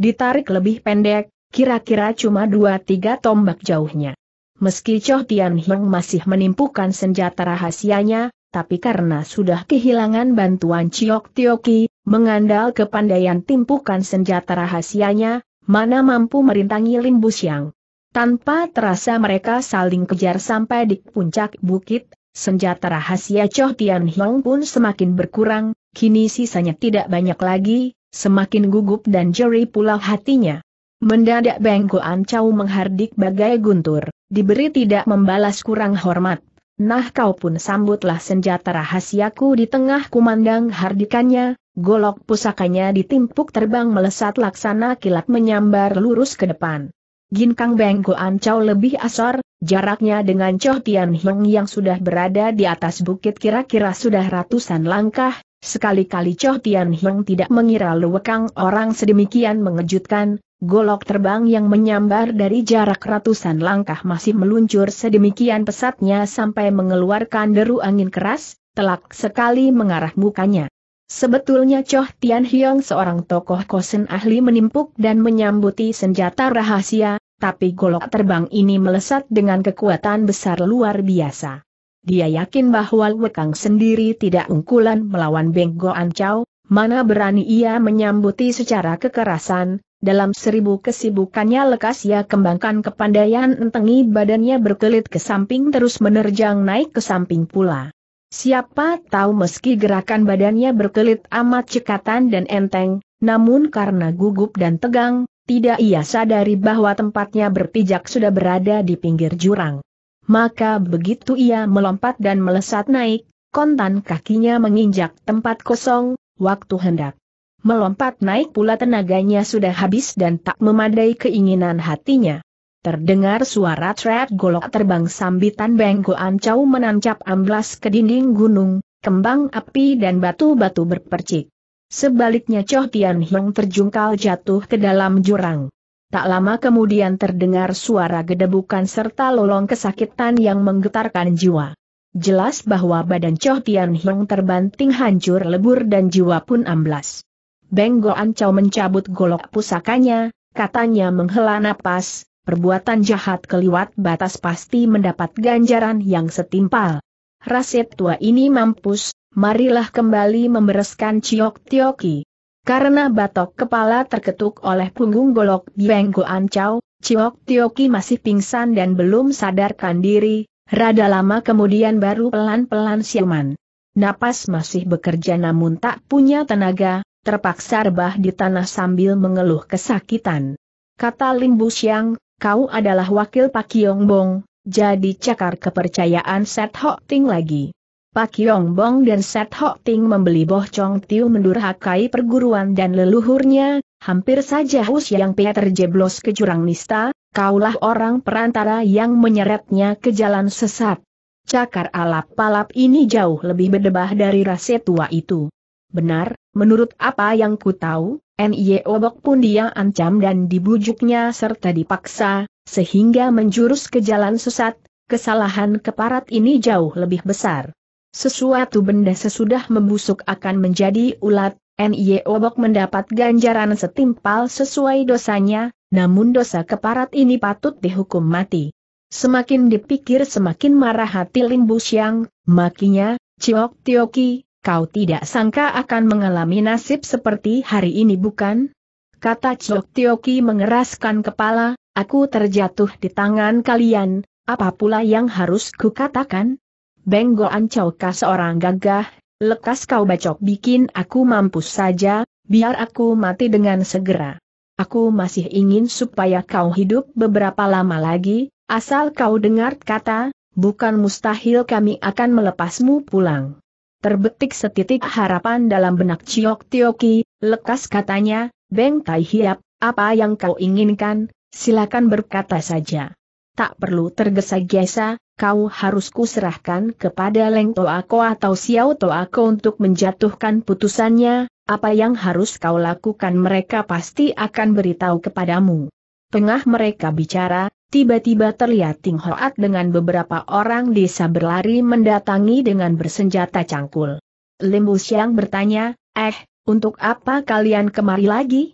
A: ditarik lebih pendek, kira-kira cuma dua tiga tombak jauhnya. Meski Choh Tian Hiong masih menimpukan senjata rahasianya, tapi karena sudah kehilangan bantuan Ciok Tioki, mengandal kepandaian timpukan senjata rahasianya, mana mampu merintangi Limbus Yang. Tanpa terasa mereka saling kejar sampai di puncak bukit, senjata rahasia Cho Tian Hiong pun semakin berkurang, kini sisanya tidak banyak lagi, semakin gugup dan jeri pula hatinya. Mendadak Bengkoan Chow menghardik bagai guntur, diberi tidak membalas kurang hormat. Nah kau pun sambutlah senjata rahasiaku di tengah kumandang hardikannya, golok pusakanya ditimpuk terbang melesat laksana kilat menyambar lurus ke depan. Ginkang Benggo Ancau lebih asor, jaraknya dengan Choh Tian Hiong yang sudah berada di atas bukit kira-kira sudah ratusan langkah, sekali-kali Choh Tian Hiong tidak mengira luwekang orang sedemikian mengejutkan, Golok terbang yang menyambar dari jarak ratusan langkah masih meluncur sedemikian pesatnya sampai mengeluarkan deru angin keras, telak sekali mengarah mukanya. Sebetulnya Choh Tian Hiong seorang tokoh kosen ahli menimpuk dan menyambuti senjata rahasia, tapi golok terbang ini melesat dengan kekuatan besar luar biasa. Dia yakin bahwa Wekang sendiri tidak unggulan melawan Beng Goan Chow, mana berani ia menyambuti secara kekerasan, dalam seribu kesibukannya lekas ia kembangkan kepandaian entengi badannya berkelit ke samping terus menerjang naik ke samping pula. Siapa tahu meski gerakan badannya berkelit amat cekatan dan enteng, namun karena gugup dan tegang, tidak ia sadari bahwa tempatnya berpijak sudah berada di pinggir jurang. Maka begitu ia melompat dan melesat naik, kontan kakinya menginjak tempat kosong, waktu hendak melompat naik pula tenaganya sudah habis dan tak memadai keinginan hatinya. Terdengar suara trap golok terbang sambitan Benggo Ancau menancap amblas ke dinding gunung, kembang api dan batu-batu berpercik. Sebaliknya Choh Tian Hiong terjungkal jatuh ke dalam jurang. Tak lama kemudian terdengar suara gedebukan serta lolong kesakitan yang menggetarkan jiwa. Jelas bahwa badan Choh Tian Hiong terbanting hancur lebur dan jiwa pun amblas. Beng Ancau mencabut golok pusakanya, katanya menghela napas, perbuatan jahat keliwat batas pasti mendapat ganjaran yang setimpal. Rasid tua ini mampus, marilah kembali membereskan ciok tioki. Karena batok kepala terketuk oleh punggung golok Beng Ancau, ciok tioki masih pingsan dan belum sadarkan diri, rada lama kemudian baru pelan-pelan siuman. Napas masih bekerja namun tak punya tenaga, terpaksa rebah di tanah sambil mengeluh kesakitan. Kata Lim Bu Xiang, kau adalah wakil Pak Yong Bong, jadi cakar kepercayaan Set Hok Ting lagi. Pak Yong Bong dan Set Hok Ting membeli Boh Chong Tiu mendurhakai perguruan dan leluhurnya, hampir saja Hus Yang Pia terjeblos ke jurang nista, kaulah orang perantara yang menyeretnya ke jalan sesat. Cakar alap palap ini jauh lebih berdebah dari rase tua itu. Benar, menurut apa yang ku tahu, N.I. Obok pun dia ancam dan dibujuknya serta dipaksa, sehingga menjurus ke jalan sesat, kesalahan keparat ini jauh lebih besar. Sesuatu benda sesudah membusuk akan menjadi ulat, N.I. Obok mendapat ganjaran setimpal sesuai dosanya, namun dosa keparat ini patut dihukum mati. Semakin dipikir semakin marah hati Limbu Siang, makinya, Ciok Tioki, kau tidak sangka akan mengalami nasib seperti hari ini bukan? Kata Chok Tioki mengeraskan kepala, aku terjatuh di tangan kalian, apa pula yang harus kukatakan? Benggoan Chauka seorang gagah, lekas kau bacok bikin aku mampus saja, biar aku mati dengan segera. Aku masih ingin supaya kau hidup beberapa lama lagi, asal kau dengar kata, bukan mustahil kami akan melepasmu pulang. Terbetik setitik harapan dalam benak Ciok Tioki, lekas katanya, Beng Tai Hiap, apa yang kau inginkan, silakan berkata saja. Tak perlu tergesa-gesa, kau harus kuserahkan kepada Leng Toako atau Xiao Toako untuk menjatuhkan putusannya, apa yang harus kau lakukan mereka pasti akan beritahu kepadamu. Tengah mereka bicara, Tiba-tiba terlihat Ting Hoat dengan beberapa orang desa berlari mendatangi dengan bersenjata cangkul. Limbu Siang bertanya, eh, untuk apa kalian kemari lagi?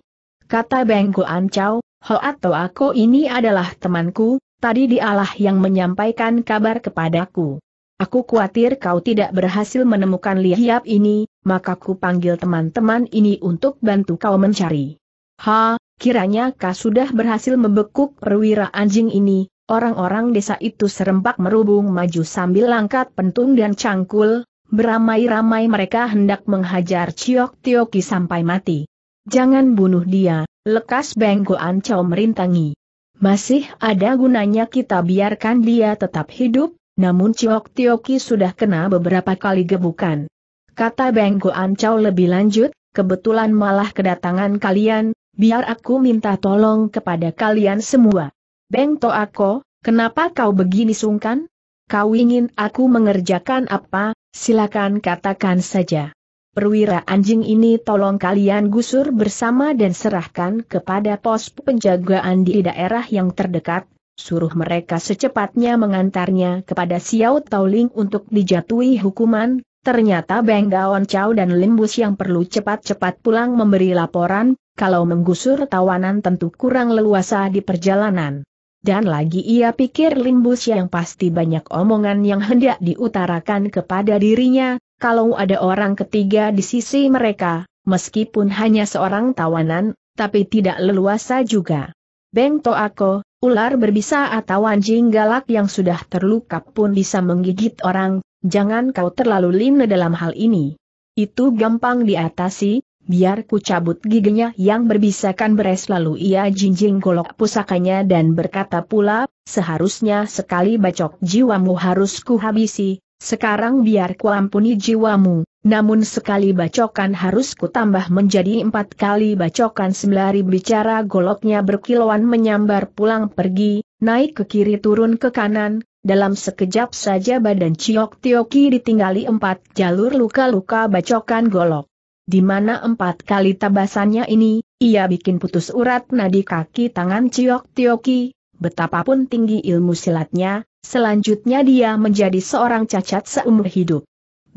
A: Kata Bengku Ancau, Hoat Toako ini adalah temanku, tadi dialah yang menyampaikan kabar kepadaku. Aku khawatir kau tidak berhasil menemukan lihiap ini, maka ku panggil teman-teman ini untuk bantu kau mencari. Ha, Kiranya kau sudah berhasil membekuk perwira anjing ini, orang-orang desa itu serempak merubung maju sambil langkat pentung dan cangkul, beramai-ramai mereka hendak menghajar Ciok Tioki sampai mati. Jangan bunuh dia, lekas Benggo Ancau merintangi. Masih ada gunanya kita biarkan dia tetap hidup, namun Ciok Tioki sudah kena beberapa kali gebukan. Kata Benggo Ancau lebih lanjut, kebetulan malah kedatangan kalian, biar aku minta tolong kepada kalian semua. Beng Toako, kenapa kau begini sungkan? Kau ingin aku mengerjakan apa, silakan katakan saja. Perwira anjing ini tolong kalian gusur bersama dan serahkan kepada pos penjagaan di daerah yang terdekat, suruh mereka secepatnya mengantarnya kepada Xiao Tauling untuk dijatuhi hukuman, ternyata Beng Daon Chow dan Limbus yang perlu cepat-cepat pulang memberi laporan, kalau menggusur tawanan tentu kurang leluasa di perjalanan. Dan lagi ia pikir Limbus yang pasti banyak omongan yang hendak diutarakan kepada dirinya, kalau ada orang ketiga di sisi mereka, meskipun hanya seorang tawanan, tapi tidak leluasa juga. Beng Toako, ular berbisa atau anjing galak yang sudah terluka pun bisa menggigit orang, jangan kau terlalu lina dalam hal ini. Itu gampang diatasi, biar ku cabut giginya yang berbisakan beres lalu ia jinjing golok pusakanya dan berkata pula, seharusnya sekali bacok jiwamu harus ku habisi, sekarang biar ku ampuni jiwamu, namun sekali bacokan harus ku tambah menjadi empat kali bacokan sembari bicara goloknya berkilauan menyambar pulang pergi, naik ke kiri turun ke kanan, dalam sekejap saja badan Ciok Tioki ditinggali empat jalur luka-luka bacokan golok di mana empat kali tabasannya ini, ia bikin putus urat nadi kaki tangan Ciok Tioki, betapapun tinggi ilmu silatnya, selanjutnya dia menjadi seorang cacat seumur hidup.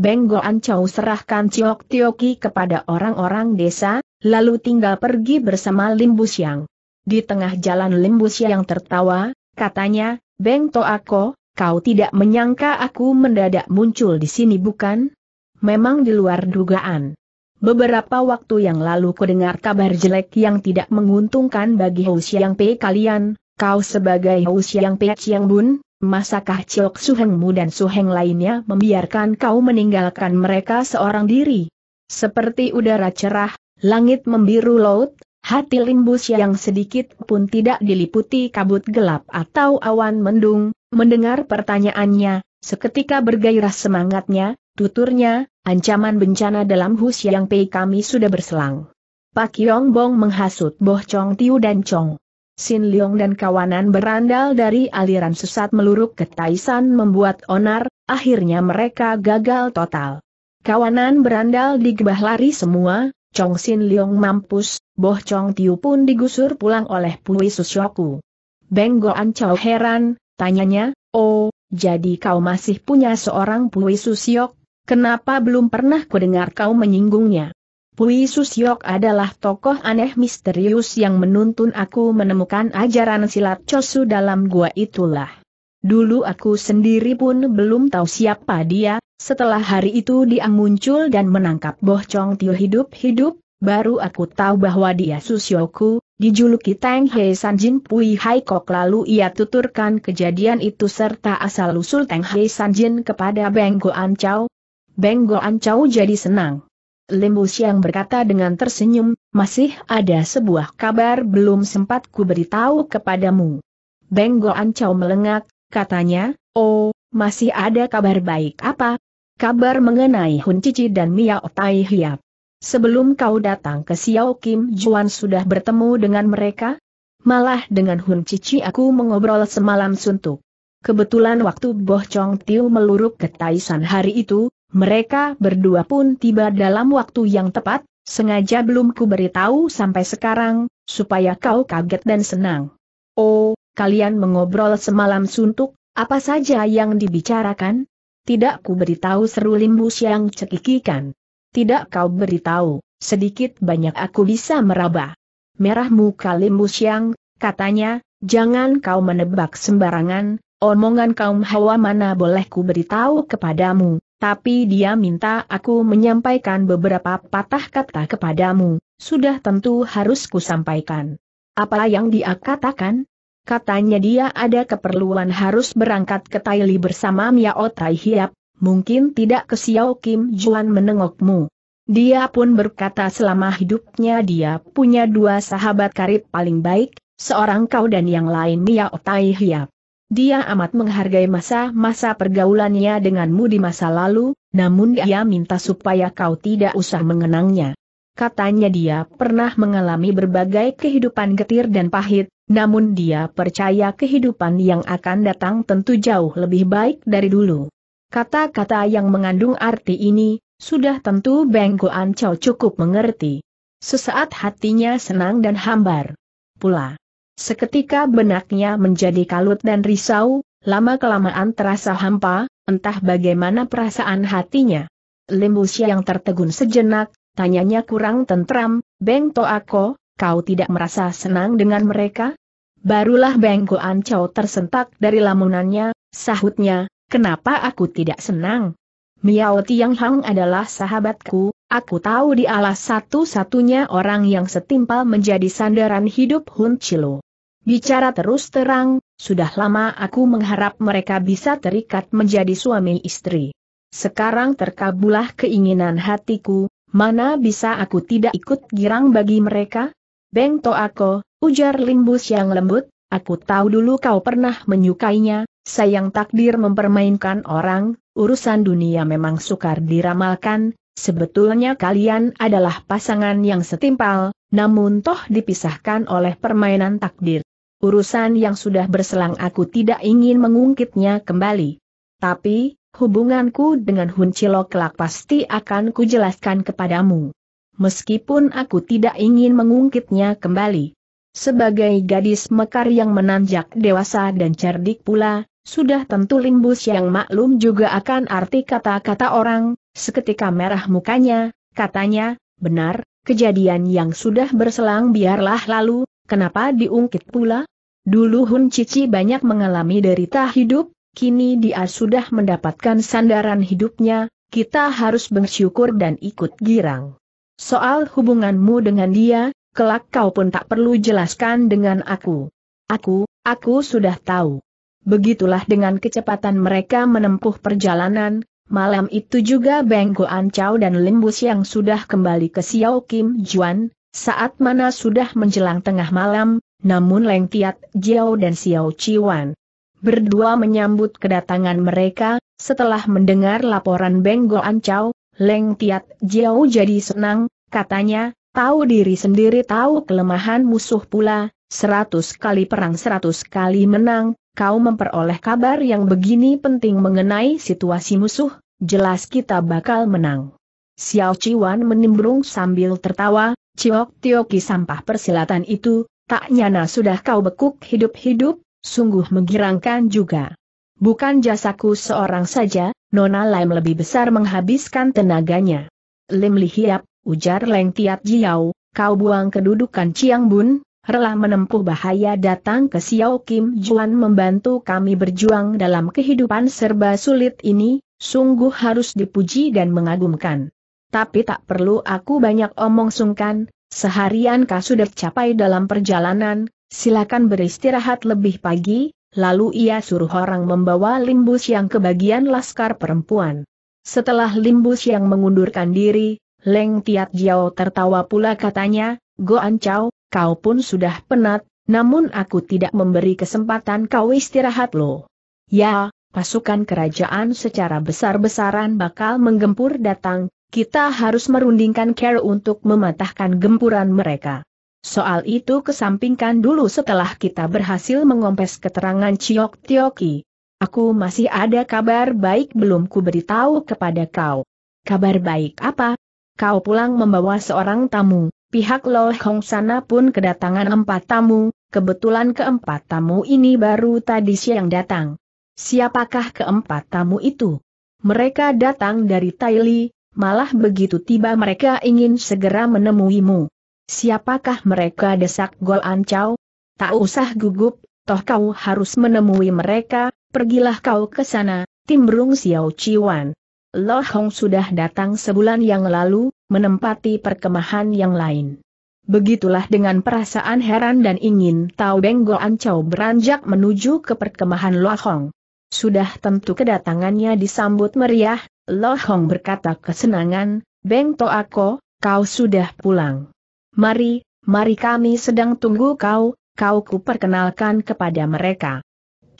A: Beng Goan serahkan Ciok Tioki kepada orang-orang desa, lalu tinggal pergi bersama Limbus Yang. Di tengah jalan Limbus Yang tertawa, katanya, Beng Toako, kau tidak menyangka aku mendadak muncul di sini bukan? Memang di luar dugaan. Beberapa waktu yang lalu kudengar kabar jelek yang tidak menguntungkan bagi Hou Xiang Pei kalian, kau sebagai Hou Xiang Pei Chiang Bun, masakah Ciok Suhengmu dan Suheng lainnya membiarkan kau meninggalkan mereka seorang diri? Seperti udara cerah, langit membiru laut, hati limbus yang sedikit pun tidak diliputi kabut gelap atau awan mendung, mendengar pertanyaannya, seketika bergairah semangatnya, tuturnya, Ancaman bencana dalam Hus Yang Pei kami sudah berselang. Pak Yong Bong menghasut Boh Chong Tiu dan Chong. Sin Leong dan kawanan berandal dari aliran sesat meluruk ke Taisan membuat onar, akhirnya mereka gagal total. Kawanan berandal digebah lari semua, Chong Sin Leong mampus, Boh Chong Tiu pun digusur pulang oleh Pui Susyoku. Beng Goan Chow heran, tanyanya, oh, jadi kau masih punya seorang Pui Susyok? Kenapa belum pernah dengar kau menyinggungnya? Pui Susyok adalah tokoh aneh misterius yang menuntun aku menemukan ajaran silat Chosu dalam gua itulah. Dulu aku sendiri pun belum tahu siapa dia, setelah hari itu dia muncul dan menangkap Boh Chong Tio hidup-hidup, baru aku tahu bahwa dia Susyoku, dijuluki Tang Hei San Jin Pui Hai Kok lalu ia tuturkan kejadian itu serta asal-usul Tang Hei San Jin kepada Beng Goan Chow, Beng Goancau jadi senang. Limbu Siang berkata dengan tersenyum, masih ada sebuah kabar belum sempat ku beritahu kepadamu. Beng Goancau melengak, katanya, oh, masih ada kabar baik apa? Kabar mengenai Hun Cici dan Mia Otai Hiap. Sebelum kau datang ke Xiao Kim Juan sudah bertemu dengan mereka? Malah dengan Hun Cici aku mengobrol semalam suntuk. Kebetulan waktu Boh Chong Tiu meluruk ke Taisan hari itu, mereka berdua pun tiba dalam waktu yang tepat, sengaja belum ku beritahu sampai sekarang, supaya kau kaget dan senang. Oh, kalian mengobrol semalam suntuk, apa saja yang dibicarakan? Tidak ku beritahu seru Limbu Siang cekikikan. Tidak kau beritahu, sedikit banyak aku bisa meraba. Merah muka Limbu yang, katanya, jangan kau menebak sembarangan, omongan kaum hawa mana boleh ku beritahu kepadamu, tapi dia minta aku menyampaikan beberapa patah kata kepadamu, sudah tentu harus kusampaikan. Apa yang dia katakan? Katanya dia ada keperluan harus berangkat ke Taili bersama Miao Tai Hiap, mungkin tidak ke Xiao Kim Juan menengokmu. Dia pun berkata selama hidupnya dia punya dua sahabat karib paling baik, seorang kau dan yang lain Miao Tai Hiap. Dia amat menghargai masa-masa pergaulannya denganmu di masa lalu, namun dia minta supaya kau tidak usah mengenangnya. Katanya dia pernah mengalami berbagai kehidupan getir dan pahit, namun dia percaya kehidupan yang akan datang tentu jauh lebih baik dari dulu. Kata-kata yang mengandung arti ini, sudah tentu Beng Goan cukup mengerti. Sesaat hatinya senang dan hambar. Pula. Seketika benaknya menjadi kalut dan risau, lama-kelamaan terasa hampa, entah bagaimana perasaan hatinya. Limbusya yang tertegun sejenak, tanyanya kurang tentram, Beng Toako, kau tidak merasa senang dengan mereka? Barulah Beng Goan Chow tersentak dari lamunannya, sahutnya, kenapa aku tidak senang? Miao Tiang Hang adalah sahabatku, Aku tahu di satu-satunya orang yang setimpal menjadi sandaran hidup Hun Chilo. Bicara terus terang, sudah lama aku mengharap mereka bisa terikat menjadi suami istri. Sekarang terkabulah keinginan hatiku, mana bisa aku tidak ikut girang bagi mereka? Beng aku, ujar Limbus yang lembut, aku tahu dulu kau pernah menyukainya, sayang takdir mempermainkan orang, urusan dunia memang sukar diramalkan, Sebetulnya kalian adalah pasangan yang setimpal, namun toh dipisahkan oleh permainan takdir. Urusan yang sudah berselang aku tidak ingin mengungkitnya kembali. Tapi, hubunganku dengan Hun Cilok kelak pasti akan kujelaskan kepadamu. Meskipun aku tidak ingin mengungkitnya kembali. Sebagai gadis mekar yang menanjak dewasa dan cerdik pula, sudah tentu limbus yang maklum juga akan arti kata-kata orang, seketika merah mukanya, katanya, benar, kejadian yang sudah berselang biarlah lalu, Kenapa diungkit pula? Dulu Hun Cici banyak mengalami derita hidup, kini dia sudah mendapatkan sandaran hidupnya, kita harus bersyukur dan ikut girang. Soal hubunganmu dengan dia, kelak kau pun tak perlu jelaskan dengan aku. Aku, aku sudah tahu. Begitulah dengan kecepatan mereka menempuh perjalanan, malam itu juga Beng Goan Chow dan Limbus yang sudah kembali ke Xiao Kim Juan, saat mana sudah menjelang tengah malam, namun Leng Tiat Jiao dan Xiao Chiwan berdua menyambut kedatangan mereka, setelah mendengar laporan Beng Goan Chao, Leng Tiat Jiao jadi senang, katanya, tahu diri sendiri tahu kelemahan musuh pula, seratus kali perang seratus kali menang, kau memperoleh kabar yang begini penting mengenai situasi musuh, jelas kita bakal menang. Xiao Chiwan menimbrung sambil tertawa, Ciok Tioki sampah persilatan itu, tak nyana sudah kau bekuk hidup-hidup, sungguh menggirangkan juga. Bukan jasaku seorang saja, Nona Lim lebih besar menghabiskan tenaganya. Lim Lihiap, ujar Leng Tiat Jiao, kau buang kedudukan Chiang Bun, rela menempuh bahaya datang ke Xiao Kim Juan membantu kami berjuang dalam kehidupan serba sulit ini, sungguh harus dipuji dan mengagumkan tapi tak perlu aku banyak omong sungkan, seharian kau sudah capai dalam perjalanan, silakan beristirahat lebih pagi, lalu ia suruh orang membawa limbus yang ke bagian laskar perempuan. Setelah limbus yang mengundurkan diri, Leng Tiat Jiao tertawa pula katanya, Goan Chau, kau pun sudah penat, namun aku tidak memberi kesempatan kau istirahat lo. Ya, pasukan kerajaan secara besar-besaran bakal menggempur datang, kita harus merundingkan care untuk mematahkan gempuran mereka. Soal itu kesampingkan dulu setelah kita berhasil mengompes keterangan Ciok Tioki. Aku masih ada kabar baik belum ku beritahu kepada kau. Kabar baik apa? Kau pulang membawa seorang tamu, pihak Loh Hong sana pun kedatangan empat tamu, kebetulan keempat tamu ini baru tadi siang datang. Siapakah keempat tamu itu? Mereka datang dari Taili, malah begitu tiba mereka ingin segera menemuimu. Siapakah mereka desak Gol Ancau? Tak usah gugup, toh kau harus menemui mereka, pergilah kau ke sana, timbrung Xiao Chiwan. Lo Hong sudah datang sebulan yang lalu, menempati perkemahan yang lain. Begitulah dengan perasaan heran dan ingin tahu Beng Go Ancau beranjak menuju ke perkemahan Lo Hong. Sudah tentu kedatangannya disambut meriah, Lo Hong berkata kesenangan, Beng Toako, kau sudah pulang. Mari, mari kami sedang tunggu kau, kau ku perkenalkan kepada mereka.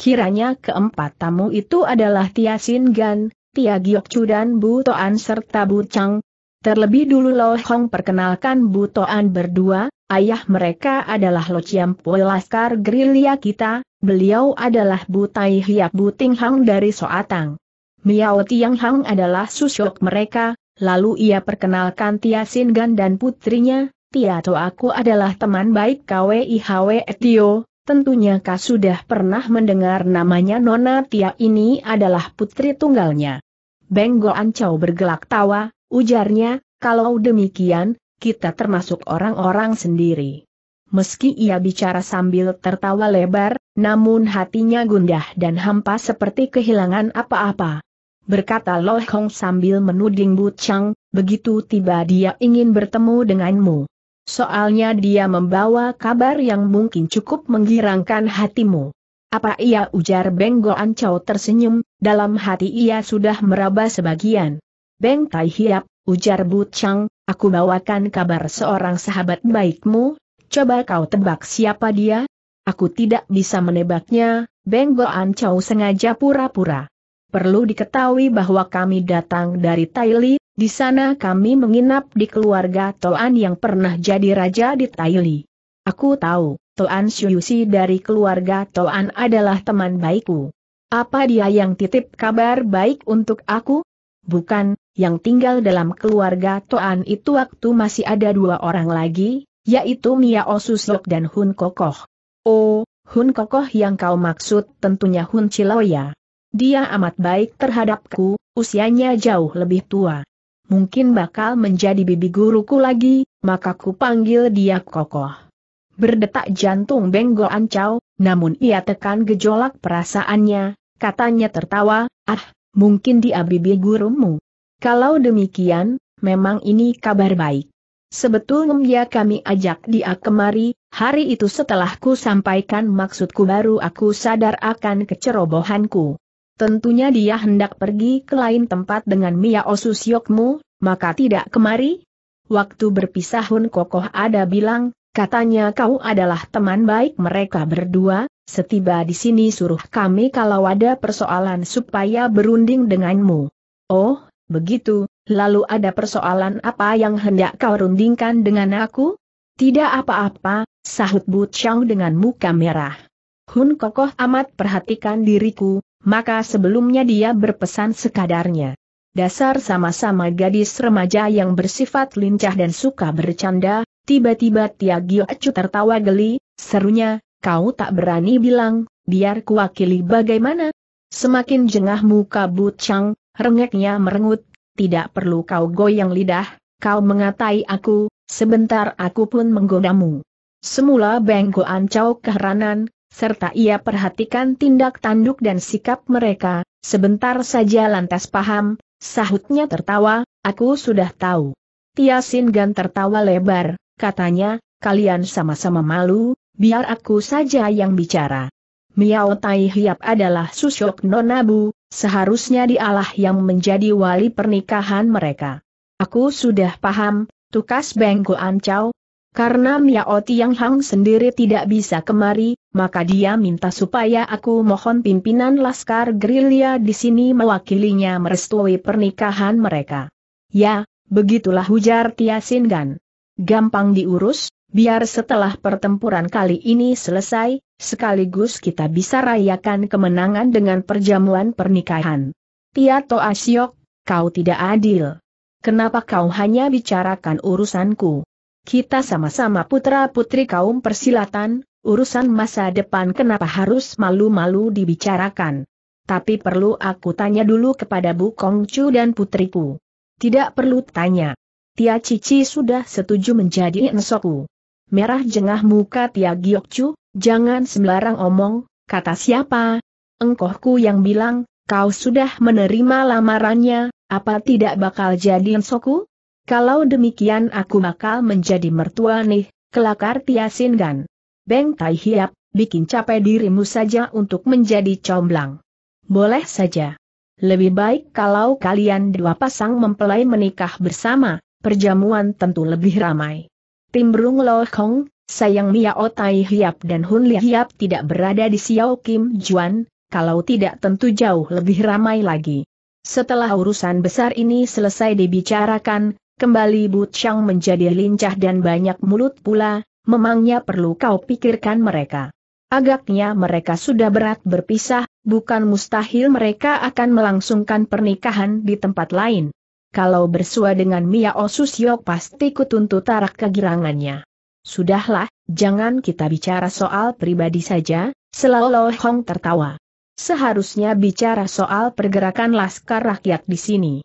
A: Kiranya keempat tamu itu adalah Tia Sin Gan, Tia Giok Chu dan Bu Toan serta Bu Chang. Terlebih dulu Lo Hong perkenalkan Bu Toan berdua, ayah mereka adalah Lo Chiam Pue Laskar Gerilya kita, beliau adalah Bu Tai Hiap Bu Ting Hang dari Soatang. Miao Tiang Hang adalah susuk mereka, lalu ia perkenalkan Tia Sin Gan dan putrinya, Tia To aku adalah teman baik KWIHW Etio, tentunya kau sudah pernah mendengar namanya Nona Tia ini adalah putri tunggalnya. Beng Goan Chow bergelak tawa, ujarnya, kalau demikian, kita termasuk orang-orang sendiri. Meski ia bicara sambil tertawa lebar, namun hatinya gundah dan hampa seperti kehilangan apa-apa berkata Loh Hong sambil menuding Bu Chang, begitu tiba dia ingin bertemu denganmu. Soalnya dia membawa kabar yang mungkin cukup menggirangkan hatimu. Apa ia ujar Beng Go Chow tersenyum, dalam hati ia sudah meraba sebagian. Beng Tai Hiap, ujar Bu Chang, aku bawakan kabar seorang sahabat baikmu, coba kau tebak siapa dia? Aku tidak bisa menebaknya, Beng Go Chow sengaja pura-pura. Perlu diketahui bahwa kami datang dari Taili, di sana kami menginap di keluarga Toan yang pernah jadi raja di Taili. Aku tahu, Toan Syuyusi dari keluarga Toan adalah teman baikku. Apa dia yang titip kabar baik untuk aku? Bukan, yang tinggal dalam keluarga Toan itu waktu masih ada dua orang lagi, yaitu Mia Osusok oh dan Hun Kokoh. Oh, Hun Kokoh yang kau maksud tentunya Hun Ciloya. Dia amat baik terhadapku, usianya jauh lebih tua. Mungkin bakal menjadi bibi guruku lagi, maka ku panggil dia kokoh. Berdetak jantung Benggo Ancau, namun ia tekan gejolak perasaannya, katanya tertawa, ah, mungkin dia bibi gurumu. Kalau demikian, memang ini kabar baik. Sebetulnya ya kami ajak dia kemari, hari itu setelah ku sampaikan maksudku baru aku sadar akan kecerobohanku. Tentunya dia hendak pergi ke lain tempat dengan Mia Osusyokmu, maka tidak kemari? Waktu berpisah Hun Kokoh ada bilang, katanya kau adalah teman baik mereka berdua, setiba di sini suruh kami kalau ada persoalan supaya berunding denganmu. Oh, begitu, lalu ada persoalan apa yang hendak kau rundingkan dengan aku? Tidak apa-apa, sahut Bu Chang dengan muka merah. Hun kokoh amat perhatikan diriku, maka sebelumnya dia berpesan sekadarnya. Dasar sama-sama gadis remaja yang bersifat lincah dan suka bercanda, tiba-tiba Tiagio Acu tertawa geli, serunya, kau tak berani bilang, biar kuwakili bagaimana? Semakin jengah muka Bucang, rengeknya merengut, tidak perlu kau goyang lidah, kau mengatai aku, sebentar aku pun menggodamu. Semula Bengko Ancau keheranan, serta ia perhatikan tindak tanduk dan sikap mereka, sebentar saja lantas paham, sahutnya tertawa, aku sudah tahu. Tiasin Singan tertawa lebar, katanya, kalian sama-sama malu, biar aku saja yang bicara. Miao Tai Hiap adalah Susyok Nonabu, seharusnya dialah yang menjadi wali pernikahan mereka. Aku sudah paham, tukas Bengko Ancau, karena Miao Tiang Hang sendiri tidak bisa kemari, maka dia minta supaya aku mohon pimpinan Laskar Gerilya di sini mewakilinya merestui pernikahan mereka. Ya, begitulah hujar Tiasin Gan. Gampang diurus, biar setelah pertempuran kali ini selesai, sekaligus kita bisa rayakan kemenangan dengan perjamuan pernikahan. Tia Toasyok, kau tidak adil. Kenapa kau hanya bicarakan urusanku? Kita sama-sama putra-putri kaum persilatan, urusan masa depan kenapa harus malu-malu dibicarakan. Tapi perlu aku tanya dulu kepada Bu Kongcu dan putriku. Tidak perlu tanya. Tia Cici sudah setuju menjadi ensoku. Merah jengah muka Tia Giokcu, jangan sembarang omong, kata siapa? Engkohku yang bilang, kau sudah menerima lamarannya, apa tidak bakal jadi ensoku? Kalau demikian aku bakal menjadi mertua nih, kelakar Tia Singan. Beng Tai Hiap, bikin capek dirimu saja untuk menjadi comblang. Boleh saja. Lebih baik kalau kalian dua pasang mempelai menikah bersama, perjamuan tentu lebih ramai. Timbrung Lo Kong, sayang O Tai Hiap dan Hun Li Hiap tidak berada di Xiao Kim Juan, kalau tidak tentu jauh lebih ramai lagi. Setelah urusan besar ini selesai dibicarakan, kembali Bu Chang menjadi lincah dan banyak mulut pula, memangnya perlu kau pikirkan mereka. Agaknya mereka sudah berat berpisah, bukan mustahil mereka akan melangsungkan pernikahan di tempat lain. Kalau bersua dengan Mia Osusyok pasti kutuntut tarak kegirangannya. Sudahlah, jangan kita bicara soal pribadi saja, selalu Hong tertawa. Seharusnya bicara soal pergerakan laskar rakyat di sini.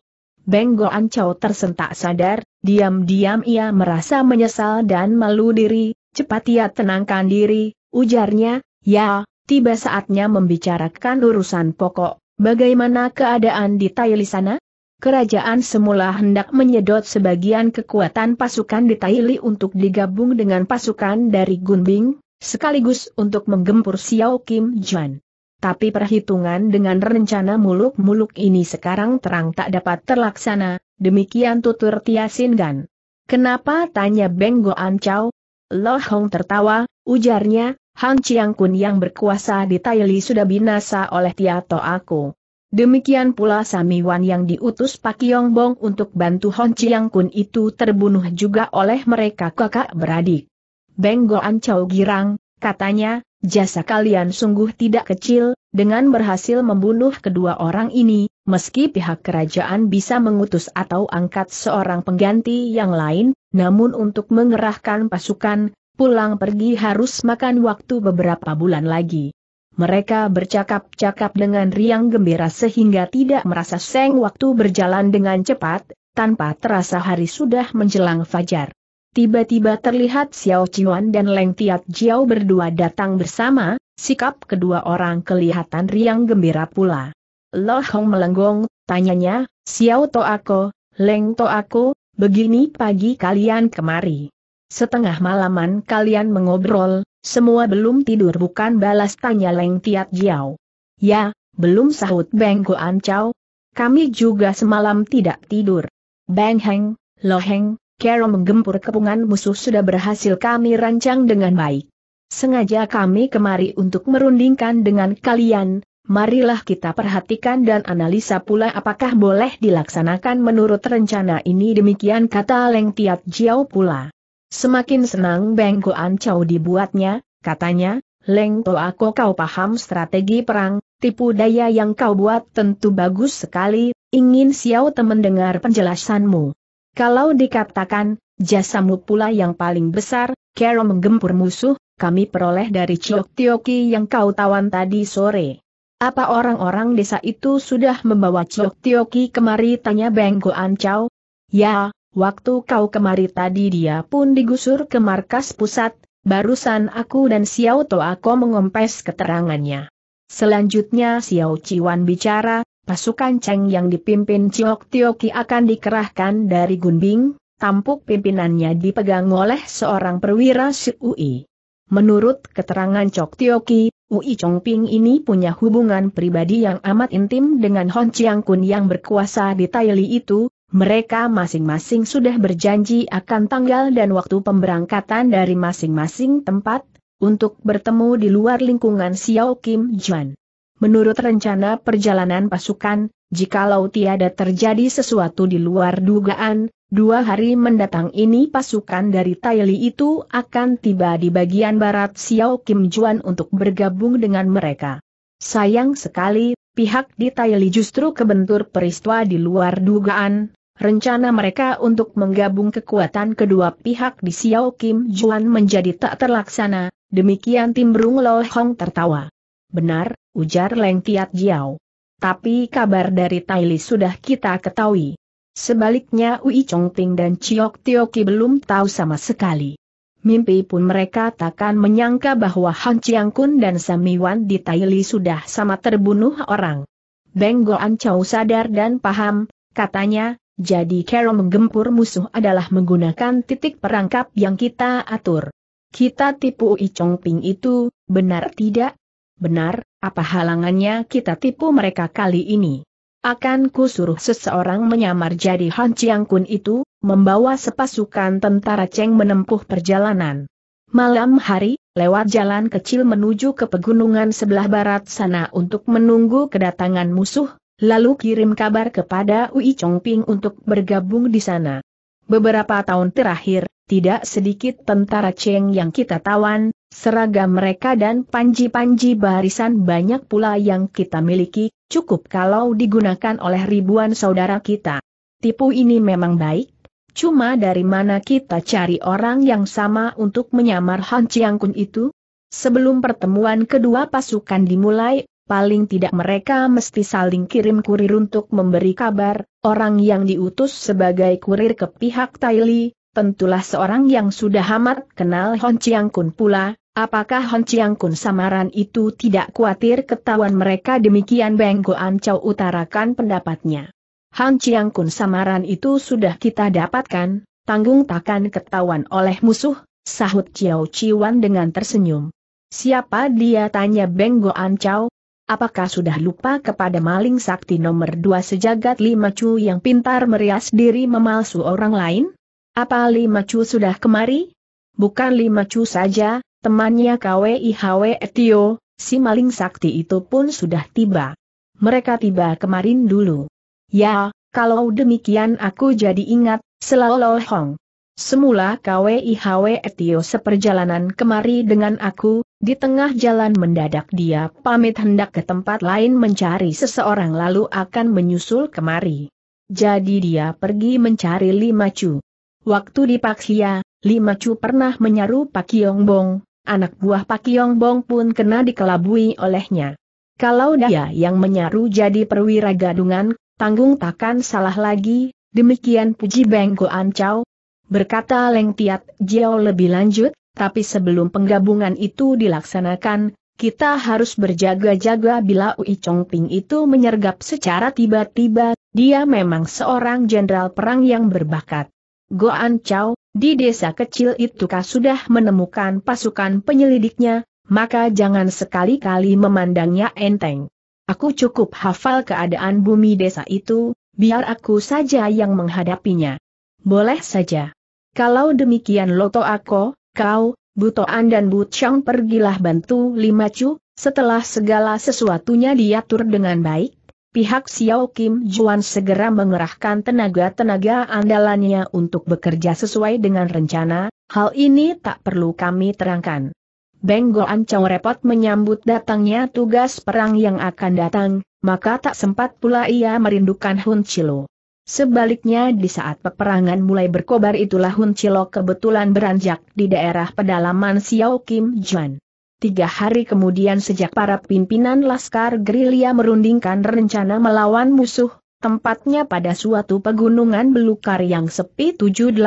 A: Beng Goan tersentak sadar, diam-diam ia merasa menyesal dan malu diri, cepat ia tenangkan diri, ujarnya, ya, tiba saatnya membicarakan urusan pokok, bagaimana keadaan di Taili sana? Kerajaan semula hendak menyedot sebagian kekuatan pasukan di Taili untuk digabung dengan pasukan dari Gunbing, sekaligus untuk menggempur Xiao Kim Juan tapi perhitungan dengan rencana muluk-muluk ini sekarang terang tak dapat terlaksana, demikian tutur Tia Singan. Kenapa tanya Beng Ancau. Lo Hong tertawa, ujarnya, Han Chiang Kun yang berkuasa di Taili sudah binasa oleh Tiato aku. Demikian pula Samiwan yang diutus Pak Yong Bong untuk bantu Hon Chiang Kun itu terbunuh juga oleh mereka kakak beradik. Beng Ancau girang, katanya, Jasa kalian sungguh tidak kecil, dengan berhasil membunuh kedua orang ini, meski pihak kerajaan bisa mengutus atau angkat seorang pengganti yang lain, namun untuk mengerahkan pasukan, pulang pergi harus makan waktu beberapa bulan lagi. Mereka bercakap-cakap dengan riang gembira sehingga tidak merasa seng waktu berjalan dengan cepat, tanpa terasa hari sudah menjelang fajar. Tiba-tiba terlihat Xiao Chuan dan Leng Tiat Jiao berdua datang bersama, sikap kedua orang kelihatan riang gembira pula. Lo Hong melenggong, tanyanya, Xiao To Ako, Leng To Ako, begini pagi kalian kemari. Setengah malaman kalian mengobrol, semua belum tidur bukan balas tanya Leng Tiat Jiao. Ya, belum sahut Beng Guan Chao. Kami juga semalam tidak tidur. Beng Heng, Lo Heng, Kero menggempur kepungan musuh sudah berhasil kami rancang dengan baik. Sengaja kami kemari untuk merundingkan dengan kalian, marilah kita perhatikan dan analisa pula apakah boleh dilaksanakan menurut rencana ini demikian kata Leng Tiat Jiao pula. Semakin senang Bengkoan Goan dibuatnya, katanya, Leng Toako kau paham strategi perang, tipu daya yang kau buat tentu bagus sekali, ingin Xiao temen dengar penjelasanmu. Kalau dikatakan, jasamu pula yang paling besar, Kero menggempur musuh, kami peroleh dari Ciok Tioki yang kau tawan tadi sore. Apa orang-orang desa itu sudah membawa Ciok Tioki kemari tanya Beng Ancau? Ya, waktu kau kemari tadi dia pun digusur ke markas pusat, barusan aku dan Xiao Toa Toako mengompes keterangannya. Selanjutnya Xiao Ciwan bicara, pasukan Cheng yang dipimpin Chiok Tioki akan dikerahkan dari Gunbing, tampuk pimpinannya dipegang oleh seorang perwira Ui. Menurut keterangan Chok Tioki, Ui Chongping ini punya hubungan pribadi yang amat intim dengan Hon Chiang Kun yang berkuasa di Taili itu, mereka masing-masing sudah berjanji akan tanggal dan waktu pemberangkatan dari masing-masing tempat, untuk bertemu di luar lingkungan Xiao Kim Juan. Menurut rencana perjalanan pasukan, jikalau tiada terjadi sesuatu di luar dugaan, dua hari mendatang ini pasukan dari Taili itu akan tiba di bagian barat Xiao Kim Juan untuk bergabung dengan mereka. Sayang sekali, pihak di Taili justru kebentur peristiwa di luar dugaan, Rencana mereka untuk menggabung kekuatan kedua pihak di Xiao Kim Juan menjadi tak terlaksana, demikian Tim Brung Lo Hong tertawa. Benar, ujar Leng Tiat Jiao. Tapi kabar dari Li sudah kita ketahui. Sebaliknya Ui Ting dan Chiok Tioki belum tahu sama sekali. Mimpi pun mereka takkan menyangka bahwa Han Chiang Kun dan Samiwan di Li sudah sama terbunuh orang. Beng Goan Chow sadar dan paham, katanya, jadi Kero menggempur musuh adalah menggunakan titik perangkap yang kita atur. Kita tipu Ui Ping itu, benar tidak? Benar, apa halangannya kita tipu mereka kali ini? Akan kusuruh seseorang menyamar jadi Han Chiang Kun itu, membawa sepasukan tentara Cheng menempuh perjalanan. Malam hari, lewat jalan kecil menuju ke pegunungan sebelah barat sana untuk menunggu kedatangan musuh, lalu kirim kabar kepada Ui Chongping untuk bergabung di sana. Beberapa tahun terakhir, tidak sedikit tentara Cheng yang kita tawan, Seragam mereka dan panji-panji barisan banyak pula yang kita miliki, cukup kalau digunakan oleh ribuan saudara kita. Tipu ini memang baik, cuma dari mana kita cari orang yang sama untuk menyamar Han Kun itu? Sebelum pertemuan kedua pasukan dimulai, paling tidak mereka mesti saling kirim kurir untuk memberi kabar, orang yang diutus sebagai kurir ke pihak Taili, tentulah seorang yang sudah amat kenal Hon Chiang Kun pula, apakah Hon Chiang Kun samaran itu tidak khawatir ketahuan mereka demikian Beng An Chow utarakan pendapatnya. Hon Chiang Kun samaran itu sudah kita dapatkan, tanggung takkan ketahuan oleh musuh, sahut Chiao Chiwan dengan tersenyum. Siapa dia tanya Beng An Chow, Apakah sudah lupa kepada maling sakti nomor dua sejagat lima cu yang pintar merias diri memalsu orang lain? Apa Lima Cu sudah kemari? Bukan Lima Cu saja, temannya KWIHW Etio, si maling sakti itu pun sudah tiba. Mereka tiba kemarin dulu. Ya, kalau demikian aku jadi ingat, selalu Hong. Semula KWIHW Etio seperjalanan kemari dengan aku, di tengah jalan mendadak dia pamit hendak ke tempat lain mencari seseorang lalu akan menyusul kemari. Jadi dia pergi mencari Lima Cu. Waktu di Paksia, Lima Chu pernah menyaru Pak Bong, anak buah Pak Bong pun kena dikelabui olehnya. Kalau dia yang menyaru jadi perwira gadungan, tanggung takkan salah lagi, demikian puji Beng An Chow. Berkata Leng Tiat Jiao lebih lanjut, tapi sebelum penggabungan itu dilaksanakan, kita harus berjaga-jaga bila Ui Ping itu menyergap secara tiba-tiba, dia memang seorang jenderal perang yang berbakat. Goan Chow, di desa kecil itu itukah sudah menemukan pasukan penyelidiknya, maka jangan sekali-kali memandangnya enteng. Aku cukup hafal keadaan bumi desa itu, biar aku saja yang menghadapinya. Boleh saja. Kalau demikian Loto Ako, kau, Butoan dan Butchang pergilah bantu Lima Cu, setelah segala sesuatunya diatur dengan baik, pihak Xiao Kim Juan segera mengerahkan tenaga-tenaga andalannya untuk bekerja sesuai dengan rencana, hal ini tak perlu kami terangkan. Beng Goan repot menyambut datangnya tugas perang yang akan datang, maka tak sempat pula ia merindukan Hun Chilo. Sebaliknya di saat peperangan mulai berkobar itulah Hun Chilo kebetulan beranjak di daerah pedalaman Xiao Kim Juan. Tiga hari kemudian sejak para pimpinan Laskar Gerilya merundingkan rencana melawan musuh, tempatnya pada suatu pegunungan belukar yang sepi 780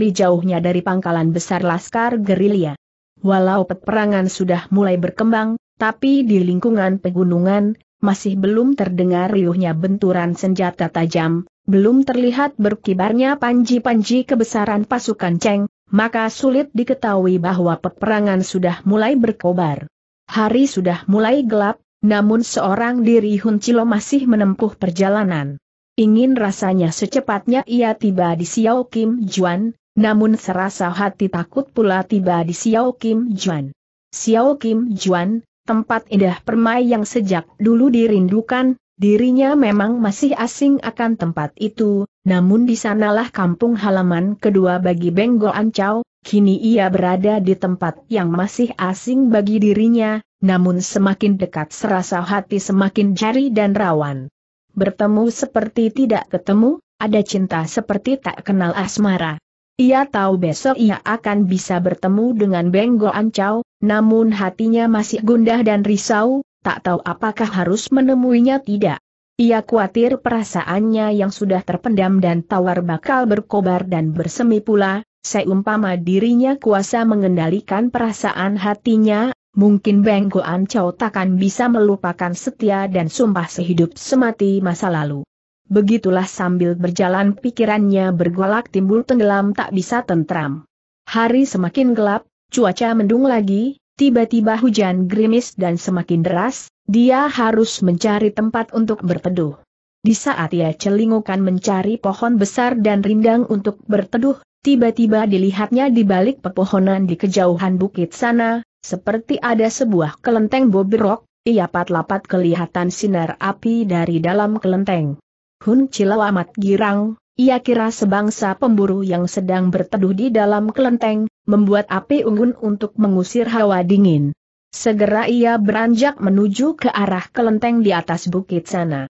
A: li jauhnya dari pangkalan besar Laskar Gerilya. Walau peperangan sudah mulai berkembang, tapi di lingkungan pegunungan, masih belum terdengar riuhnya benturan senjata tajam, belum terlihat berkibarnya panji-panji kebesaran pasukan Cheng, maka sulit diketahui bahwa peperangan sudah mulai berkobar. Hari sudah mulai gelap, namun seorang diri Hun Cilo masih menempuh perjalanan. Ingin rasanya secepatnya ia tiba di Xiao Kim Juan, namun serasa hati takut pula tiba di Xiao Kim Juan. Xiao Kim Juan, tempat indah permai yang sejak dulu dirindukan, Dirinya memang masih asing akan tempat itu, namun di sanalah kampung halaman kedua bagi Benggo Ancau, kini ia berada di tempat yang masih asing bagi dirinya, namun semakin dekat serasa hati semakin jari dan rawan. Bertemu seperti tidak ketemu, ada cinta seperti tak kenal asmara. Ia tahu besok ia akan bisa bertemu dengan Benggo Ancau, namun hatinya masih gundah dan risau, tak tahu apakah harus menemuinya tidak. Ia khawatir perasaannya yang sudah terpendam dan tawar bakal berkobar dan bersemi pula, seumpama dirinya kuasa mengendalikan perasaan hatinya, mungkin Beng Goan takkan bisa melupakan setia dan sumpah sehidup semati masa lalu. Begitulah sambil berjalan pikirannya bergolak timbul tenggelam tak bisa tentram. Hari semakin gelap, cuaca mendung lagi, Tiba-tiba hujan gerimis dan semakin deras, dia harus mencari tempat untuk berteduh. Di saat ia celingukan mencari pohon besar dan rindang untuk berteduh, tiba-tiba dilihatnya di balik pepohonan di kejauhan bukit sana, seperti ada sebuah kelenteng bobrok. ia pat-lapat kelihatan sinar api dari dalam kelenteng. Hun Cilau amat girang, ia kira sebangsa pemburu yang sedang berteduh di dalam kelenteng, membuat api unggun untuk mengusir hawa dingin. Segera ia beranjak menuju ke arah kelenteng di atas bukit sana.